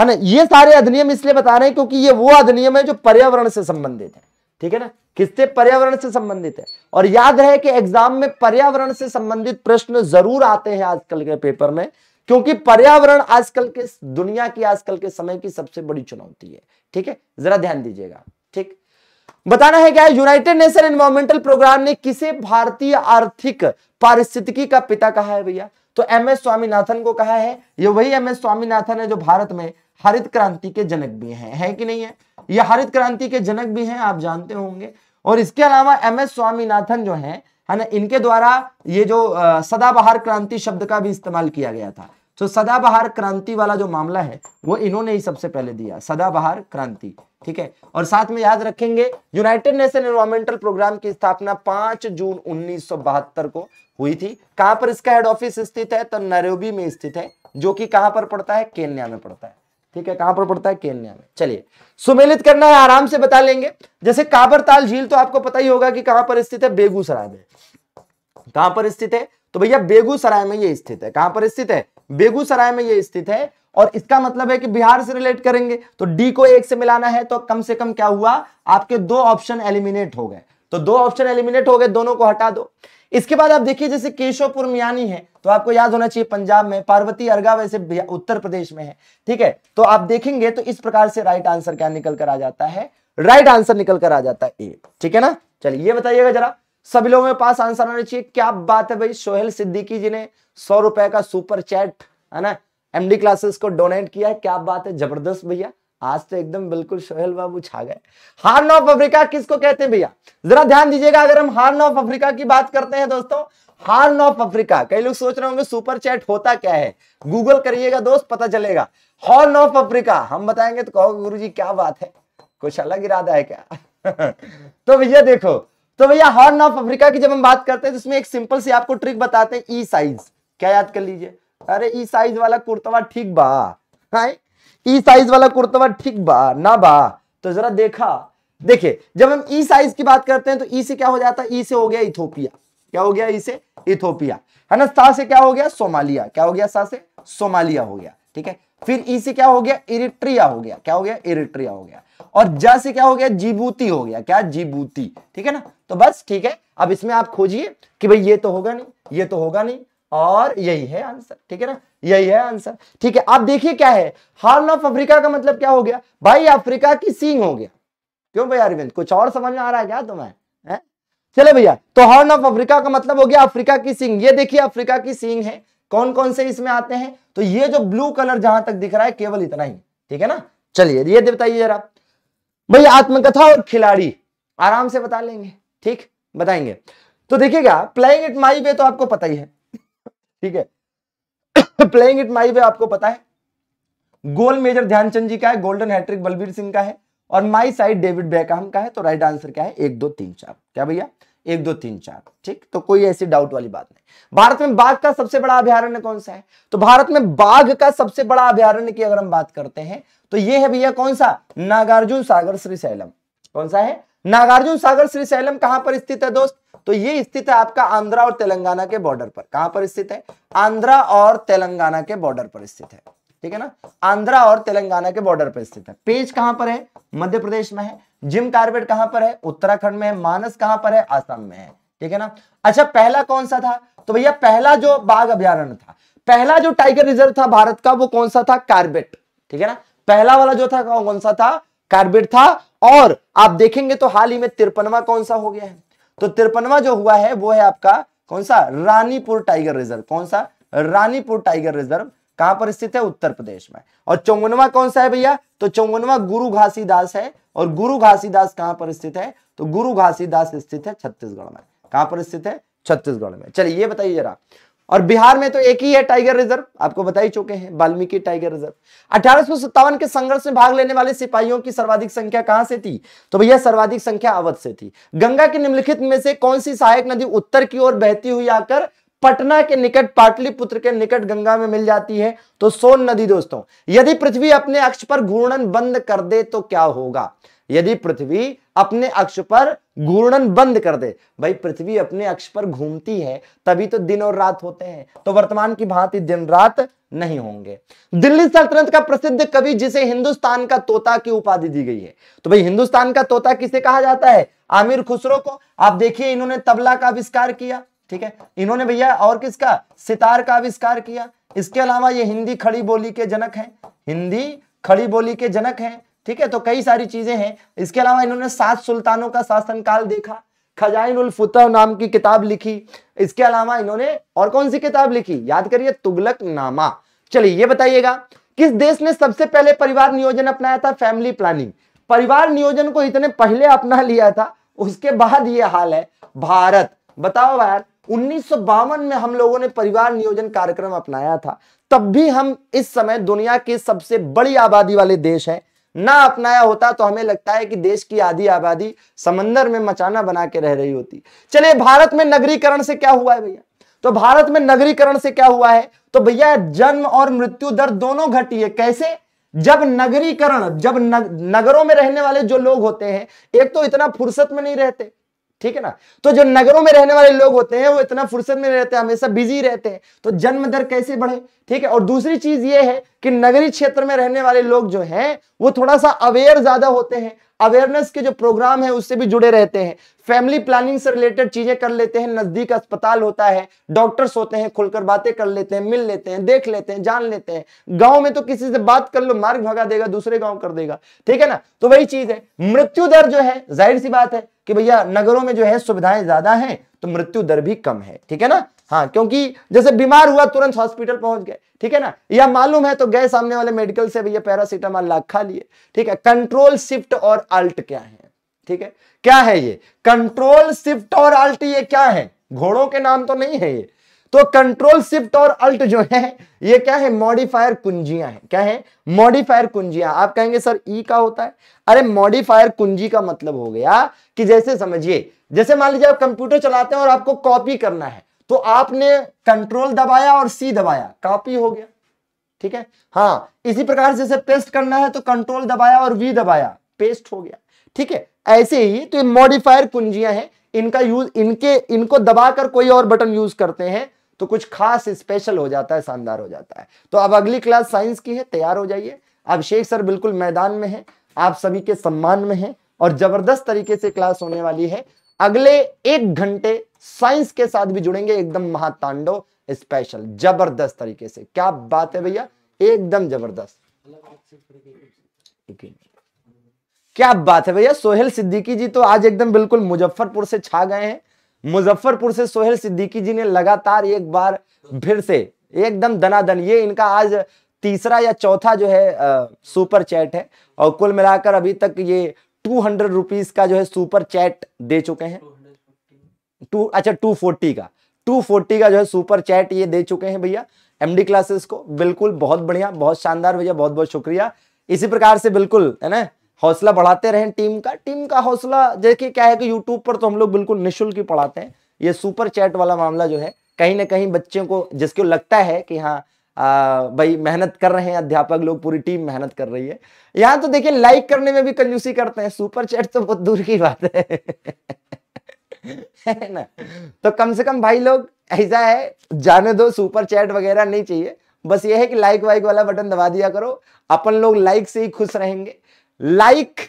है ना ये सारे अधिनियम इसलिए बता रहे हैं क्योंकि ये वो अधिनियम है जो पर्यावरण से संबंधित है ठीक है ना किससे पर्यावरण से संबंधित है और याद रहे कि एग्जाम में पर्यावरण से संबंधित प्रश्न जरूर आते हैं आजकल के पेपर में क्योंकि पर्यावरण आजकल के दुनिया की आजकल के समय की सबसे बड़ी चुनौती है ठीक है जरा ध्यान दीजिएगा ठीक बताना है क्या यूनाइटेड नेशन एनवायरमेंटल प्रोग्राम ने किसे भारतीय आर्थिक पारिस्थितिकी का पिता कहा है भैया तो एम एस स्वामीनाथन को कहा है ये वही एम एस स्वामीनाथन है जो भारत में हरित क्रांति के जनक भी हैं है कि नहीं है ये हरित क्रांति के जनक भी हैं आप जानते होंगे और इसके अलावा एम एस स्वामीनाथन जो है है ना इनके द्वारा ये जो सदाबहार क्रांति शब्द का भी इस्तेमाल किया गया था तो सदाबहार क्रांति वाला जो मामला है वो इन्होंने ही सबसे पहले दिया सदाबहार क्रांति ठीक है और साथ में याद रखेंगे यूनाइटेड नेशन एनवायरमेंटल प्रोग्राम की स्थापना 5 जून 1972 को हुई थी कहां पर इसका हेड ऑफिस स्थित है तो नरोबी में स्थित है जो कि कहां पर पड़ता है केन्या में पड़ता है ठीक है कहां पर पड़ता है केन्या में चलिए सुमेलित करना है आराम से बता लेंगे जैसे काबरताल झील तो आपको पता ही होगा कि कहां पर स्थित है बेगूसराय में कहां पर स्थित है तो भैया बेगूसराय में ये स्थित है कहां पर स्थित है बेगूसराय में ये स्थित है और इसका मतलब है कि बिहार से रिलेट करेंगे तो डी को एक से मिलाना है तो कम से कम क्या हुआ आपके दो ऑप्शन एलिमिनेट हो गए तो दो ऑप्शन एलिमिनेट हो गए दोनों को हटा दो इसके बाद आप देखिए जैसे केशवपुर मियानी है तो आपको याद होना चाहिए पंजाब में पार्वती अर्गा वैसे उत्तर प्रदेश में है ठीक है तो आप देखेंगे तो इस प्रकार से राइट आंसर क्या निकल कर आ जाता है राइट आंसर निकल कर आ जाता है ए ठीक है ना चलिए ये बताइएगा जरा सभी लोगों के पास आंसर आना चाहिए क्या बात है भाई सोहेल सिद्दीकी जी ने सौ रुपए का सुपर चैट है ना एमडी क्लासेस को डोनेट किया है क्या बात है जबरदस्त भैया आज तो एकदम बिल्कुल सोहेल बाबू छा गए हार्न ऑफ अफ्रीका किसको कहते हैं भैया जरा ध्यान दीजिएगा अगर हम हार्न ऑफ अफ्रीका की बात करते हैं दोस्तों हार्न ऑफ अफ्रीका कई लोग सोच रहे होंगे सुपर चैट होता क्या है गूगल करिएगा दोस्त पता चलेगा हॉर्न ऑफ अफ्रीका हम बताएंगे तो कहोगे गुरु जी क्या बात है कुछ अलग इरादा है क्या तो भैया देखो तो भैया हॉर्न ऑफ अफ्रीका की जब हम बात करते हैं तो उसमें एक सिंपल सी आपको ट्रिक बताते हैं ई साइज क्या याद कर लीजिए अरे ई साइज वाला कुर्तवा ठीक बा ई साइज वाला कुर्तवा ठीक बा ना बा तो जरा देखा देखिये जब हम ई साइज की बात करते हैं तो ई e से क्या हो जाता है ई e से हो गया इथोपिया क्या हो गया ई e से इथोपिया है ना सा से क्या हो गया सोमालिया क्या हो गया सा से सोमालिया हो गया ठीक है फिर ई से क्या हो गया इरिट्रिया हो गया क्या हो गया इरिट्रिया हो गया और ज से क्या हो गया जीबूती हो गया क्या जीबूती ठीक है ना तो बस ठीक है अब इसमें आप खोजिए कि भाई ये तो होगा नहीं ये तो होगा नहीं और यही है आंसर ठीक है ना यही है आंसर ठीक है आप देखिए क्या है हॉर्न ऑफ अफ्रीका का मतलब क्या हो गया भाई अफ्रीका की सींग हो गया क्यों भैया अरविंद कुछ और समझ में आ रहा है क्या तुम्हें चले भैया तो हॉर्न ऑफ अफ्रीका का मतलब हो गया अफ्रीका की सींग ये देखिए अफ्रीका की सींग है कौन कौन से इसमें आते हैं तो ये जो ब्लू कलर जहां तक दिख रहा है केवल इतना ही ठीक है ना चलिए ये बताइए जरा भाई आत्मकथा और खिलाड़ी आराम से बता लेंगे ठीक बताएंगे तो देखिएगा प्लेइंग इट माई वे तो आपको पता ही है ठीक है प्लेइंग इट माई वे आपको पता है गोल मेजर ध्यानचंद जी का है गोल्डन हैट्रिक बलबीर सिंह का है और माई साइड डेविड बेकहम का है तो राइट आंसर क्या है एक दो तीन चार क्या भैया एक दो तीन चार ठीक तो कोई ऐसी डाउट वाली बात नहीं भारत में बाघ का सबसे बड़ा अभ्यारण्य कौन सा है तो भारत में बाघ का सबसे बड़ा अभ्यारण्य की अगर हम बात करते हैं तो ये है भैया कौन सा नागार्जुन सागर श्री सैलम कौन सा है नागार्जुन सागर श्री सैलम कहां पर स्थित है दोस्त तो ये स्थित है आपका आंध्रा और तेलंगाना के बॉर्डर पर कहां पर स्थित है आंध्रा और तेलंगाना के बॉर्डर पर स्थित है ठीक है ना आंध्रा और तेलंगाना के बॉर्डर पर स्थित है पेज कहां पर है मध्य प्रदेश में है जिम कार्बेट कहां पर है उत्तराखंड में है मानस कहां पर है आसाम में है ठीक है ना अच्छा पहला कौन सा था तो भैया पहला जो बाघ अभ्यारण्य था पहला जो टाइगर रिजर्व था भारत का वो कौन सा था कार्बेट ठीक है ना पहला वाला जो था कौन सा था कार्बेट था और आप देखेंगे तो हाल ही में तिरपनवा कौन सा हो गया है तो तिरपनवा जो हुआ है वो है आपका कौन सा रानीपुर टाइगर रिजर्व कौन सा रानीपुर टाइगर रिजर्व कहां पर स्थित है उत्तर प्रदेश में और चौंगनवा कौन सा है भैया तो चौंगनवा गुरु घासीदास है और गुरु घासीदास कहां पर स्थित है तो गुरु घासीदास स्थित है छत्तीसगढ़ में कहां पर स्थित है छत्तीसगढ़ में चलिए ये बताइए जरा और बिहार में तो एक ही है टाइगर रिजर्व आपको बता ही चुके हैं वाल्मीकि टाइगर रिजर्व अठारह के संघर्ष में भाग लेने वाले सिपाहियों की सर्वाधिक संख्या कहां से थी तो भैया सर्वाधिक संख्या अवध से थी गंगा के निम्नलिखित में से कौन सी सहायक नदी उत्तर की ओर बहती हुई आकर पटना के निकट पाटलिपुत्र के निकट गंगा में मिल जाती है तो सोन नदी दोस्तों यदि पृथ्वी अपने अक्ष पर घूर्णन बंद कर दे तो क्या होगा यदि पृथ्वी अपने अक्ष पर घूर्णन बंद कर दे भाई पृथ्वी अपने अक्ष पर घूमती है तभी तो दिन और रात होते हैं तो वर्तमान की भांति दिन रात नहीं होंगे दिल्ली सल्तनत का प्रसिद्ध कवि जिसे हिंदुस्तान का तोता की उपाधि दी गई है तो भाई हिंदुस्तान का तोता किसे कहा जाता है आमिर खुसरो को आप देखिए इन्होंने तबला का आविष्कार किया ठीक है इन्होंने भैया और किसका सितार का आविष्कार किया इसके अलावा ये हिंदी खड़ी बोली के जनक हैं हिंदी खड़ी बोली के जनक हैं ठीक है तो कई सारी चीजें हैं इसके अलावा इन्होंने सात सुल्तानों का शासनकाल देखा खजाइन उल फुतह नाम की किताब लिखी इसके अलावा इन्होंने और कौन सी किताब लिखी याद करिए तुगलक नामा चलिए ये बताइएगा किस देश ने सबसे पहले परिवार नियोजन अपनाया था फैमिली प्लानिंग परिवार नियोजन को इतने पहले अपना लिया था उसके बाद ये हाल है भारत बताओ यार उन्नीस में हम लोगों ने परिवार नियोजन कार्यक्रम अपनाया था तब भी हम इस समय दुनिया के सबसे बड़ी आबादी वाले देश हैं ना अपनाया होता तो हमें लगता है कि देश की आधी आबादी समंदर में मचाना बना के रह रही होती चलिए भारत में नगरीकरण से क्या हुआ है भैया तो भारत में नगरीकरण से क्या हुआ है तो भैया जन्म और मृत्यु दर दोनों घटी है कैसे जब नगरीकरण जब नग, नगरों में रहने वाले जो लोग होते हैं एक तो इतना फुर्सत में नहीं रहते ठीक है ना तो जो नगरों में रहने वाले लोग होते हैं वो इतना फुर्सत में रहते हैं हमेशा बिजी रहते हैं तो जन्म दर कैसे बढ़े ठीक है और दूसरी चीज ये है कि नगरी क्षेत्र में रहने वाले लोग जो हैं वो थोड़ा सा अवेयर ज्यादा होते हैं अवेयरनेस के जो प्रोग्राम है उससे भी जुड़े रहते हैं फैमिली प्लानिंग से रिलेटेड चीजें कर लेते हैं नजदीक अस्पताल होता है डॉक्टर्स होते हैं खुलकर बातें कर लेते हैं मिल लेते हैं देख लेते हैं जान लेते हैं गांव में तो किसी से बात कर लो मार्ग भगा देगा दूसरे गांव कर देगा ठीक है ना तो वही चीज है मृत्यु दर जो है जाहिर सी बात है कि भैया नगरों में जो है सुविधाएं ज्यादा हैं तो मृत्यु दर भी कम है ठीक है ना हाँ क्योंकि जैसे बीमार हुआ तुरंत हॉस्पिटल पहुंच गए ठीक है ना या मालूम है तो गए सामने वाले मेडिकल से भैया पैरासीटामॉल लाख खा लिए ठीक है कंट्रोल शिफ्ट और अल्ट क्या है ठीक है क्या है ये कंट्रोल शिफ्ट और अल्ट ये क्या है घोड़ों के नाम तो नहीं है ये तो कंट्रोल शिफ्ट और अल्ट जो है ये क्या है मॉडिफायर कुंजियां हैं क्या है मॉडिफायर कुंजियां आप कहेंगे सर ई e का होता है अरे मॉडिफायर कुंजी का मतलब हो गया कि जैसे समझिए जैसे मान लीजिए आप कंप्यूटर चलाते हैं और आपको कॉपी करना है तो आपने कंट्रोल दबाया और सी दबाया कॉपी हो गया ठीक है हाँ इसी प्रकार से पेस्ट करना है तो कंट्रोल दबाया और वी दबाया पेस्ट हो गया ठीक है ऐसे ही तो ये मॉडिफायर कुंजियां हैं इनका यूज इनके इनको दबाकर कोई और बटन यूज करते हैं तो कुछ खास स्पेशल हो जाता है शानदार हो जाता है तो अब अगली क्लास साइंस की है तैयार हो जाइए अभिषेक सर बिल्कुल मैदान में है आप सभी के सम्मान में है और जबरदस्त तरीके से क्लास होने वाली है अगले एक घंटे साइंस के साथ भी जुड़ेंगे एकदम महातांडो स्पेशल जबरदस्त तरीके से क्या बात है भैया एकदम जबरदस्त क्या बात है भैया सोहेल सिद्दीकी जी तो आज एकदम बिल्कुल मुजफ्फरपुर से छा गए हैं मुजफ्फरपुर से सोहेल सिद्दीकी जी ने लगातार एक बार फिर से एकदम दनादन ये इनका आज तीसरा या चौथा जो है आ, सुपर चैट है और कुल मिलाकर अभी तक ये टू हंड्रेड रुपीज का जो है सुपर चैट दे चुके हैं टू अच्छा टू फोर्टी का टू फोर्टी का जो है सुपर चैट ये दे चुके हैं भैया एमडी क्लासेस को बिल्कुल बहुत बढ़िया बहुत शानदार भैया बहुत बहुत शुक्रिया इसी प्रकार से बिल्कुल है ना हौसला बढ़ाते रहें टीम का टीम का हौसला देखिए क्या है कि यूट्यूब पर तो हम लोग बिल्कुल निःशुल्क ही पढ़ाते हैं ये सुपर चैट वाला मामला जो है कहीं ना कहीं बच्चों को जिसको लगता है कि हाँ आ, भाई मेहनत कर रहे हैं अध्यापक लोग पूरी टीम मेहनत कर रही है यहाँ तो देखिए लाइक करने में भी कंजूसी करते हैं सुपर चैट तो बहुत दूर की बात है है ना तो कम से कम भाई लोग ऐसा है जाने दो सुपर चैट वगैरह नहीं चाहिए बस ये है कि लाइक वाइक वाला बटन दबा दिया करो अपन लोग लाइक से ही खुश रहेंगे लाइक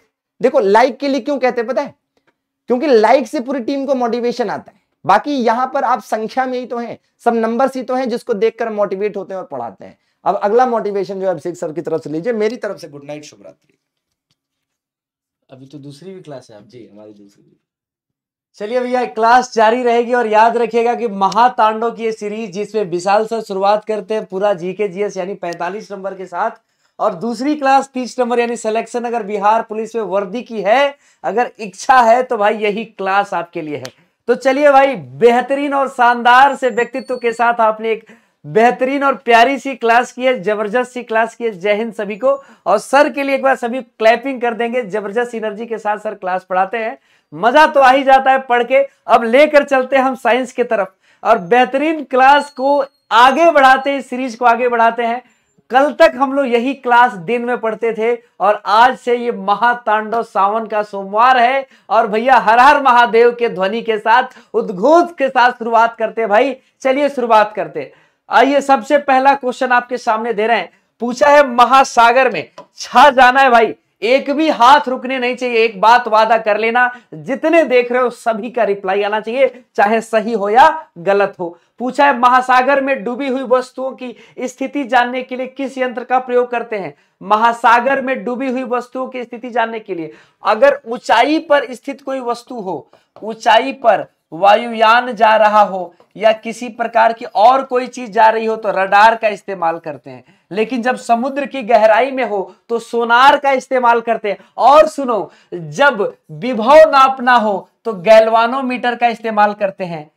देखो लाइक के लिए क्यों कहते हैं पता है क्योंकि लाइक से पूरी टीम को मोटिवेशन आता है बाकी यहां पर आप संख्या में ही तो हैं सब नंबर ही तो हैं जिसको देखकर मोटिवेट होते हैं और पढ़ाते हैं अब अगला मोटिवेशन जो है अभिषेक सर की तरफ से लीजिए मेरी तरफ से गुड नाइट शुभरात्रि अभी तो दूसरी भी क्लास है आप जी हमारी दूसरी भी चलिए भैया क्लास जारी रहेगी और याद रखिएगा कि महातांडव की ये सीरीज जिसमें विशाल सर शुरुआत करते हैं पूरा जीके जीएस यानी 45 नंबर के साथ और दूसरी क्लास तीस नंबर यानी सिलेक्शन अगर बिहार पुलिस में वर्दी की है अगर इच्छा है तो भाई यही क्लास आपके लिए है तो चलिए भाई बेहतरीन और शानदार से व्यक्तित्व के साथ आपने एक बेहतरीन और प्यारी सी क्लास की है जबरदस्त सी क्लास की है जय हिंद सभी को और सर के लिए एक बार सभी क्लैपिंग कर देंगे जबरदस्त एनर्जी के साथ सर क्लास पढ़ाते हैं मजा तो आ ही जाता है पढ़ के अब लेकर चलते हैं हम साइंस की तरफ और बेहतरीन क्लास को आगे बढ़ाते हैं सीरीज को आगे बढ़ाते हैं कल तक हम लोग यही क्लास दिन में पढ़ते थे और आज से ये महातांडव सावन का सोमवार है और भैया हर हर महादेव के ध्वनि के साथ उद्घोष के साथ शुरुआत करते भाई चलिए शुरुआत करते आइए सबसे पहला क्वेश्चन आपके सामने दे रहे हैं पूछा है महासागर में छा जाना है भाई एक भी हाथ रुकने नहीं चाहिए एक बात वादा कर लेना जितने देख रहे हो सभी का रिप्लाई आना चाहिए चाहे सही हो या गलत हो पूछा है महासागर में डूबी हुई वस्तुओं की स्थिति जानने के लिए किस यंत्र का प्रयोग करते हैं महासागर में डूबी हुई वस्तुओं की स्थिति जानने के लिए अगर ऊंचाई पर स्थित कोई वस्तु हो ऊंचाई पर वायुयान जा रहा हो या किसी प्रकार की और कोई चीज जा रही हो तो रडार का इस्तेमाल करते हैं लेकिन जब समुद्र की गहराई में हो तो सोनार का इस्तेमाल करते हैं और सुनो जब विभव नापना हो तो गैलवानोमीटर का इस्तेमाल करते हैं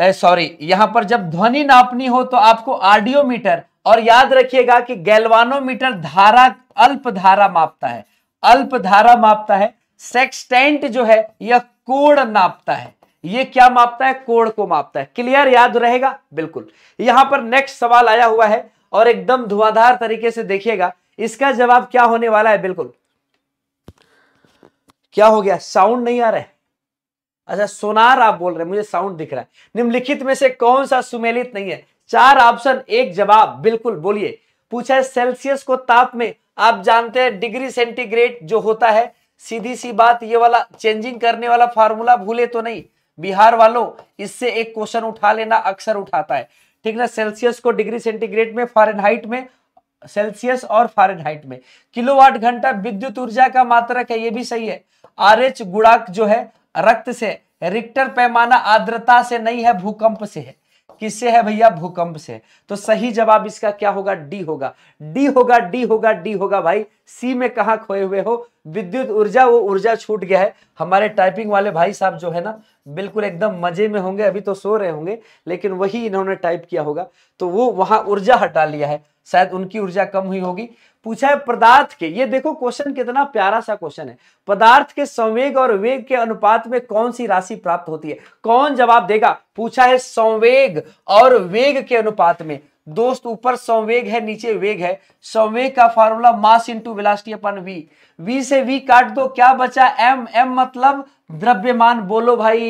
सॉरी यहां पर जब ध्वनि नापनी हो तो आपको आर्डियोमीटर और याद रखिएगा कि गैलवानोमीटर धारा अल्प धारा मापता है अल्प धारा मापता है सेक्सटेंट जो है यह कोड नापता है ये क्या मापता है कोड को मापता है क्लियर याद रहेगा बिल्कुल यहां पर नेक्स्ट सवाल आया हुआ है और एकदम धुआधार तरीके से देखिएगा इसका जवाब क्या होने वाला है बिल्कुल क्या हो गया साउंड नहीं आ रहा है अच्छा सोनार आप बोल रहे मुझे साउंड दिख रहा है निम्नलिखित में से कौन सा सुमेलित नहीं है चार ऑप्शन एक जवाब बिल्कुल बोलिए पूछा है सेल्सियस को ताप में आप जानते हैं डिग्री सेंटीग्रेड जो होता है सीधी सी बात ये वाला चेंजिंग करने वाला फार्मूला भूले तो नहीं बिहार वालों इससे एक क्वेश्चन उठा लेना अक्सर उठाता है ठीक ना सेल्सियस को डिग्री सेंटीग्रेड में फारेनहाइट में सेल्सियस और फारेनहाइट में किलोवाट घंटा विद्युत ऊर्जा का मात्रक है ये भी सही है आर एच गुड़ाक जो है रक्त से रिक्टर पैमाना आर्द्रता से नहीं है भूकंप से है किससे है भैया भूकंप से तो सही जवाब इसका क्या होगा डी होगा डी होगा डी होगा डी होगा भाई सी में कहा खोए हुए हो विद्युत ऊर्जा वो ऊर्जा छूट गया है हमारे टाइपिंग वाले भाई साहब जो है ना बिल्कुल एकदम मजे में होंगे अभी तो सो रहे होंगे लेकिन वही इन्होंने टाइप किया होगा तो वो वहां ऊर्जा हटा लिया है शायद उनकी ऊर्जा कम हुई होगी पूछा है पदार्थ के ये देखो क्वेश्चन कितना प्यारा सा क्वेश्चन है पदार्थ के संवेग और वेग के अनुपात में कौन सी राशि प्राप्त होती है कौन जवाब देगा पूछा है संवेग और वेग के अनुपात में दोस्त ऊपर संवेग है नीचे वेग है संवेग का फॉर्मूला मास इंटू वेलासिटी अपन वी वी से वी काट दो क्या बचा एम एम मतलब द्रव्यमान बोलो भाई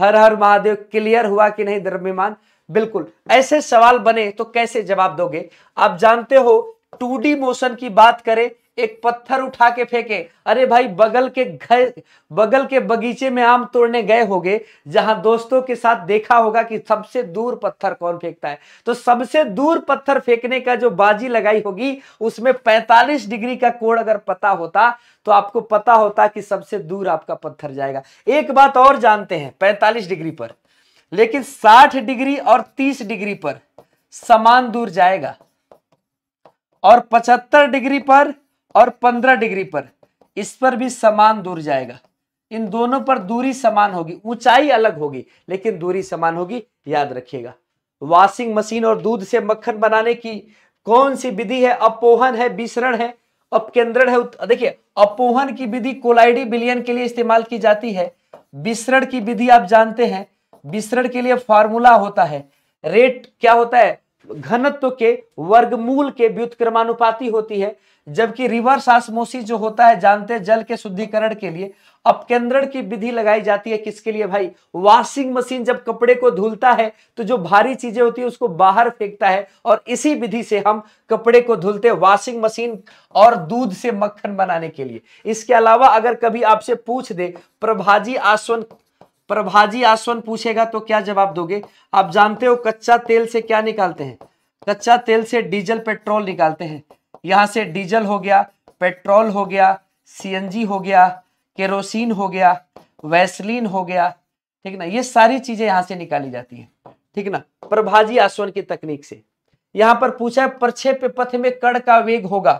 हर हर महादेव क्लियर हुआ कि नहीं द्रव्यमान बिल्कुल ऐसे सवाल बने तो कैसे जवाब दोगे आप जानते हो टू मोशन की बात करें एक पत्थर उठा के फेंके अरे भाई बगल के घर बगल के बगीचे में आम तोड़ने गए होगे जहां दोस्तों के साथ देखा होगा कि सबसे दूर पत्थर कौन फेंकता है तो सबसे दूर पत्थर फेंकने का जो बाजी लगाई होगी उसमें 45 डिग्री का कोण अगर पता होता तो आपको पता होता कि सबसे दूर आपका पत्थर जाएगा एक बात और जानते हैं पैंतालीस डिग्री पर लेकिन 60 डिग्री और 30 डिग्री पर समान दूर जाएगा और 75 डिग्री पर और 15 डिग्री पर इस पर भी समान दूर जाएगा इन दोनों पर दूरी समान होगी ऊंचाई अलग होगी लेकिन दूरी समान होगी याद रखिएगा वॉशिंग मशीन और दूध से मक्खन बनाने की कौन सी विधि है अपोहन है विसरण है अपकेंद्रण है देखिए अपोहन की विधि कोलाइडी बिलियन के लिए इस्तेमाल की जाती है विसरण की विधि आप जानते हैं विसरण के लिए फॉर्मूला होता है रेट क्या होता है घनत्व के वर्गमूल के व्युतक्रमानुपाती होती है जबकि रिवर्स आसमोसी जो होता है जानते हैं जल के शुद्धिकरण के लिए अपकेंद्रण की विधि लगाई जाती है किसके लिए भाई वॉशिंग मशीन जब कपड़े को धुलता है तो जो भारी चीजें होती है उसको बाहर फेंकता है और इसी विधि से हम कपड़े को धुलते वॉशिंग मशीन और दूध से मक्खन बनाने के लिए इसके अलावा अगर कभी आपसे पूछ दे प्रभाजी आसवन प्रभाजी आसवन पूछेगा तो क्या जवाब दोगे आप जानते हो कच्चा तेल से क्या निकालते हैं कच्चा तेल से डीजल पेट्रोल निकालते हैं यहां से डीजल हो गया पेट्रोल हो गया सीएनजी हो गया केरोसिन हो गया वैसलीन हो गया ठीक ना ये सारी चीजें यहां से निकाली जाती है ठीक ना प्रभाजी आसवन की तकनीक से यहां पर पूछा है प्रक्षेप पथ में कड़ का वेग होगा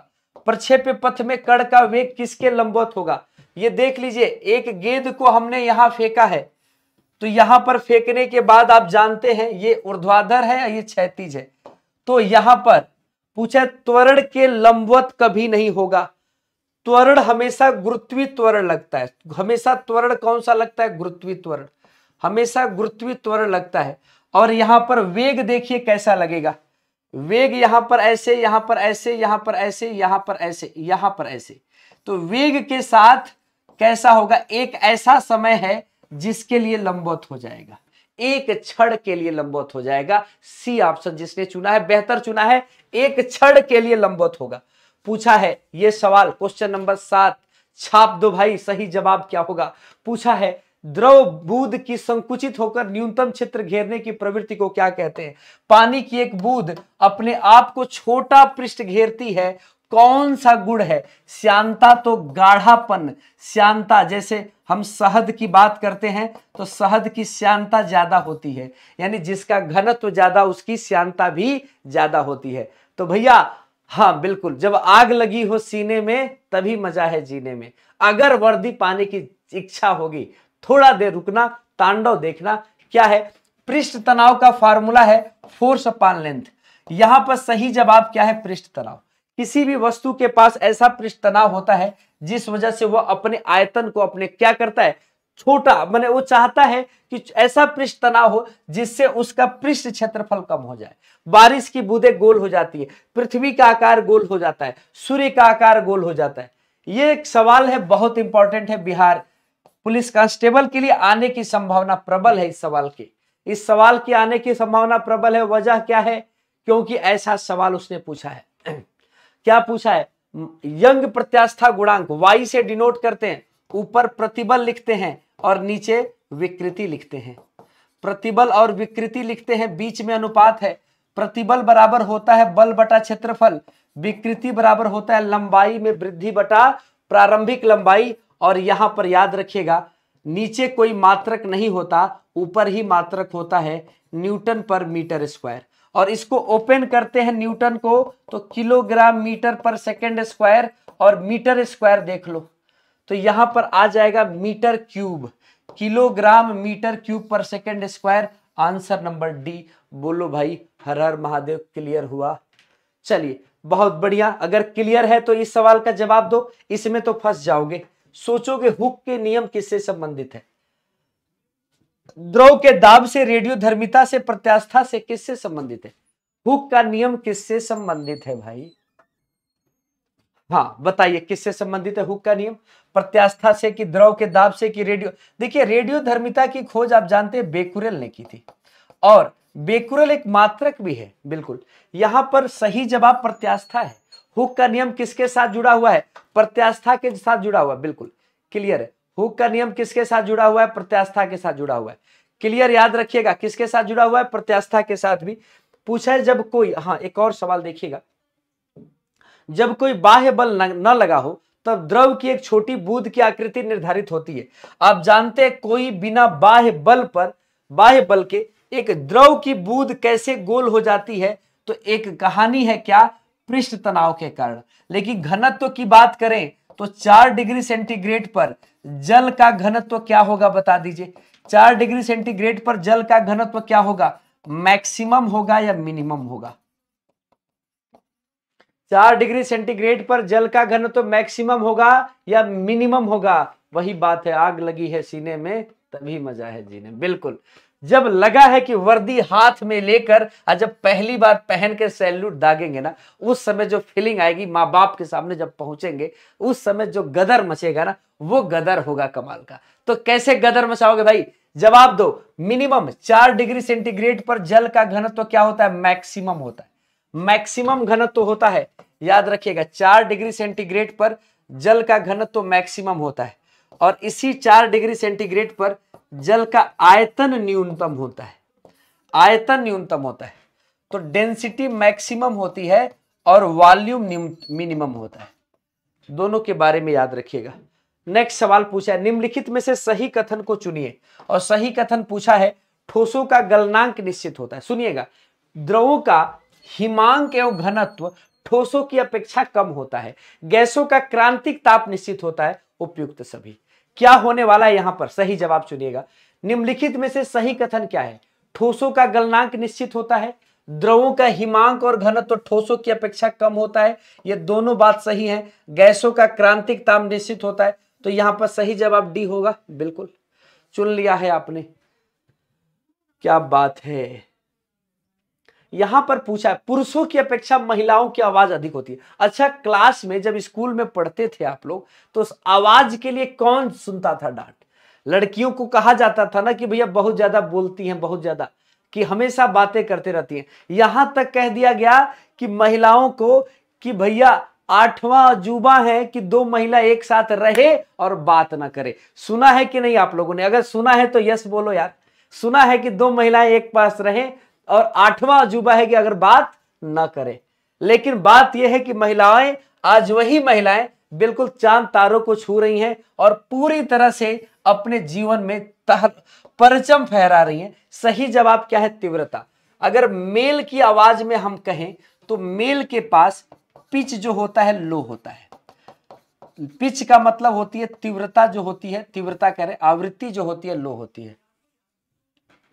प्रक्षेप पथ में कड़ का वेग किसके लंबवत होगा ये देख लीजिए एक गेंद को हमने यहाँ फेंका है तो यहां पर फेंकने के बाद आप जानते हैं ये ऊर्ध्वाधर है ये क्षैतिज है तो यहां पर पूछा त्वरण के लंबवत कभी नहीं होगा त्वरण हमेशा गुरुत्वी त्वरण लगता है हमेशा त्वरण कौन सा लगता है गुरुत्वी त्वरण हमेशा गुरुत्वी त्वरण लगता है और यहां पर वेग देखिए कैसा लगेगा वेग यहां पर ऐसे यहां पर ऐसे यहां पर ऐसे यहां पर ऐसे यहां पर ऐसे तो वेग के साथ कैसा होगा एक ऐसा समय है जिसके लिए लंबवत हो जाएगा एक क्षण के लिए लंबवत हो जाएगा सी ऑप्शन जिसने चुना है बेहतर चुना है एक क्षण के लिए लंबवत होगा पूछा है यह सवाल क्वेश्चन नंबर सात छाप दो भाई सही जवाब क्या होगा पूछा है द्रव बूद की संकुचित होकर न्यूनतम क्षेत्र घेरने की प्रवृत्ति को क्या कहते हैं पानी की एक बूद अपने आप को छोटा पृष्ठ घेरती है कौन सा गुण है श्यांता तो गाढ़ापन श्यांता जैसे हम शहद की बात करते हैं तो शहद की श्यांता ज्यादा होती है यानी जिसका घनत्व तो ज्यादा उसकी श्यांता भी ज्यादा होती है तो भैया हाँ बिल्कुल जब आग लगी हो सीने में तभी मजा है जीने में अगर वर्दी पाने की इच्छा होगी थोड़ा देर रुकना तांडव देखना क्या है पृष्ठ तनाव का फॉर्मूला है फोर्स पान लेंथ यहां पर सही जवाब क्या है पृष्ठ तनाव किसी भी वस्तु के पास ऐसा पृष्ठ तनाव होता है जिस वजह से वह अपने आयतन को अपने क्या करता है छोटा मैंने वो चाहता है कि ऐसा पृष्ठ तनाव हो जिससे उसका पृष्ठ क्षेत्रफल कम हो जाए बारिश की बूंदे गोल हो जाती है पृथ्वी का आकार गोल हो जाता है सूर्य का आकार गोल हो जाता है ये एक सवाल है बहुत इंपॉर्टेंट है बिहार पुलिस कांस्टेबल के लिए आने की संभावना प्रबल है इस सवाल की इस सवाल की आने की संभावना प्रबल है वजह क्या है क्योंकि ऐसा सवाल उसने पूछा है क्या पूछा है यंग प्रत्यास्था गुणांक वाई से डिनोट करते हैं ऊपर प्रतिबल लिखते हैं और नीचे विकृति लिखते हैं प्रतिबल और विकृति लिखते हैं बीच में अनुपात है प्रतिबल बराबर होता है बल बटा क्षेत्रफल विकृति बराबर होता है लंबाई में वृद्धि बटा प्रारंभिक लंबाई और यहां पर याद रखिएगा नीचे कोई मात्रक नहीं होता ऊपर ही मात्रक होता है न्यूटन पर मीटर स्क्वायर और इसको ओपन करते हैं न्यूटन को तो किलोग्राम मीटर पर सेकेंड स्क्वायर और मीटर स्क्वायर देख लो तो यहां पर आ जाएगा metre cube kilogram metre cube पर second square answer number D बोलो भाई हर हर महादेव क्लियर हुआ चलिए बहुत बढ़िया अगर क्लियर है तो इस सवाल का जवाब दो इसमें तो फंस जाओगे सोचोगे हुक के नियम किससे संबंधित है द्रव के दाब से रेडियो धर्मिता से प्रत्यास्था से किससे संबंधित है हुक का नियम किससे संबंधित है भाई हाँ बताइए किससे संबंधित है हुक का नियम प्रत्यास्था से कि द्रव के दाब से कि रेडियो देखिए रेडियो धर्मिता की खोज आप जानते हैं बेकुरल ने की थी और बेकुरल एक मात्रक भी है बिल्कुल यहां पर सही जवाब प्रत्यास्था है हुक का नियम किसके साथ जुड़ा हुआ है प्रत्यास्था के साथ जुड़ा हुआ बिल्कुल क्लियर है हुक का नियम किसके साथ जुड़ा हुआ है प्रत्यास्था के साथ जुड़ा हुआ है क्लियर याद रखिएगा किसके साथ जुड़ा हुआ है प्रत्यास्था के साथ भी पूछा है जब कोई हाँ एक और सवाल देखिएगा जब कोई बाह्य बल न लगा हो तब द्रव की एक छोटी बूंद की आकृति निर्धारित होती है आप जानते हैं कोई बिना बाह्य बल पर बाह्य बल के एक द्रव की बूंद कैसे गोल हो जाती है तो एक कहानी है क्या पृष्ठ तनाव के कारण लेकिन घनत्व की बात करें तो चार डिग्री सेंटीग्रेड पर जल का घनत्व क्या होगा बता दीजिए चार डिग्री सेंटीग्रेड पर जल का घनत्व क्या होगा मैक्सिमम होगा या मिनिमम होगा चार डिग्री सेंटीग्रेड पर जल का घनत्व मैक्सिमम होगा या मिनिमम होगा वही बात है आग लगी है सीने में तभी मजा है जीने बिल्कुल जब लगा है कि वर्दी हाथ में लेकर और जब पहली बार पहन के सैल्यूट दागेंगे ना उस समय जो फीलिंग आएगी माँ बाप के सामने जब पहुंचेंगे उस समय जो गदर मचेगा ना वो गदर होगा कमाल का तो कैसे गदर मचाओगे भाई जवाब दो मिनिमम चार डिग्री सेंटीग्रेड पर जल का घनत्व तो क्या होता है मैक्सिमम होता है मैक्सिमम घनत्व तो होता है याद रखिएगा चार डिग्री सेंटीग्रेड पर जल का घनत्व तो मैक्सिमम होता है और इसी चार डिग्री सेंटीग्रेड पर जल का आयतन न्यूनतम होता है आयतन न्यूनतम होता है तो डेंसिटी मैक्सिमम होती है और वॉल्यूम मिनिमम होता है दोनों के बारे में याद रखिएगा नेक्स्ट सवाल पूछा है निम्नलिखित में से सही कथन को चुनिए और सही कथन पूछा है ठोसों का गलनांक निश्चित होता है सुनिएगा द्रवों का हिमांक एवं घनत्व ठोसों की अपेक्षा कम होता है गैसों का क्रांतिक ताप निश्चित होता है उपयुक्त सभी क्या होने वाला है यहां पर सही जवाब चुनिएगा निम्नलिखित में से सही कथन क्या है ठोसों का गलनांक निश्चित होता है द्रवों का हिमांक और घनत्व तो ठोसों की अपेक्षा कम होता है ये दोनों बात सही है गैसों का क्रांतिक ताप निश्चित होता है तो यहां पर सही जवाब डी होगा बिल्कुल चुन लिया है आपने क्या बात है यहां पर पूछा है पुरुषों की अपेक्षा महिलाओं की आवाज अधिक होती है अच्छा क्लास में जब स्कूल में पढ़ते थे आप लोग तो उस आवाज के लिए कौन सुनता था डांट लड़कियों को कहा जाता था ना कि भैया बहुत ज्यादा बोलती हैं बहुत ज्यादा कि हमेशा बातें करते रहती हैं यहां तक कह दिया गया कि महिलाओं को कि भैया आठवां अजूबा है कि दो महिला एक साथ रहे और बात ना करे सुना है कि नहीं आप लोगों ने अगर सुना है तो यस बोलो यार सुना है कि दो महिलाएं एक पास रहें और आठवां अजूबा है कि अगर बात ना करे लेकिन बात यह है कि महिलाएं आज वही महिलाएं बिल्कुल चांद तारों को छू रही हैं और पूरी तरह से अपने जीवन में परचम फहरा रही हैं सही जवाब क्या है तीव्रता अगर मेल की आवाज में हम कहें तो मेल के पास पिच जो होता है लो होता है पिच का मतलब होती है तीव्रता जो होती है तीव्रता कह रहे आवृत्ति जो होती है लो होती है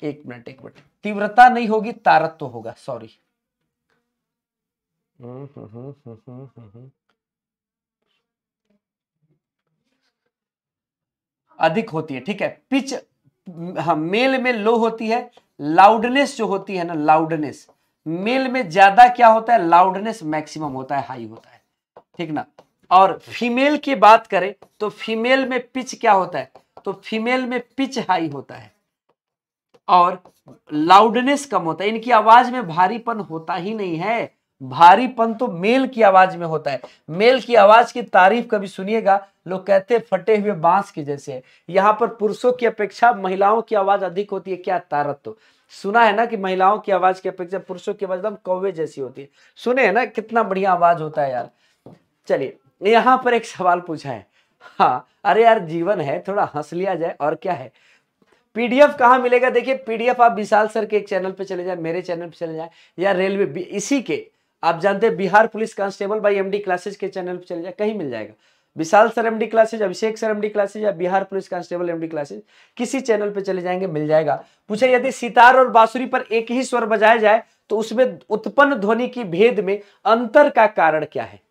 एक मिनट एक मिनट तीव्रता नहीं होगी तारत्व तो होगा सॉरी हम्म, हम्म, हम्म, अधिक होती है ठीक है पिच हाँ, मेल में लो होती है लाउडनेस जो होती है ना लाउडनेस मेल में ज्यादा क्या होता है लाउडनेस मैक्सिमम होता है हाई होता है ठीक ना और फीमेल की बात करें तो फीमेल में पिच क्या होता है तो फीमेल में पिच हाई होता है और लाउडनेस कम होता है इनकी आवाज में भारीपन होता ही नहीं है भारीपन तो मेल की आवाज में होता है मेल की आवाज की तारीफ कभी सुनिएगा लोग कहते हैं फटे हुए बांस के जैसे यहां पर पुरुषों की अपेक्षा महिलाओं की आवाज अधिक होती है क्या तारत तो सुना है ना कि महिलाओं की आवाज की अपेक्षा पुरुषों की आवाज एकदम कौवे जैसी होती है सुने है ना कितना बढ़िया आवाज होता है यार चलिए यहाँ पर एक सवाल पूछा है हाँ अरे यार जीवन है थोड़ा हंस लिया जाए और क्या है पीडीएफ कहाँ मिलेगा देखिए पीडीएफ आप विशाल सर के एक चैनल पे चले जाए मेरे चैनल पे चले जाए या रेलवे इसी के आप जानते हैं Bihar police constable by MD classes के चैनल पे चले जाए कहीं मिल जाएगा Vishal sir MD classes Abhishek sir MD classes या Bihar police constable MD classes किसी चैनल पे चले जाएंगे मिल जाएगा पूछा यदि सितार और बांसुरी पर एक ही स्वर बजाया जाए तो उसमें उत्पन्न ध्वनि की भेद में अंतर का कारण क्या है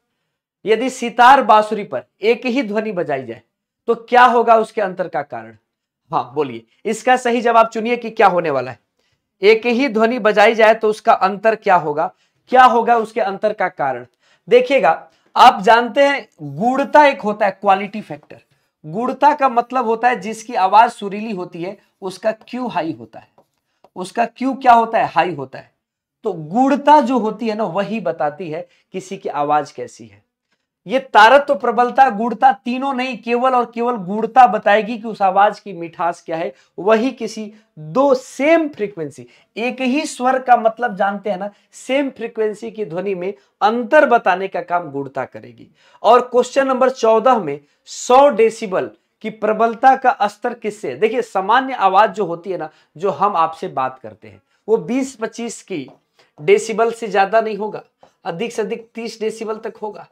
यदि सितार बांसुरी पर एक ही ध्वनि बजाई जाए तो क्या होगा उसके अंतर का कारण हाँ बोलिए इसका सही जवाब चुनिए कि क्या होने वाला है एक ही ध्वनि बजाई जाए तो उसका अंतर क्या होगा क्या होगा उसके अंतर का कारण देखिएगा आप जानते हैं गुणता एक होता है क्वालिटी फैक्टर गुणता का मतलब होता है जिसकी आवाज सुरीली होती है उसका क्यू हाई होता है उसका क्यू क्या होता है हाई होता है तो गुणता जो होती है ना वही बताती है किसी की आवाज कैसी है ये तारत्व तो प्रबलता गुड़ता तीनों नहीं केवल और केवल गुड़ता बताएगी कि उस आवाज की मिठास क्या है वही किसी दो सेम फ्रीक्वेंसी एक ही स्वर का मतलब जानते हैं ना सेम फ्रीक्वेंसी की ध्वनि में अंतर बताने का काम गुड़ता करेगी और क्वेश्चन नंबर चौदह में सौ डेसिबल कि प्रबलता का स्तर किससे देखिए सामान्य आवाज जो होती है ना जो हम आपसे बात करते हैं वो 20-25 की डेसिबल से ज्यादा नहीं होगा अधिक से अधिक 30 डेसिबल तक होगा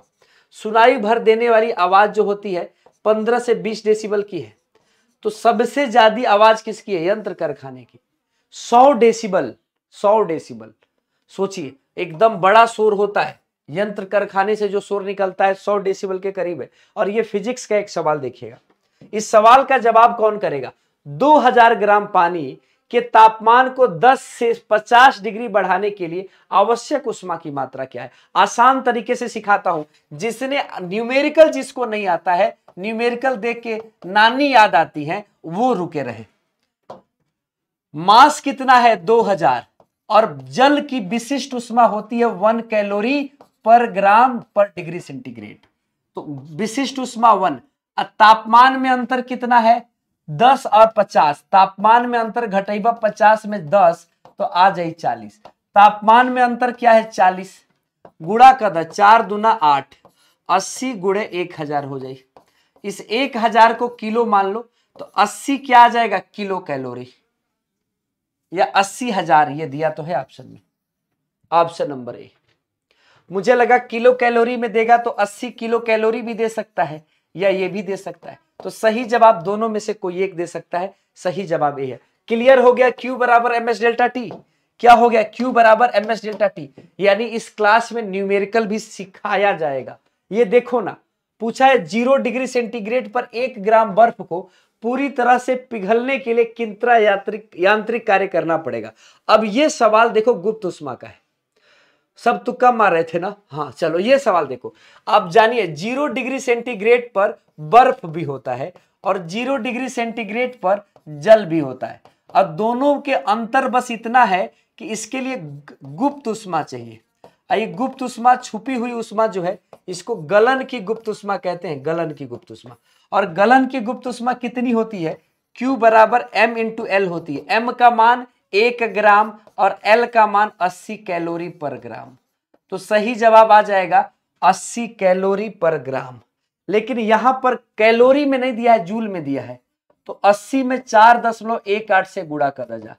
सुनाई भर देने वाली आवाज जो होती है पंद्रह से बीस डेसिबल की है तो सबसे ज्यादा आवाज किसकी है यंत्र कारखाने की सौ डेसिबल सौ डेसिबल सोचिए एकदम बड़ा शोर होता है यंत्र कारखाने से जो शोर निकलता है सौ डेसिबल के करीब है और ये फिजिक्स का एक सवाल देखिएगा इस सवाल का जवाब कौन करेगा 2000 ग्राम पानी के तापमान को 10 से 50 डिग्री बढ़ाने के लिए आवश्यक उष्मा की मात्रा क्या है आसान तरीके से सिखाता हूं जिसने न्यूमेरिकल जिसको नहीं आता है न्यूमेरिकल देख के नानी याद आती है वो रुके रहे मास कितना है 2000 और जल की विशिष्ट उष्मा होती है वन कैलोरी पर ग्राम पर डिग्री सेंटीग्रेड तो विशिष्ट उष्मा वन तापमान में अंतर कितना है दस और पचास तापमान में अंतर घटेबा पचास में दस तो आ जाए चालीस तापमान में अंतर क्या है चालीस गुड़ा कर चार दुना आठ अस्सी गुड़े एक हजार हो जाए इस एक हजार को किलो मान लो तो अस्सी क्या आ जाएगा किलो कैलोरी या अस्सी हजार ये दिया तो है ऑप्शन में ऑप्शन नंबर ए मुझे लगा किलो कैलोरी में देगा तो अस्सी किलो कैलोरी भी दे सकता है या ये भी दे सकता है तो सही जवाब दोनों में से कोई एक दे सकता है सही जवाब ए है क्लियर हो गया क्यू बराबर एम एस डेल्टा टी क्या हो गया क्यू बराबर एम एस डेल्टा टी यानी इस क्लास में न्यूमेरिकल भी सिखाया जाएगा ये देखो ना पूछा है जीरो डिग्री सेंटीग्रेड पर एक ग्राम बर्फ को पूरी तरह से पिघलने के लिए किंतरा यांत्रिक यांत्रिक कार्य करना पड़ेगा अब ये सवाल देखो गुप्त उष्मा का है सब तुक्का तो मार रहे थे ना हाँ चलो ये सवाल देखो आप जानिए जीरो डिग्री सेंटीग्रेड पर बर्फ भी होता है और जीरो डिग्री सेंटीग्रेड पर जल भी होता है और दोनों के अंतर बस इतना है कि इसके लिए गुप्त उष्मा चाहिए ये गुप्त उष्मा छुपी हुई उष्मा जो है इसको गलन की गुप्त उष्मा कहते हैं गलन की गुप्त उष्मा और गलन की गुप्त उष्मा कितनी होती है क्यू बराबर एम इंटू एल होती है एम का मान एक ग्राम और एल का मान 80 कैलोरी पर ग्राम तो सही जवाब आ जाएगा 80 कैलोरी पर ग्राम लेकिन यहां पर कैलोरी में नहीं दिया है जूल में दिया है तो 80 में चार दशमलव एक आठ से गुड़ा कर जा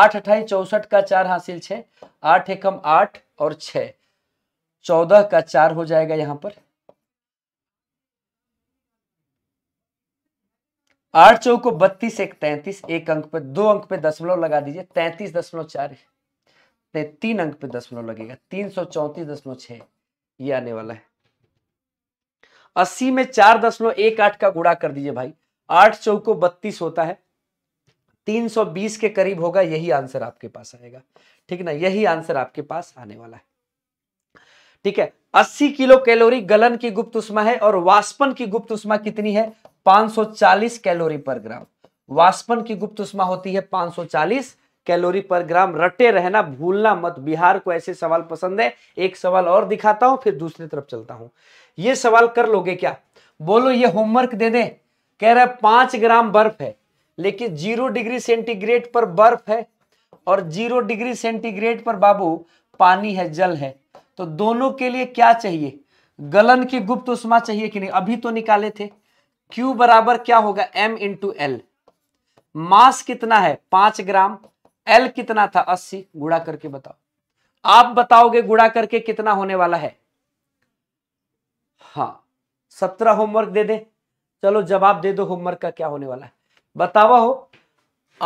आठ अठाई चौसठ का चार हासिल छ आठ एकम आठ और छ चौदह का चार हो जाएगा यहां पर आठ चौक को बत्तीस एक तैतीस एक अंक पे दो अंक पे दशमलव लगा दीजिए तैतीस दशमलव चार तीन अंक पे दशमलव लगेगा तीन सौ चौतीस दशमलव छह ये आने वाला है अस्सी में चार दशमलव एक आठ का गुड़ा कर दीजिए भाई आठ चौको बत्तीस होता है तीन सौ बीस के करीब होगा यही आंसर आपके पास आएगा ठीक ना यही आंसर आपके पास आने वाला है ठीक है 80 किलो कैलोरी गलन की गुप्त उष्मा है और वाष्पन की गुप्त उष्मा कितनी है 540 कैलोरी पर ग्राम वाष्पन की गुप्त उष्मा होती है 540 कैलोरी पर ग्राम रटे रहना भूलना मत बिहार को ऐसे सवाल पसंद है एक सवाल और दिखाता हूं फिर दूसरी तरफ चलता हूं ये सवाल कर लोगे क्या बोलो ये होमवर्क दे दे कह रहा है पांच ग्राम बर्फ है लेकिन जीरो डिग्री सेंटीग्रेड पर बर्फ है और जीरो डिग्री सेंटीग्रेड पर बाबू पानी है जल है तो दोनों के लिए क्या चाहिए गलन की गुप्त उष्मा चाहिए कि नहीं अभी तो निकाले थे Q बराबर क्या होगा M इंटू एल मास कितना है पांच ग्राम L कितना था अस्सी गुड़ा करके बताओ आप बताओगे गुड़ा करके कितना होने वाला है हाँ सत्रह होमवर्क दे दे चलो जवाब दे दो होमवर्क का क्या होने वाला है बतावा हो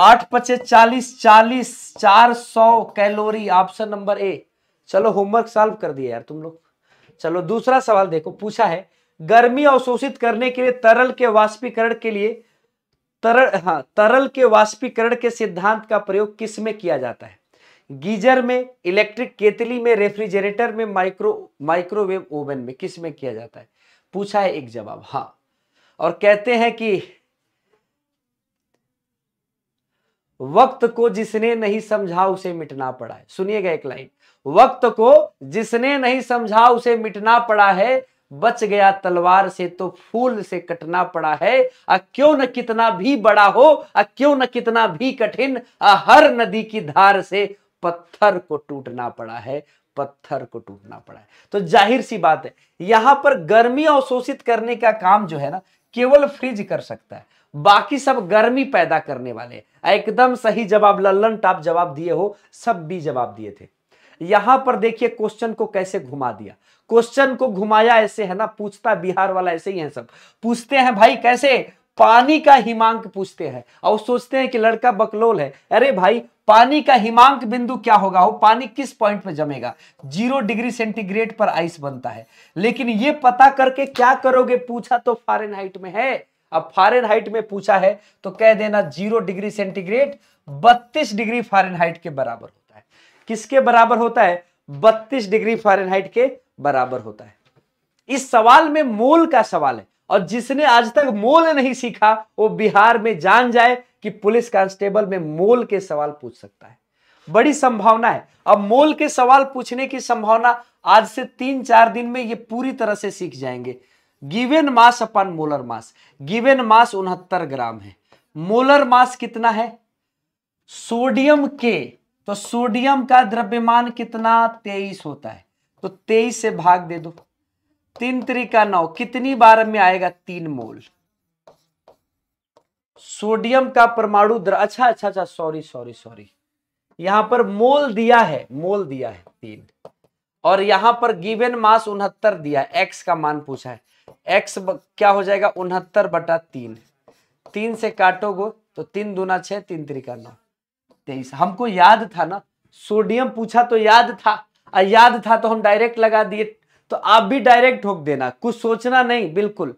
आठ पचे चालीस चालीस चार सौ कैलोरी ऑप्शन नंबर ए चलो होमवर्क सॉल्व कर दिया यार तुम लोग चलो दूसरा सवाल देखो पूछा है गर्मी अवशोषित करने के लिए तरल के वाष्पीकरण के लिए तरल हाँ तरल के वाष्पीकरण के सिद्धांत का प्रयोग किस में किया जाता है गीजर में इलेक्ट्रिक केतली में रेफ्रिजरेटर में माइक्रो माइक्रोवेव ओवन में किस में किया जाता है पूछा है एक जवाब हाँ और कहते हैं कि वक्त को जिसने नहीं समझा उसे मिटना पड़ा है सुनिएगा एक लाइन वक्त को जिसने नहीं समझा उसे मिटना पड़ा है बच गया तलवार से तो फूल से कटना पड़ा है आ क्यों न कितना भी बड़ा हो आ क्यों न कितना भी कठिन आ हर नदी की धार से पत्थर को टूटना पड़ा है पत्थर को टूटना पड़ा है तो जाहिर सी बात है यहां पर गर्मी अवशोषित करने का काम जो है ना केवल फ्रिज कर सकता है बाकी सब गर्मी पैदा करने वाले एकदम सही जवाब लल्लन टाप जवाब दिए हो सब भी जवाब दिए थे यहां पर देखिए क्वेश्चन को कैसे घुमा दिया क्वेश्चन को घुमाया ऐसे है ना पूछता बिहार वाला ऐसे ही है सब पूछते हैं भाई कैसे पानी का हिमांक पूछते हैं और सोचते हैं कि लड़का बकलोल है अरे भाई पानी का हिमांक बिंदु क्या होगा वो पानी किस पॉइंट पे जमेगा जीरो डिग्री सेंटीग्रेड पर आइस बनता है लेकिन ये पता करके क्या करोगे पूछा तो फॉरन में है अब फॉरन में पूछा है तो कह देना जीरो डिग्री सेंटीग्रेड बत्तीस डिग्री फॉरन के बराबर होता है किसके बराबर होता है बत्तीस डिग्री फॉरन के बराबर होता है इस सवाल में मोल का सवाल है और जिसने आज तक मोल नहीं सीखा वो बिहार में जान जाए कि पुलिस कांस्टेबल में मोल के सवाल पूछ सकता है बड़ी संभावना है अब मोल के सवाल पूछने की संभावना आज से तीन चार दिन में ये पूरी तरह से सीख जाएंगे गिवेन मास अपन मोलर मास गिवेन मास उनहत्तर ग्राम है मोलर मास कितना है सोडियम के तो सोडियम का द्रव्यमान कितना तेईस होता है तो तेईस से भाग दे दो तीन त्रिका नौ कितनी बार में आएगा तीन मोल सोडियम का परमाणु द्र अच्छा अच्छा अच्छा सॉरी सॉरी सॉरी यहां पर मोल दिया है मोल दिया है तीन और यहां पर गिवन मास उनहत्तर दिया एक्स का मान पूछा है एक्स क्या हो जाएगा उनहत्तर बटा तीन तीन से काटोगे तो तीन दूना छह तीन त्रिका नौ तेईस हमको याद था ना सोडियम पूछा तो याद था याद था तो हम डायरेक्ट लगा दिए तो आप भी डायरेक्ट ठोक देना कुछ सोचना नहीं बिल्कुल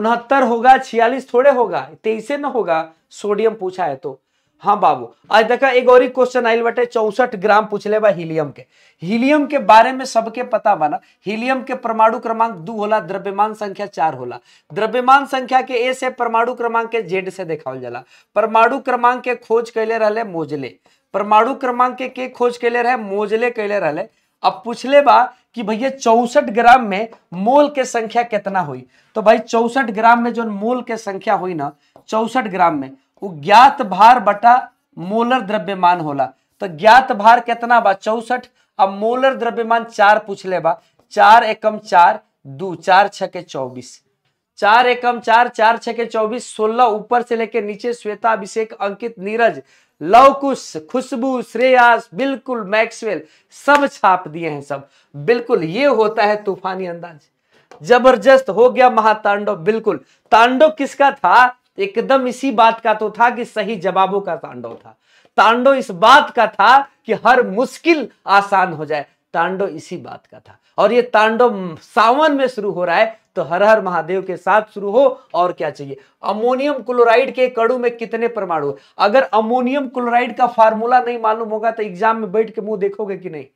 उनहत्तर होगा छियालीस थोड़े होगा तेईसे न होगा सोडियम पूछा है तो हाँ बाबू आज देखा एक और क्वेश्चन आई बटे चौसठ ग्राम पूछ ले हीलियम के हीलियम के बारे में सबके पता बना हीलियम के परमाणु क्रमांक दो होला द्रव्यमान संख्या चार होला द्रव्यमान संख्या के ए से परमाणु क्रमांक के जेड से देखावल जाला परमाणु क्रमांक के खोज कैले रहले मोजले परमाणु क्रमांक के खोज कैले रहे मोजले कैले रहे अब पूछले बा कि भैया चौसठ ग्राम में मोल के संख्या कितना हुई तो भाई चौसठ ग्राम में जो मोल के संख्या हुई ना चौसठ ग्राम में वो ज्ञात भार बटा मोलर द्रव्यमान होला तो ज्ञात भार कितना बा चौसठ अब मोलर द्रव्यमान चार पूछले बा चार एकम चार दू चार छ के चौबीस चार एकम चार चार छ के चौबीस सोलह ऊपर से लेके नीचे श्वेता अभिषेक अंकित नीरज लवकुश खुशबू श्रेयास बिल्कुल मैक्सवेल सब छाप दिए हैं सब बिल्कुल ये होता है तूफानी अंदाज जबरदस्त हो गया महातांडव बिल्कुल तांडव किसका था एकदम इसी बात का तो था कि सही जवाबों का तांडव था तांडव इस बात का था कि हर मुश्किल आसान हो जाए तांडव इसी बात का था और ये तांडव सावन में शुरू हो रहा है तो हर हर महादेव के साथ शुरू हो और क्या चाहिए अमोनियम क्लोराइड के कड़ू में कितने परमाणु अगर अमोनियम क्लोराइड का फार्मूला नहीं मालूम होगा तो एग्जाम में बैठ के मुंह देखोगे कि नहीं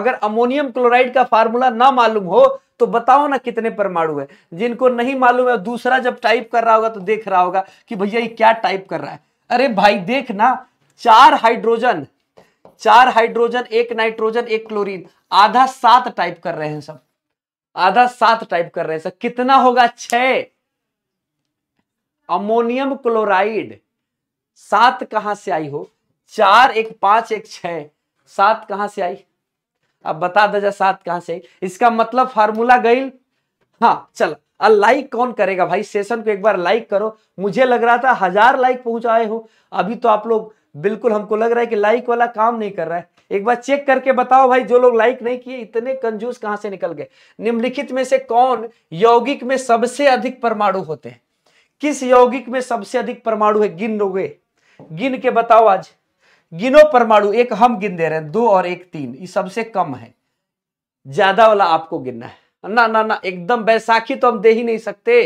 अगर अमोनियम क्लोराइड का फार्मूला ना मालूम हो तो बताओ ना कितने परमाणु है जिनको नहीं मालूम है दूसरा जब टाइप कर रहा होगा तो देख रहा होगा कि भैया ये क्या टाइप कर रहा है अरे भाई देख ना चार हाइड्रोजन चार हाइड्रोजन एक नाइट्रोजन एक क्लोरीन आधा सात टाइप कर रहे हैं सब आधा सात टाइप कर रहे हैं सर कितना होगा छ अमोनियम क्लोराइड सात कहां से आई हो चार एक पांच एक छ सात कहां से आई अब बता दे जा सात कहां से आई इसका मतलब फार्मूला गई हाँ चल लाइक कौन करेगा भाई सेशन को एक बार लाइक करो मुझे लग रहा था हजार लाइक पहुंचाए हो अभी तो आप लोग बिल्कुल हमको लग रहा है कि लाइक वाला काम नहीं कर रहा है एक बार चेक करके बताओ भाई जो लोग लाइक नहीं किए इतने कंजूस कहां से निकल गए निम्नलिखित में से कौन यौगिक में सबसे अधिक परमाणु होते हैं किस यौगिक में सबसे अधिक परमाणु है गिन लोगे गिन के बताओ आज गिनो परमाणु एक हम गिन दे रहे हैं दो और एक तीन ये सबसे कम है ज्यादा वाला आपको गिनना है ना ना ना एकदम बैसाखी तो हम दे ही नहीं सकते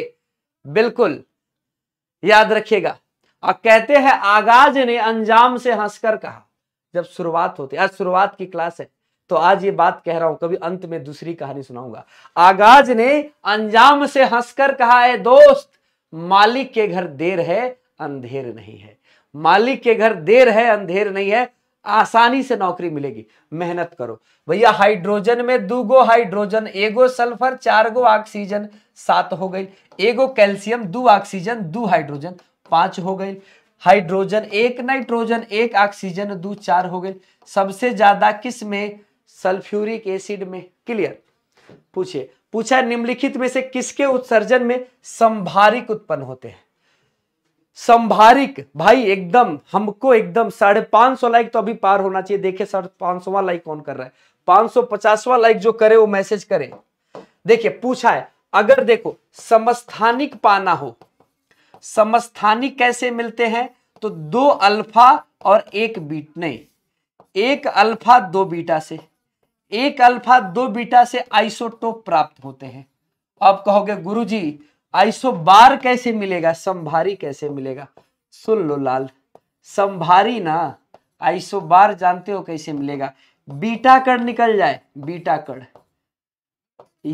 बिल्कुल याद रखिएगा और कहते हैं आगाज ने अंजाम से हंसकर कहा जब शुरुआत होती है आज शुरुआत की क्लास है तो आज ये बात कह रहा हूं कभी अंत में दूसरी कहानी सुनाऊंगा आगाज ने अंजाम से हंसकर कहा है दोस्त मालिक के घर देर है अंधेर नहीं है मालिक के घर देर है अंधेर नहीं है आसानी से नौकरी मिलेगी मेहनत करो भैया हाइड्रोजन में दो गो हाइड्रोजन एगो सल्फर चार गो ऑक्सीजन सात हो गई एगो कैल्शियम दो ऑक्सीजन दो हाइड्रोजन पांच हो गई हाइड्रोजन एक नाइट्रोजन एक ऑक्सीजन दो चार हो गए सबसे ज्यादा किस में सल्फ्यूरिक एसिड में क्लियर पूछिए पूछा निम्नलिखित में से किसके उत्सर्जन में संभारिक उत्पन्न होते हैं संभारिक भाई एकदम हमको एकदम साढ़े पांच सौ लाइक तो अभी पार होना चाहिए देखिए सर पांच सौवा लाइक कौन कर रहा है पांच सौ पचासवा लाइक जो करे वो मैसेज करे देखिए पूछा है अगर देखो समस्थानिक पाना हो समस्थानिक कैसे मिलते हैं तो दो अल्फा और एक बीट नहीं एक अल्फा दो बीटा से एक अल्फा दो बीटा से आइसोटोप प्राप्त होते हैं आप कहोगे गुरुजी बार कैसे मिलेगा संभारी कैसे मिलेगा सुन लो लाल संभारी ना बार जानते हो कैसे मिलेगा बीटा कण निकल जाए बीटा कण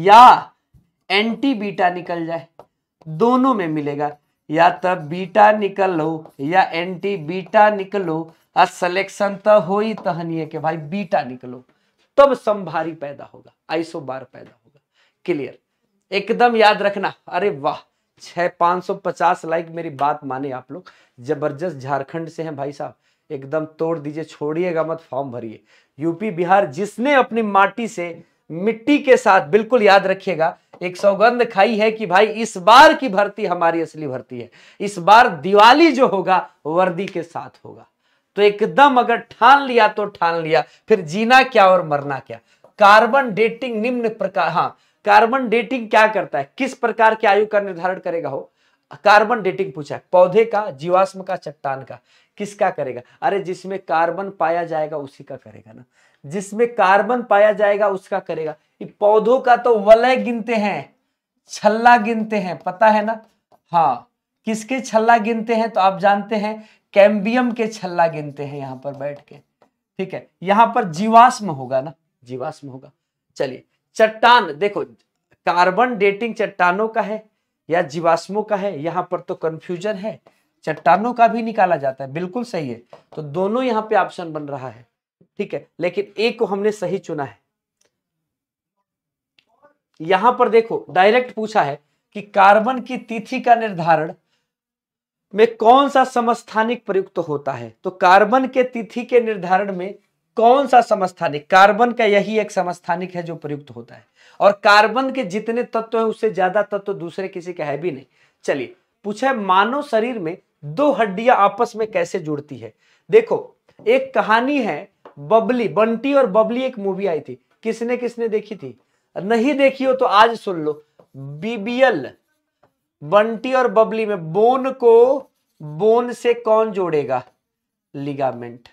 या एंटी बीटा निकल जाए दोनों में मिलेगा या तो बीटा निकल लो या एंटी बीटा निकलो आ सिलेक्शन तो हो ही तहनिए कि भाई बीटा निकलो तब संभारी पैदा होगा आइसो बार पैदा होगा क्लियर एकदम याद रखना अरे वाह छ पांच सौ पचास लाइक मेरी बात माने आप लोग जबरदस्त झारखंड से हैं भाई साहब एकदम तोड़ दीजिए छोड़िएगा मत फॉर्म भरिए यूपी बिहार जिसने अपनी माटी से मिट्टी के साथ बिल्कुल याद रखिएगा एक सौगंध खाई है कि भाई इस बार की भर्ती हमारी असली भर्ती है इस बार दिवाली जो होगा वर्दी के साथ होगा तो एकदम अगर ठान लिया तो ठान लिया फिर जीना क्या और मरना क्या कार्बन डेटिंग निम्न प्रकार हाँ कार्बन डेटिंग क्या करता है किस प्रकार की आयु का निर्धारण करेगा हो कार्बन डेटिंग पूछा है पौधे का जीवाश्म का चट्टान का किसका करेगा अरे जिसमें कार्बन पाया जाएगा उसी का करेगा ना जिसमें कार्बन पाया जाएगा उसका करेगा पौधों का तो वलय गिनते हैं छल्ला गिनते हैं पता है ना हाँ किसके छल्ला गिनते हैं तो आप जानते हैं कैम्बियम के छल्ला गिनते हैं यहाँ पर बैठ के ठीक है यहां पर जीवाश्म होगा ना जीवाश्म होगा चलिए चट्टान देखो कार्बन डेटिंग चट्टानों का है या जीवाश्मों का है यहां पर तो कंफ्यूजन है चट्टानों का भी निकाला जाता है बिल्कुल सही है तो दोनों यहाँ पे ऑप्शन बन रहा है ठीक है लेकिन ए को हमने सही चुना है यहां पर देखो डायरेक्ट पूछा है कि कार्बन की तिथि का निर्धारण में कौन सा समस्थानिक प्रयुक्त तो होता है तो कार्बन के तिथि के निर्धारण में कौन सा समस्थानिक कार्बन का यही एक समस्थानिक है जो प्रयुक्त तो होता है और कार्बन के जितने तत्व हैं उससे ज्यादा तत्व तो दूसरे किसी का है भी नहीं चलिए पूछा है मानव शरीर में दो हड्डियां आपस में कैसे जुड़ती है देखो एक कहानी है बबली बंटी और बबली एक मूवी आई थी किसने किसने देखी थी नहीं देखी हो तो आज सुन लो बीबीएल बंटी और बबली में बोन को बोन से कौन जोड़ेगा लिगामेंट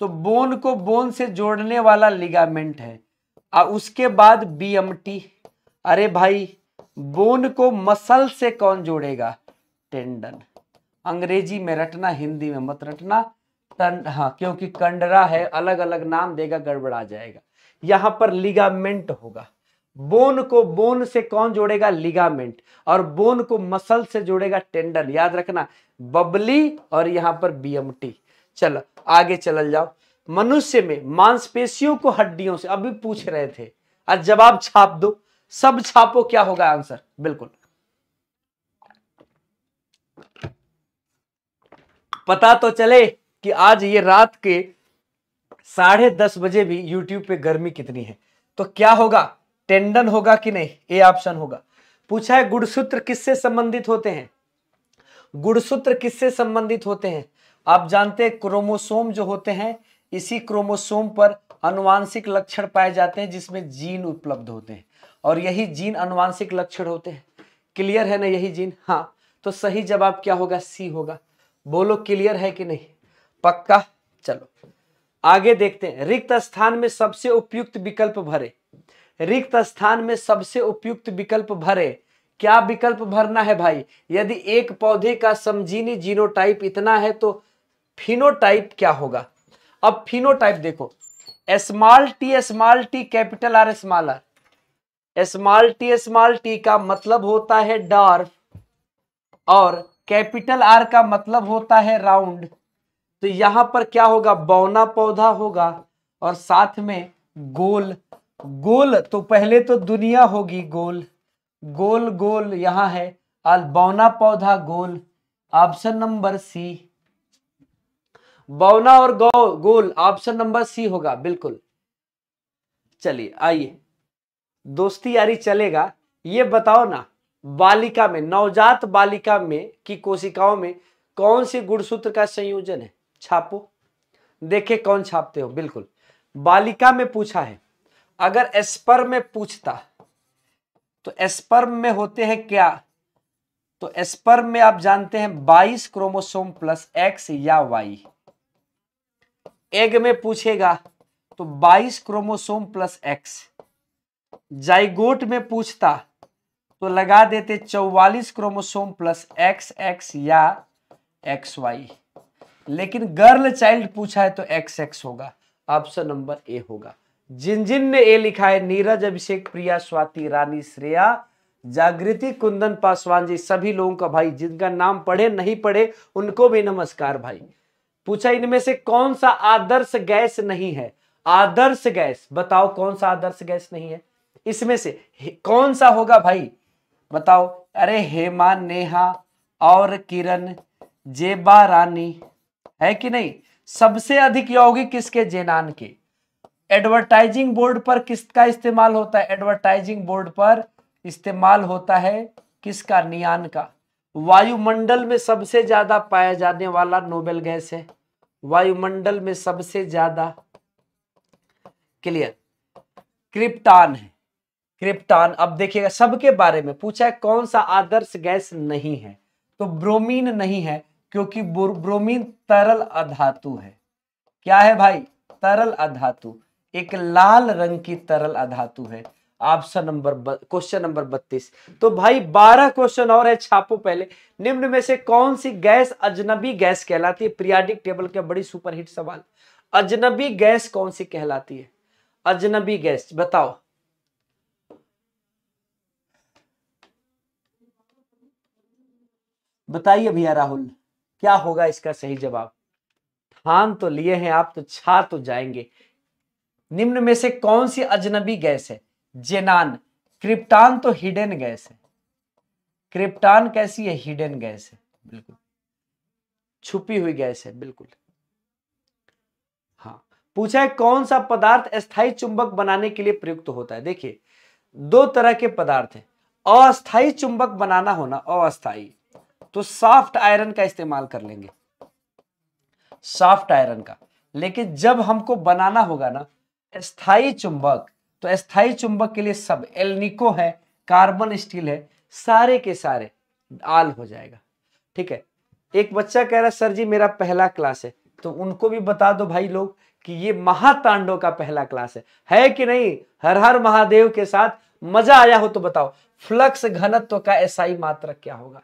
तो बोन को बोन से जोड़ने वाला लिगामेंट है और उसके बाद बीएमटी अरे भाई बोन को मसल से कौन जोड़ेगा टेंडन अंग्रेजी में रटना हिंदी में मत रटना तन हाँ क्योंकि कंडरा है अलग अलग नाम देगा गड़बड़ा जाएगा यहां पर लिगामेंट होगा बोन को बोन से कौन जोड़ेगा लिगामेंट और बोन को मसल से जोड़ेगा टेंडन याद रखना बबली और यहां पर बीएमटी चलो आगे चल जाओ मनुष्य में मांसपेशियों को हड्डियों से अभी पूछ रहे थे आज जवाब छाप दो सब छापो क्या होगा आंसर बिल्कुल पता तो चले कि आज ये रात के साढ़े दस बजे भी यूट्यूब पे गर्मी कितनी है तो क्या होगा टेंडन होगा कि नहीं ए ऑप्शन होगा पूछा है गुड़सूत्र किससे संबंधित होते हैं गुड़सूत्र किससे संबंधित होते हैं आप जानते हैं क्रोमोसोम जो होते हैं इसी क्रोमोसोम पर अनुवांशिक लक्षण पाए जाते हैं जिसमें जीन उपलब्ध होते हैं और यही जीन अनुवांशिक लक्षण होते हैं क्लियर है ना यही जीन हाँ तो सही जवाब क्या होगा सी होगा बोलो क्लियर है कि नहीं पक्का चलो आगे देखते हैं रिक्त स्थान में सबसे उपयुक्त विकल्प भरे रिक्त स्थान में सबसे उपयुक्त विकल्प भरे क्या विकल्प भरना है भाई यदि एक पौधे का समझीनी जीनोटाइप इतना है तो फिनोटाइप क्या होगा अब फिनोटाइप देखो small T small T capital R small R small T small T का मतलब होता है डार्फ और कैपिटल आर का मतलब होता है राउंड तो यहां पर क्या होगा बौना पौधा होगा और साथ में गोल गोल तो पहले तो दुनिया होगी गोल गोल गोल यहां है और बौना पौधा गोल ऑप्शन नंबर सी बौना और गौ गोल ऑप्शन नंबर सी होगा बिल्कुल चलिए आइए दोस्ती यारी चलेगा ये बताओ ना बालिका में नवजात बालिका में की कोशिकाओं में कौन से गुणसूत्र का संयोजन है छापो देखे कौन छापते हो बिल्कुल बालिका में पूछा है अगर एस्पर्म में पूछता तो एस्पर्म में होते हैं क्या तो एस्पर्म में आप जानते हैं 22 क्रोमोसोम प्लस एक्स या वाई एग में पूछेगा तो 22 क्रोमोसोम प्लस एक्स जाइगोट में पूछता तो लगा देते 44 क्रोमोसोम प्लस एक्स एक्स या एक्स वाई लेकिन गर्ल चाइल्ड पूछा है तो एक्स एक्स होगा ऑप्शन नंबर ए होगा जिन जिन ने ए लिखा है नीरज अभिषेक प्रिया स्वाति रानी श्रेया जागृति कुंदन पासवान जी सभी लोगों का भाई जिनका नाम पढ़े नहीं पढ़े उनको भी नमस्कार भाई पूछा इनमें से कौन सा आदर्श गैस नहीं है आदर्श गैस बताओ कौन सा आदर्श गैस नहीं है इसमें से कौन सा होगा भाई बताओ अरे हेमा नेहा और किरण जेबा रानी है कि नहीं सबसे अधिक यौगिक किसके जेनान के एडवर्टाइजिंग बोर्ड पर किसका इस्तेमाल होता है एडवर्टाइजिंग बोर्ड पर इस्तेमाल होता है किसका नियान का वायुमंडल में सबसे ज्यादा पाया जाने वाला नोबेल गैस है वायुमंडल में सबसे ज्यादा क्लियर क्रिप्टान है क्रिप्टान अब देखिएगा सबके बारे में पूछा है कौन सा आदर्श गैस नहीं है तो ब्रोमीन नहीं है क्योंकि ब्रोमीन तरल अधातु है क्या है भाई तरल अधातु एक लाल रंग की तरल अधातु है ऑप्शन नंबर क्वेश्चन नंबर बत्तीस तो भाई बारह क्वेश्चन और है छापो पहले निम्न में से कौन सी गैस अजनबी गैस कहलाती है प्रियाडिक टेबल का बड़ी सुपरहिट सवाल अजनबी गैस कौन सी कहलाती है अजनबी गैस बताओ बताइए भैया राहुल क्या होगा इसका सही जवाब ठान तो लिए हैं आप तो छा तो जाएंगे निम्न में से कौन सी अजनबी गैस है जेनान क्रिप्टान तो हिडन गैस है क्रिप्टान कैसी है हिडन गैस है बिल्कुल छुपी हुई गैस है बिल्कुल हाँ पूछा है कौन सा पदार्थ स्थायी चुंबक बनाने के लिए प्रयुक्त होता है देखिए दो तरह के पदार्थ हैं अस्थायी चुंबक बनाना होना अस्थायी तो सॉफ्ट आयरन का इस्तेमाल कर लेंगे सॉफ्ट आयरन का लेकिन जब हमको बनाना होगा ना स्थाई चुंबक तो स्थाई चुंबक के लिए सब एलनिको है कार्बन स्टील है सारे के सारे आल हो जाएगा ठीक है एक बच्चा कह रहा सर जी मेरा पहला क्लास है तो उनको भी बता दो भाई लोग कि ये महातांडो का पहला क्लास है है कि नहीं हर हर महादेव के साथ मजा आया हो तो बताओ फ्लक्स घनत्व का ऐसा ही मात्रक क्या होगा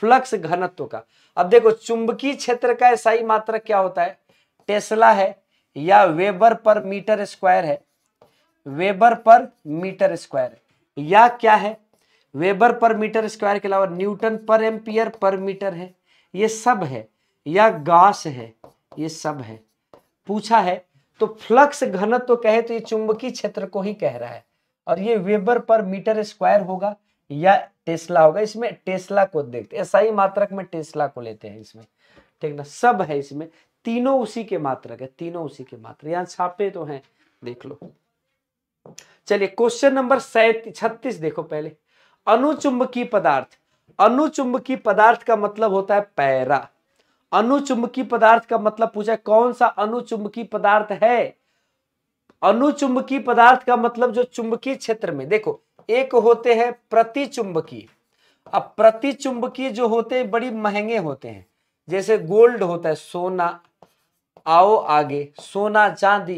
फ्लक्स घनत्व का अब देखो चुंबकीय क्षेत्र का एसआई मात्रक क्या होता है टेस्ला है या वेबर पर मीटर स्क्वायर है वेबर पर मीटर स्क्वायर या क्या है वेबर पर मीटर स्क्वायर के अलावा न्यूटन पर एम्पियर पर मीटर है ये सब है या गास है ये सब है पूछा है तो फ्लक्स घनत्व तो कहे तो ये चुंबकीय क्षेत्र को ही कह रहा है और ये वेबर पर मीटर स्क्वायर होगा या टेस्ला होगा इसमें टेस्ला को देखते हैं एसआई मात्रक में टेस्ला को लेते हैं इसमें ठीक ना सब है इसमें तीनों उसी के मात्रक है तीनों उसी के मात्र यहाँ छापे तो हैं देख लो चलिए क्वेश्चन नंबर छत्तीस देखो पहले अनुचुंबकीय पदार्थ अनुचुंबकीय पदार्थ का मतलब होता है पैरा अनुचुंबकीय पदार्थ का मतलब पूछा कौन सा अनुचुंबकीय पदार्थ है अनुचुंबकीय पदार्थ का मतलब जो चुंबकीय क्षेत्र में देखो एक होते हैं प्रतिचुंबकीय अब प्रतिचुंबकीय जो होते हैं बड़ी महंगे होते हैं जैसे गोल्ड होता है सोना आओ आगे सोना चांदी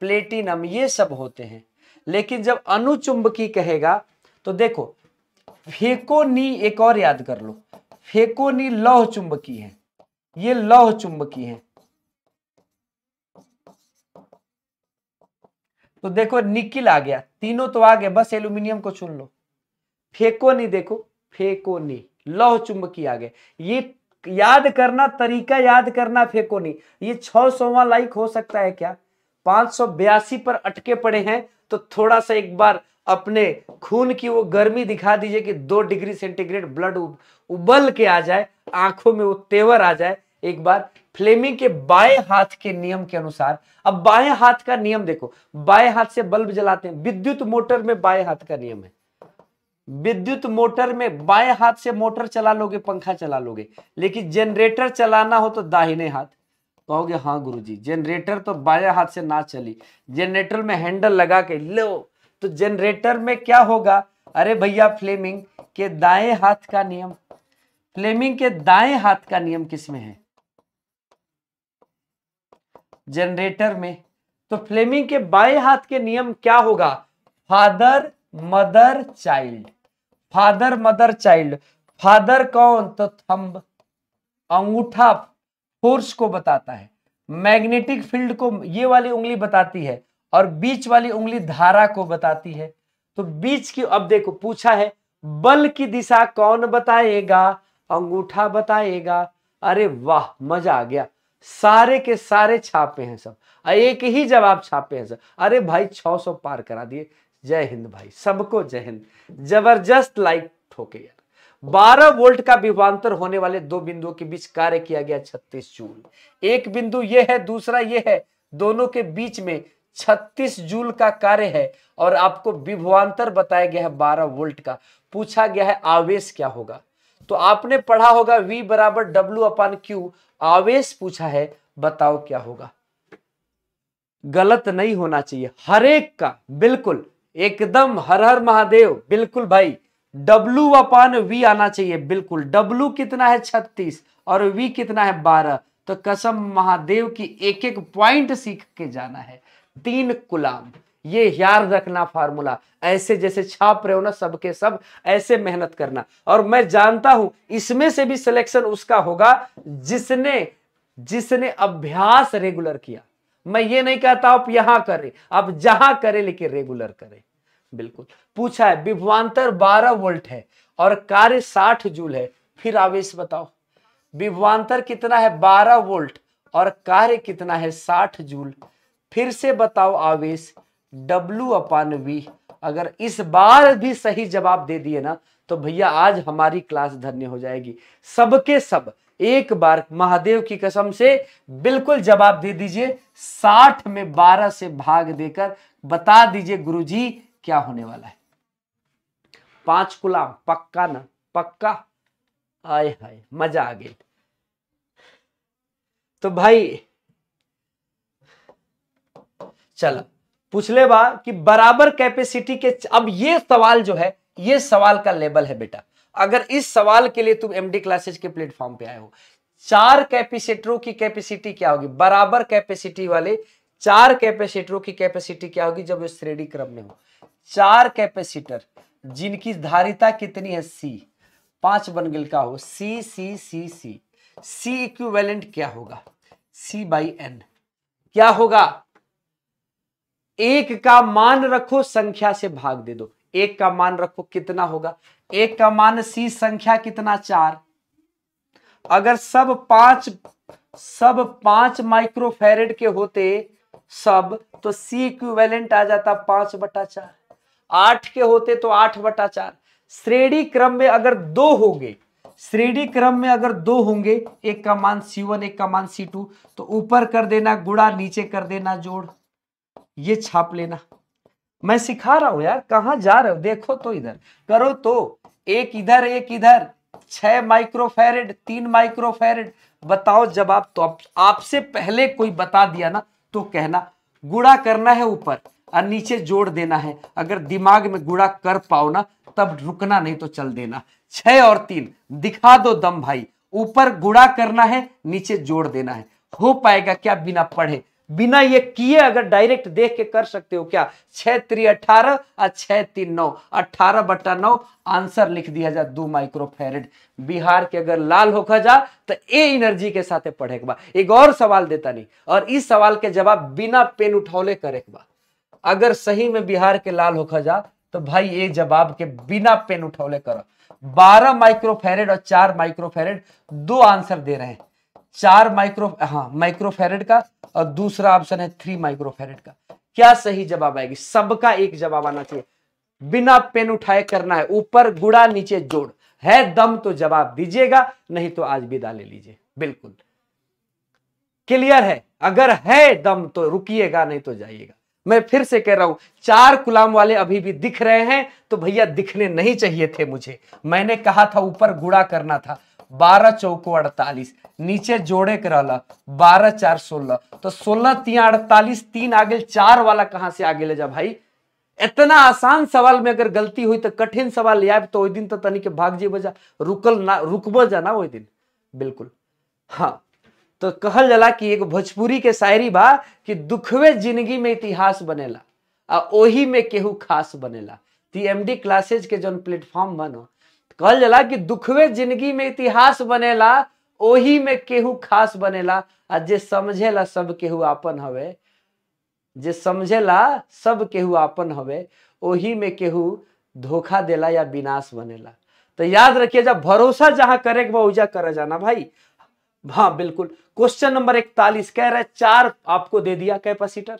प्लेटिनम ये सब होते हैं लेकिन जब अनुचुंबकीय कहेगा तो देखो फेकोनी एक और याद कर लो फेकोनी लौह चुंबकीय है ये लौह चुंबकीय है तो देखो निकिल आ गया तीनों तो आ गए बस एल्यूमिनियम को चुन लो फेकोनी देखो फेकोनी लौह चुंबकी आ गए ये याद करना तरीका याद करना फेकोनी ये छह सौवा लाइक हो सकता है क्या पांच सौ बयासी पर अटके पड़े हैं तो थोड़ा सा एक बार अपने खून की वो गर्मी दिखा दीजिए कि दो डिग्री सेंटीग्रेड ब्लड उबल के आ जाए आंखों में वो तेवर आ जाए एक बार फ्लेमिंग के बाएं हाथ के नियम के अनुसार अब बाएं हाथ का नियम देखो बाएं हाथ से बल्ब जलाते हैं विद्युत मोटर में बाएं हाथ का नियम है विद्युत मोटर में बाएं हाथ से मोटर चला लोगे पंखा चला लोगे लेकिन जनरेटर चलाना हो तो दाहिने हाथ कहोगे हाँ गुरुजी जनरेटर तो बाएं हाथ से ना चली जनरेटर में हैंडल लगा के लो तो जनरेटर में क्या होगा अरे भैया फ्लेमिंग के दाएं हाथ का नियम फ्लेमिंग के दाएं हाथ का नियम किसमें है जनरेटर में तो फ्लेमिंग के बाएं हाथ के नियम क्या होगा father mother child father mother child father कौन तो थंब अंगूठा फोर्स को बताता है मैग्नेटिक फील्ड को ये वाली उंगली बताती है और बीच वाली उंगली धारा को बताती है तो बीच की अब देखो पूछा है बल की दिशा कौन बताएगा अंगूठा बताएगा अरे वाह मजा आ गया सारे के सारे छापे हैं सब एक ही जवाब छापे हैं सब अरे भाई 600 पार करा दिए जय हिंद भाई सबको जय हिंद जबरदस्त लाइक ठोके यार बारह वोल्ट का विभांतर होने वाले दो बिंदुओं के बीच कार्य किया गया 36 जूल एक बिंदु ये है दूसरा यह है दोनों के बीच में 36 जूल का कार्य है और आपको विभवांतर बताया गया है बारह वोल्ट का पूछा गया है आवेश क्या होगा तो आपने पढ़ा होगा V बराबर W अपान क्यू आवेश पूछा है बताओ क्या होगा गलत नहीं होना चाहिए हर एक का बिल्कुल एकदम हर हर महादेव बिल्कुल भाई डब्लू अपान वी आना चाहिए बिल्कुल डब्लू कितना है छत्तीस और वी कितना है बारह तो कसम महादेव की एक एक पॉइंट सीख के जाना है तीन गुलाम ये याद रखना फार्मूला ऐसे जैसे छाप रहे हो ना सबके सब ऐसे मेहनत करना और मैं जानता हूं इसमें से भी सिलेक्शन उसका होगा जिसने जिसने अभ्यास रेगुलर किया मैं ये नहीं कहता आप यहां करें आप जहां करें लेकिन रेगुलर करें बिल्कुल पूछा है विभवान्तर बारह वोल्ट है और कार्य साठ जूल है फिर आवेश बताओ विभवान्तर कितना है बारह वोल्ट और कार्य कितना है साठ जूल फिर से बताओ आवेश डब्लू अपान वी अगर इस बार भी सही जवाब दे दिए ना तो भैया आज हमारी क्लास धन्य हो जाएगी सबके सब एक बार महादेव की कसम से बिल्कुल जवाब दे दीजिए साठ में बारह से भाग देकर बता दीजिए गुरुजी क्या होने वाला है पांच कुला पक्का ना पक्का आय हाय मजा आ गई तो भाई चलो पूछले बा कि बराबर कैपेसिटी के अब ये सवाल जो है ये सवाल का लेवल है बेटा अगर इस सवाल के लिए तुम एमडी क्लासेस के प्लेटफॉर्म पे आए हो चार कैपेसिटरों की कैपेसिटी क्या होगी बराबर कैपेसिटी वाले चार कैपेसिटरों की कैपेसिटी क्या होगी जब श्रेणी क्रम में हो चार कैपेसिटर जिनकी धारिता कितनी है सी पांच बनगिल का हो सी सी सी सी सी इक्विवेलेंट क्या होगा सी बाई एन क्या होगा एक का मान रखो संख्या से भाग दे दो एक का मान रखो कितना होगा एक का मान सी संख्या कितना चार अगर सब पांच सब पांच माइक्रोफेरेड के होते सब तो सी इक्विवेलेंट आ जाता पांच बटा चार आठ के होते तो आठ बटा चार श्रेणी क्रम में अगर दो होंगे श्रेणी क्रम में अगर दो होंगे एक का मान सी वन एक का मान सी टू तो ऊपर कर देना गुड़ा नीचे कर देना जोड़ ये छाप लेना मैं सिखा रहा हूं यार कहा जा रहे हो देखो तो इधर करो तो एक इधर एक इधर छह माइक्रोफेरेड तीन माइक्रोफेरेड बताओ जवाब तो आपसे आप पहले कोई बता दिया ना तो कहना गुड़ा करना है ऊपर और नीचे जोड़ देना है अगर दिमाग में गुड़ा कर पाओ ना तब रुकना नहीं तो चल देना छह और तीन दिखा दो दम भाई ऊपर गुड़ा करना है नीचे जोड़ देना है हो पाएगा क्या बिना पढ़े बिना ये किए अगर डायरेक्ट देख के कर सकते हो क्या छह त्री अठारह और छह तीन नौ अठारह बट्टा नौ आंसर लिख दिया जा दो माइक्रोफेरेड बिहार के अगर लाल होकर जा तो ए एनर्जी के साथ पढ़े के बा एक और सवाल देता नहीं और इस सवाल के जवाब बिना पेन उठौले करे के अगर सही में बिहार के लाल होखा जा तो भाई ये जवाब के बिना पेन उठौले करो बारह माइक्रोफेरेड और चार माइक्रोफेरेड दो आंसर दे रहे हैं चार माइक्रो हाँ माइक्रोफेरेड का और दूसरा ऑप्शन है थ्री माइक्रोफेरेड का क्या सही जवाब आएगी सबका एक जवाब आना चाहिए बिना पेन उठाए करना है ऊपर गुड़ा नीचे जोड़ है दम तो जवाब दीजिएगा नहीं तो आज विदा ले लीजिए बिल्कुल क्लियर है अगर है दम तो रुकिएगा नहीं तो जाइएगा मैं फिर से कह रहा हूं चार गुलाम वाले अभी भी दिख रहे हैं तो भैया दिखने नहीं चाहिए थे मुझे मैंने कहा था ऊपर गुड़ा करना था बारह चौको अड़तालीस नीचे जोड़े के रहला बारह चार सोलह तो सोलह तीन अड़तालीस तीन आगे चार वाला कहां से आगे ले जा भाई इतना आसान सवाल में अगर गलती हुई तो कठिन सवाल आए तो दिन तो तनिक भाग जी बजा रुकल ना रुकब जा ना वही दिन बिल्कुल हाँ तो कहल जला कि एक भोजपुरी के शायरी बा कि दुखवे जिंदगी में इतिहास बनेला आ ओही में केहू खास बनेला ती एम डी क्लासेज के जो प्लेटफॉर्म बनो कहल जला कि दुखवे जिंदगी में इतिहास बनेला ओही में केहू खास बनेला आ जे समझेला सब केहू आपन हवे जे समझेला सब केहू आपन हवे ओही में केहू धोखा देला या विनाश बनेला तो याद रखिए जब भरोसा जहां करे ऊजा करे जाना भाई हाँ बिल्कुल क्वेश्चन नंबर इकतालीस कह रहे चार आपको दे दिया कैपेसिटर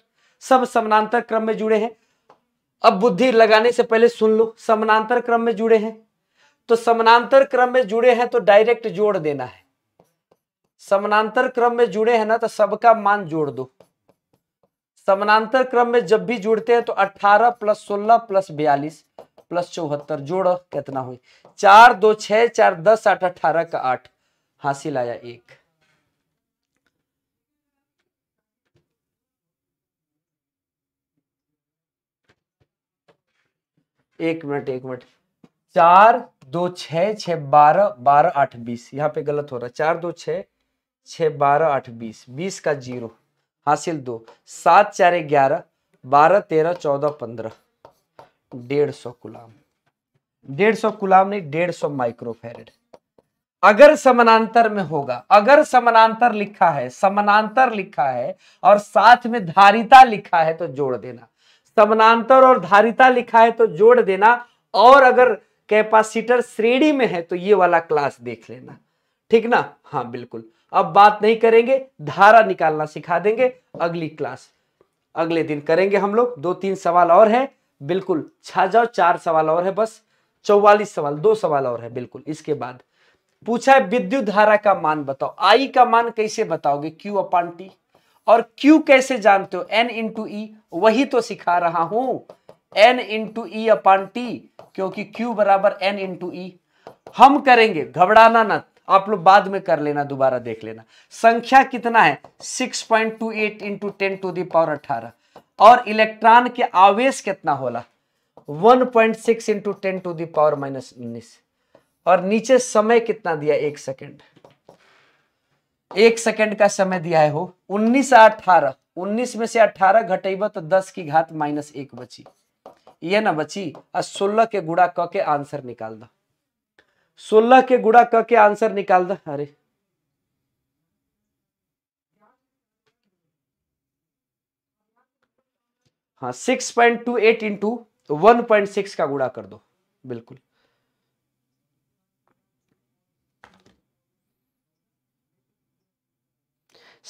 सब समानांतर क्रम में जुड़े हैं अब बुद्धि लगाने से पहले सुन लो समानांतर क्रम में जुड़े हैं तो समानांतर क्रम में जुड़े हैं तो डायरेक्ट जोड़ देना है समानांतर क्रम में जुड़े हैं ना तो सबका मान जोड़ दो समानांतर क्रम में जब भी जुड़ते हैं तो 18 प्लस सोलह प्लस बयालीस प्लस चौहत्तर जोड़ कितना हुई चार दो छह चार दस आठ अठारह का आठ हासिल आया एक एक मिनट एक मिनट चार दो छ छ बारह बारह आठ बीस यहाँ पे गलत हो रहा है चार दो छ छ बारह आठ बीस बीस का जीरो हासिल दो सात चार ग्यारह बारह तेरह चौदह पंद्रह डेढ़ सौ गुलाम डेढ़ सौ गुलाम नहीं डेढ़ सौ माइक्रोफेरेड अगर समानांतर में होगा अगर समानांतर लिखा है समानांतर लिखा है और साथ में धारिता लिखा है तो जोड़ देना समानांतर और धारिता लिखा है तो जोड़ देना और अगर कैपेसिटर श्रेणी में है तो ये वाला क्लास देख लेना ठीक ना हाँ बिल्कुल अब बात नहीं करेंगे धारा निकालना सिखा देंगे अगली क्लास अगले दिन करेंगे हम लोग दो तीन सवाल और है बिल्कुल छा जाओ चार सवाल और है बस चौवालीस सवाल दो सवाल और है बिल्कुल इसके बाद पूछा है विद्युत धारा का मान बताओ आई का मान कैसे बताओगे क्यू अपान टी और क्यू कैसे जानते हो एन इंटू ई वही तो सिखा रहा हूं N into E upon T क्योंकि Q बराबर एन इंटू ई हम करेंगे घबराना ना आप लोग बाद में कर लेना दोबारा देख लेना संख्या कितना है 6.28 point two eight into ten to the power अठारह और इलेक्ट्रॉन के आवेश कितना होला 1.6 point six into ten to the power minus उन्नीस और नीचे समय कितना दिया एक सेकेंड एक सेकंड का समय दिया है हो उन्नीस अठारह उन्नीस में से अठारह घटेब तो दस की घात माइनस एक बची ये ना बची और सोलह के गुड़ा क के आंसर निकाल दो सोलह के गुड़ा क के आंसर निकाल दो अरे हाँ six point two eight into one point six का गुड़ा कर दो बिल्कुल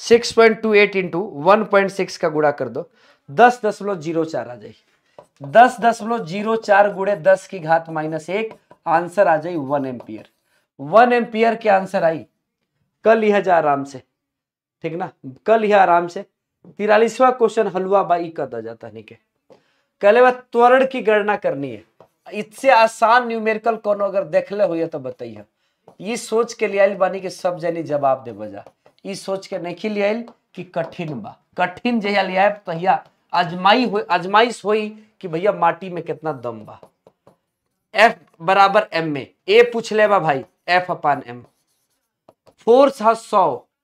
six point two eight into one point six का गुड़ा कर दो दस दशमलव जीरो चार आ जाए दस दशमलव जीरो चार गुड़े दस की घात माइनस एक आंसर आ जाए वन एम्पियर वन एम्पियर के आंसर आई कल यह जा आराम से ठीक ना कल यह आराम से तिरालीसवा क्वेश्चन हलवा बाई का दा जाता नहीं के कहले वह त्वरण की गणना करनी है इससे आसान न्यूमेरिकल कौन अगर देख देखले हो तो बताइए ये सोच के लिए आई बानी के सब जनी जवाब दे बजा ये सोच के नहीं लिया कि कठिन बा कठिन जहिया लिया तहिया आजमाई हो आजमाइश हुई कि भैया माटी में कितना दम बा एफ बराबर एम में ए पूछ ले बा भाई एफ अपान एम फोर्स है सौ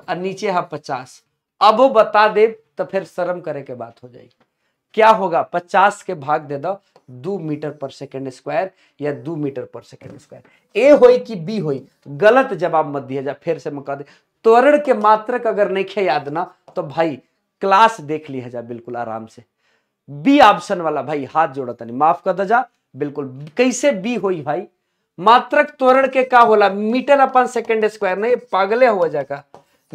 और नीचे है पचास अब वो बता दे तो फिर शर्म करे के बात हो जाएगी क्या होगा पचास के भाग दे दो दो मीटर पर सेकंड स्क्वायर या दो मीटर पर सेकंड स्क्वायर ए हो कि बी हो गलत जवाब मत दिया जा फिर से मैं दे त्वरण के मात्रक अगर नहीं खे याद ना तो भाई क्लास देख लिया जा बिल्कुल आराम से बी ऑप्शन वाला भाई हाथ जोड़ा तनी माफ कर दजा बिल्कुल कैसे बी होई भाई मात्रक त्वरण के का होला मीटर अपन सेकंड स्क्वायर नहीं पागले हो जाएगा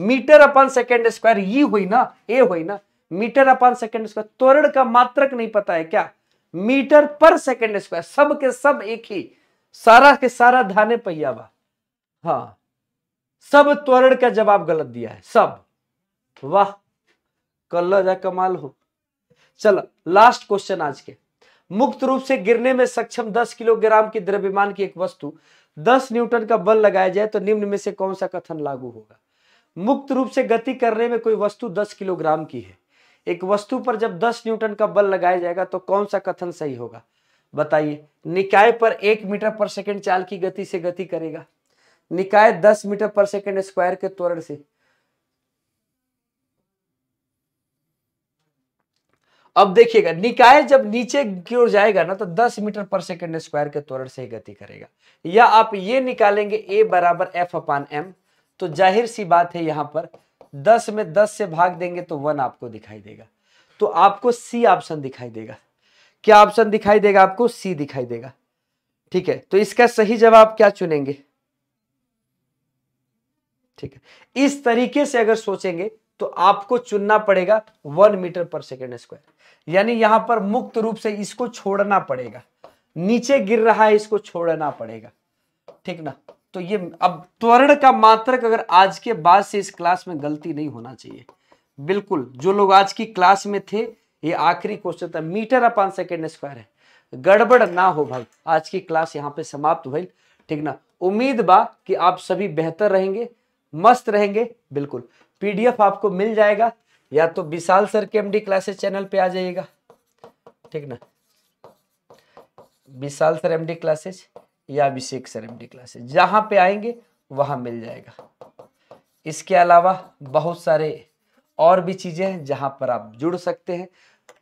मीटर अपन सेकंड स्क्वायर ये हुई ना ए हुई ना मीटर अपन सेकंड स्क्वायर त्वरण का मात्रक नहीं पता है क्या मीटर पर सेकंड स्क्वायर सब के सब एक ही सारा के सारा धाने पहिया बा हाँ सब त्वरण का जवाब गलत दिया है सब वाह कल्ला जा कमाल हो चलो लास्ट क्वेश्चन आज के मुक्त रूप से गिरने में सक्षम 10 किलोग्राम की द्रव्यमान की एक वस्तु 10 न्यूटन का बल लगाया जाए तो निम्न में से कौन सा कथन लागू होगा मुक्त रूप से गति करने में कोई वस्तु 10 किलोग्राम की है एक वस्तु पर जब 10 न्यूटन का बल लगाया जाएगा तो कौन सा कथन सही होगा बताइए निकाय पर एक मीटर पर सेकेंड चाल की गति से गति करेगा निकाय दस मीटर पर सेकेंड स्क्वायर के त्वरण से अब देखिएगा निकाय जब नीचे की ओर जाएगा ना तो 10 मीटर पर सेकेंड स्क्वायर के त्वरण से ही गति करेगा या आप ये निकालेंगे ए बराबर एफ अपान एम तो जाहिर सी बात है यहां पर 10 में 10 से भाग देंगे तो वन आपको दिखाई देगा तो आपको सी ऑप्शन दिखाई देगा क्या ऑप्शन दिखाई देगा आपको सी दिखाई देगा ठीक है तो इसका सही जवाब क्या चुनेंगे ठीक है इस तरीके से अगर सोचेंगे तो आपको चुनना पड़ेगा वन मीटर पर सेकेंड स्क्वायर यानी यहां पर मुक्त रूप से इसको छोड़ना पड़ेगा नीचे गिर रहा है इसको छोड़ना पड़ेगा ठीक ना तो ये अब त्वरण का मात्रक अगर आज के बाद से इस क्लास में गलती नहीं होना चाहिए बिल्कुल जो लोग आज की क्लास में थे ये आखिरी क्वेश्चन था मीटर अपॉन सेकेंड स्क्वायर है गड़बड़ ना हो भाई आज की क्लास यहाँ पे समाप्त भाई ठीक ना उम्मीद बा कि आप सभी बेहतर रहेंगे मस्त रहेंगे बिल्कुल पीडीएफ आपको मिल जाएगा या तो विशाल सर के एमडी क्लासेस चैनल पे आ जाइएगा ठीक ना विशाल सर एमडी क्लासेस या अभिषेक सर एमडी क्लासेस जहां पे आएंगे वहां मिल जाएगा इसके अलावा बहुत सारे और भी चीजें हैं जहां पर आप जुड़ सकते हैं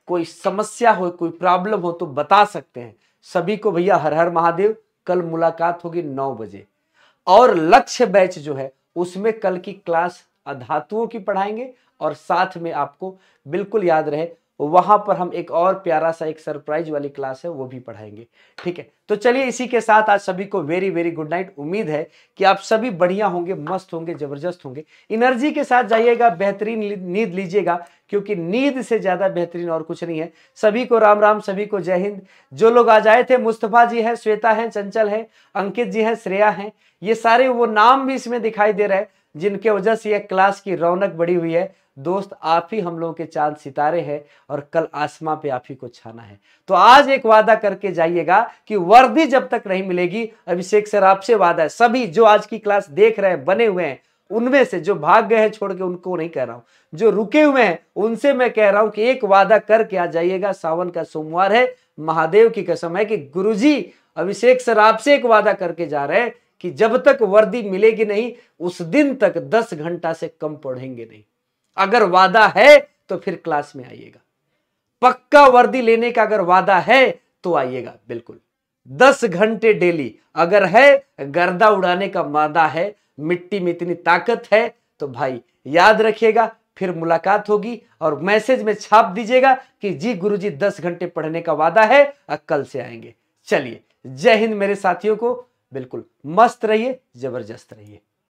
कोई समस्या हो कोई प्रॉब्लम हो तो बता सकते हैं सभी को भैया हर हर महादेव कल मुलाकात होगी नौ बजे और लक्ष्य बैच जो है उसमें कल की क्लास अधातुओं की पढ़ाएंगे और साथ में आपको बिल्कुल याद रहे वहां पर हम एक और प्यारा सा एक सरप्राइज वाली क्लास है वो भी पढ़ाएंगे ठीक है तो चलिए इसी के साथ आज सभी को वेरी वेरी गुड नाइट उम्मीद है कि आप सभी बढ़िया होंगे मस्त होंगे जबरदस्त होंगे एनर्जी के साथ जाइएगा बेहतरीन नींद लीजिएगा क्योंकि नींद से ज्यादा बेहतरीन और कुछ नहीं है सभी को राम राम सभी को जय हिंद जो लोग आज आए थे मुस्तफा जी है श्वेता है चंचल है अंकित जी है श्रेया है ये सारे वो नाम भी इसमें दिखाई दे रहे हैं जिनके वजह से यह क्लास की रौनक बढ़ी हुई है दोस्त आप ही हम लोगों के चांद सितारे हैं और कल आसमां पे आप ही को छाना है तो आज एक वादा करके जाइएगा कि वर्दी जब तक नहीं मिलेगी अभिषेक सर आपसे वादा है सभी जो आज की क्लास देख रहे हैं बने हुए हैं उनमें से जो भाग गए हैं छोड़ के उनको नहीं कह रहा हूं जो रुके हुए हैं उनसे मैं कह रहा हूं कि एक वादा करके आ जाइएगा सावन का सोमवार है महादेव की कसम है कि गुरु अभिषेक सर आपसे एक वादा करके जा रहे हैं कि जब तक वर्दी मिलेगी नहीं उस दिन तक दस घंटा से कम पढ़ेंगे नहीं अगर वादा है तो फिर क्लास में आइएगा पक्का वर्दी लेने का अगर वादा है तो आइएगा बिल्कुल दस घंटे डेली अगर है गर्दा उड़ाने का मादा है मिट्टी में इतनी ताकत है तो भाई याद रखिएगा फिर मुलाकात होगी और मैसेज में छाप दीजिएगा कि जी गुरुजी दस घंटे पढ़ने का वादा है कल से आएंगे चलिए जय हिंद मेरे साथियों को बिल्कुल मस्त रहिए जबरदस्त रहिए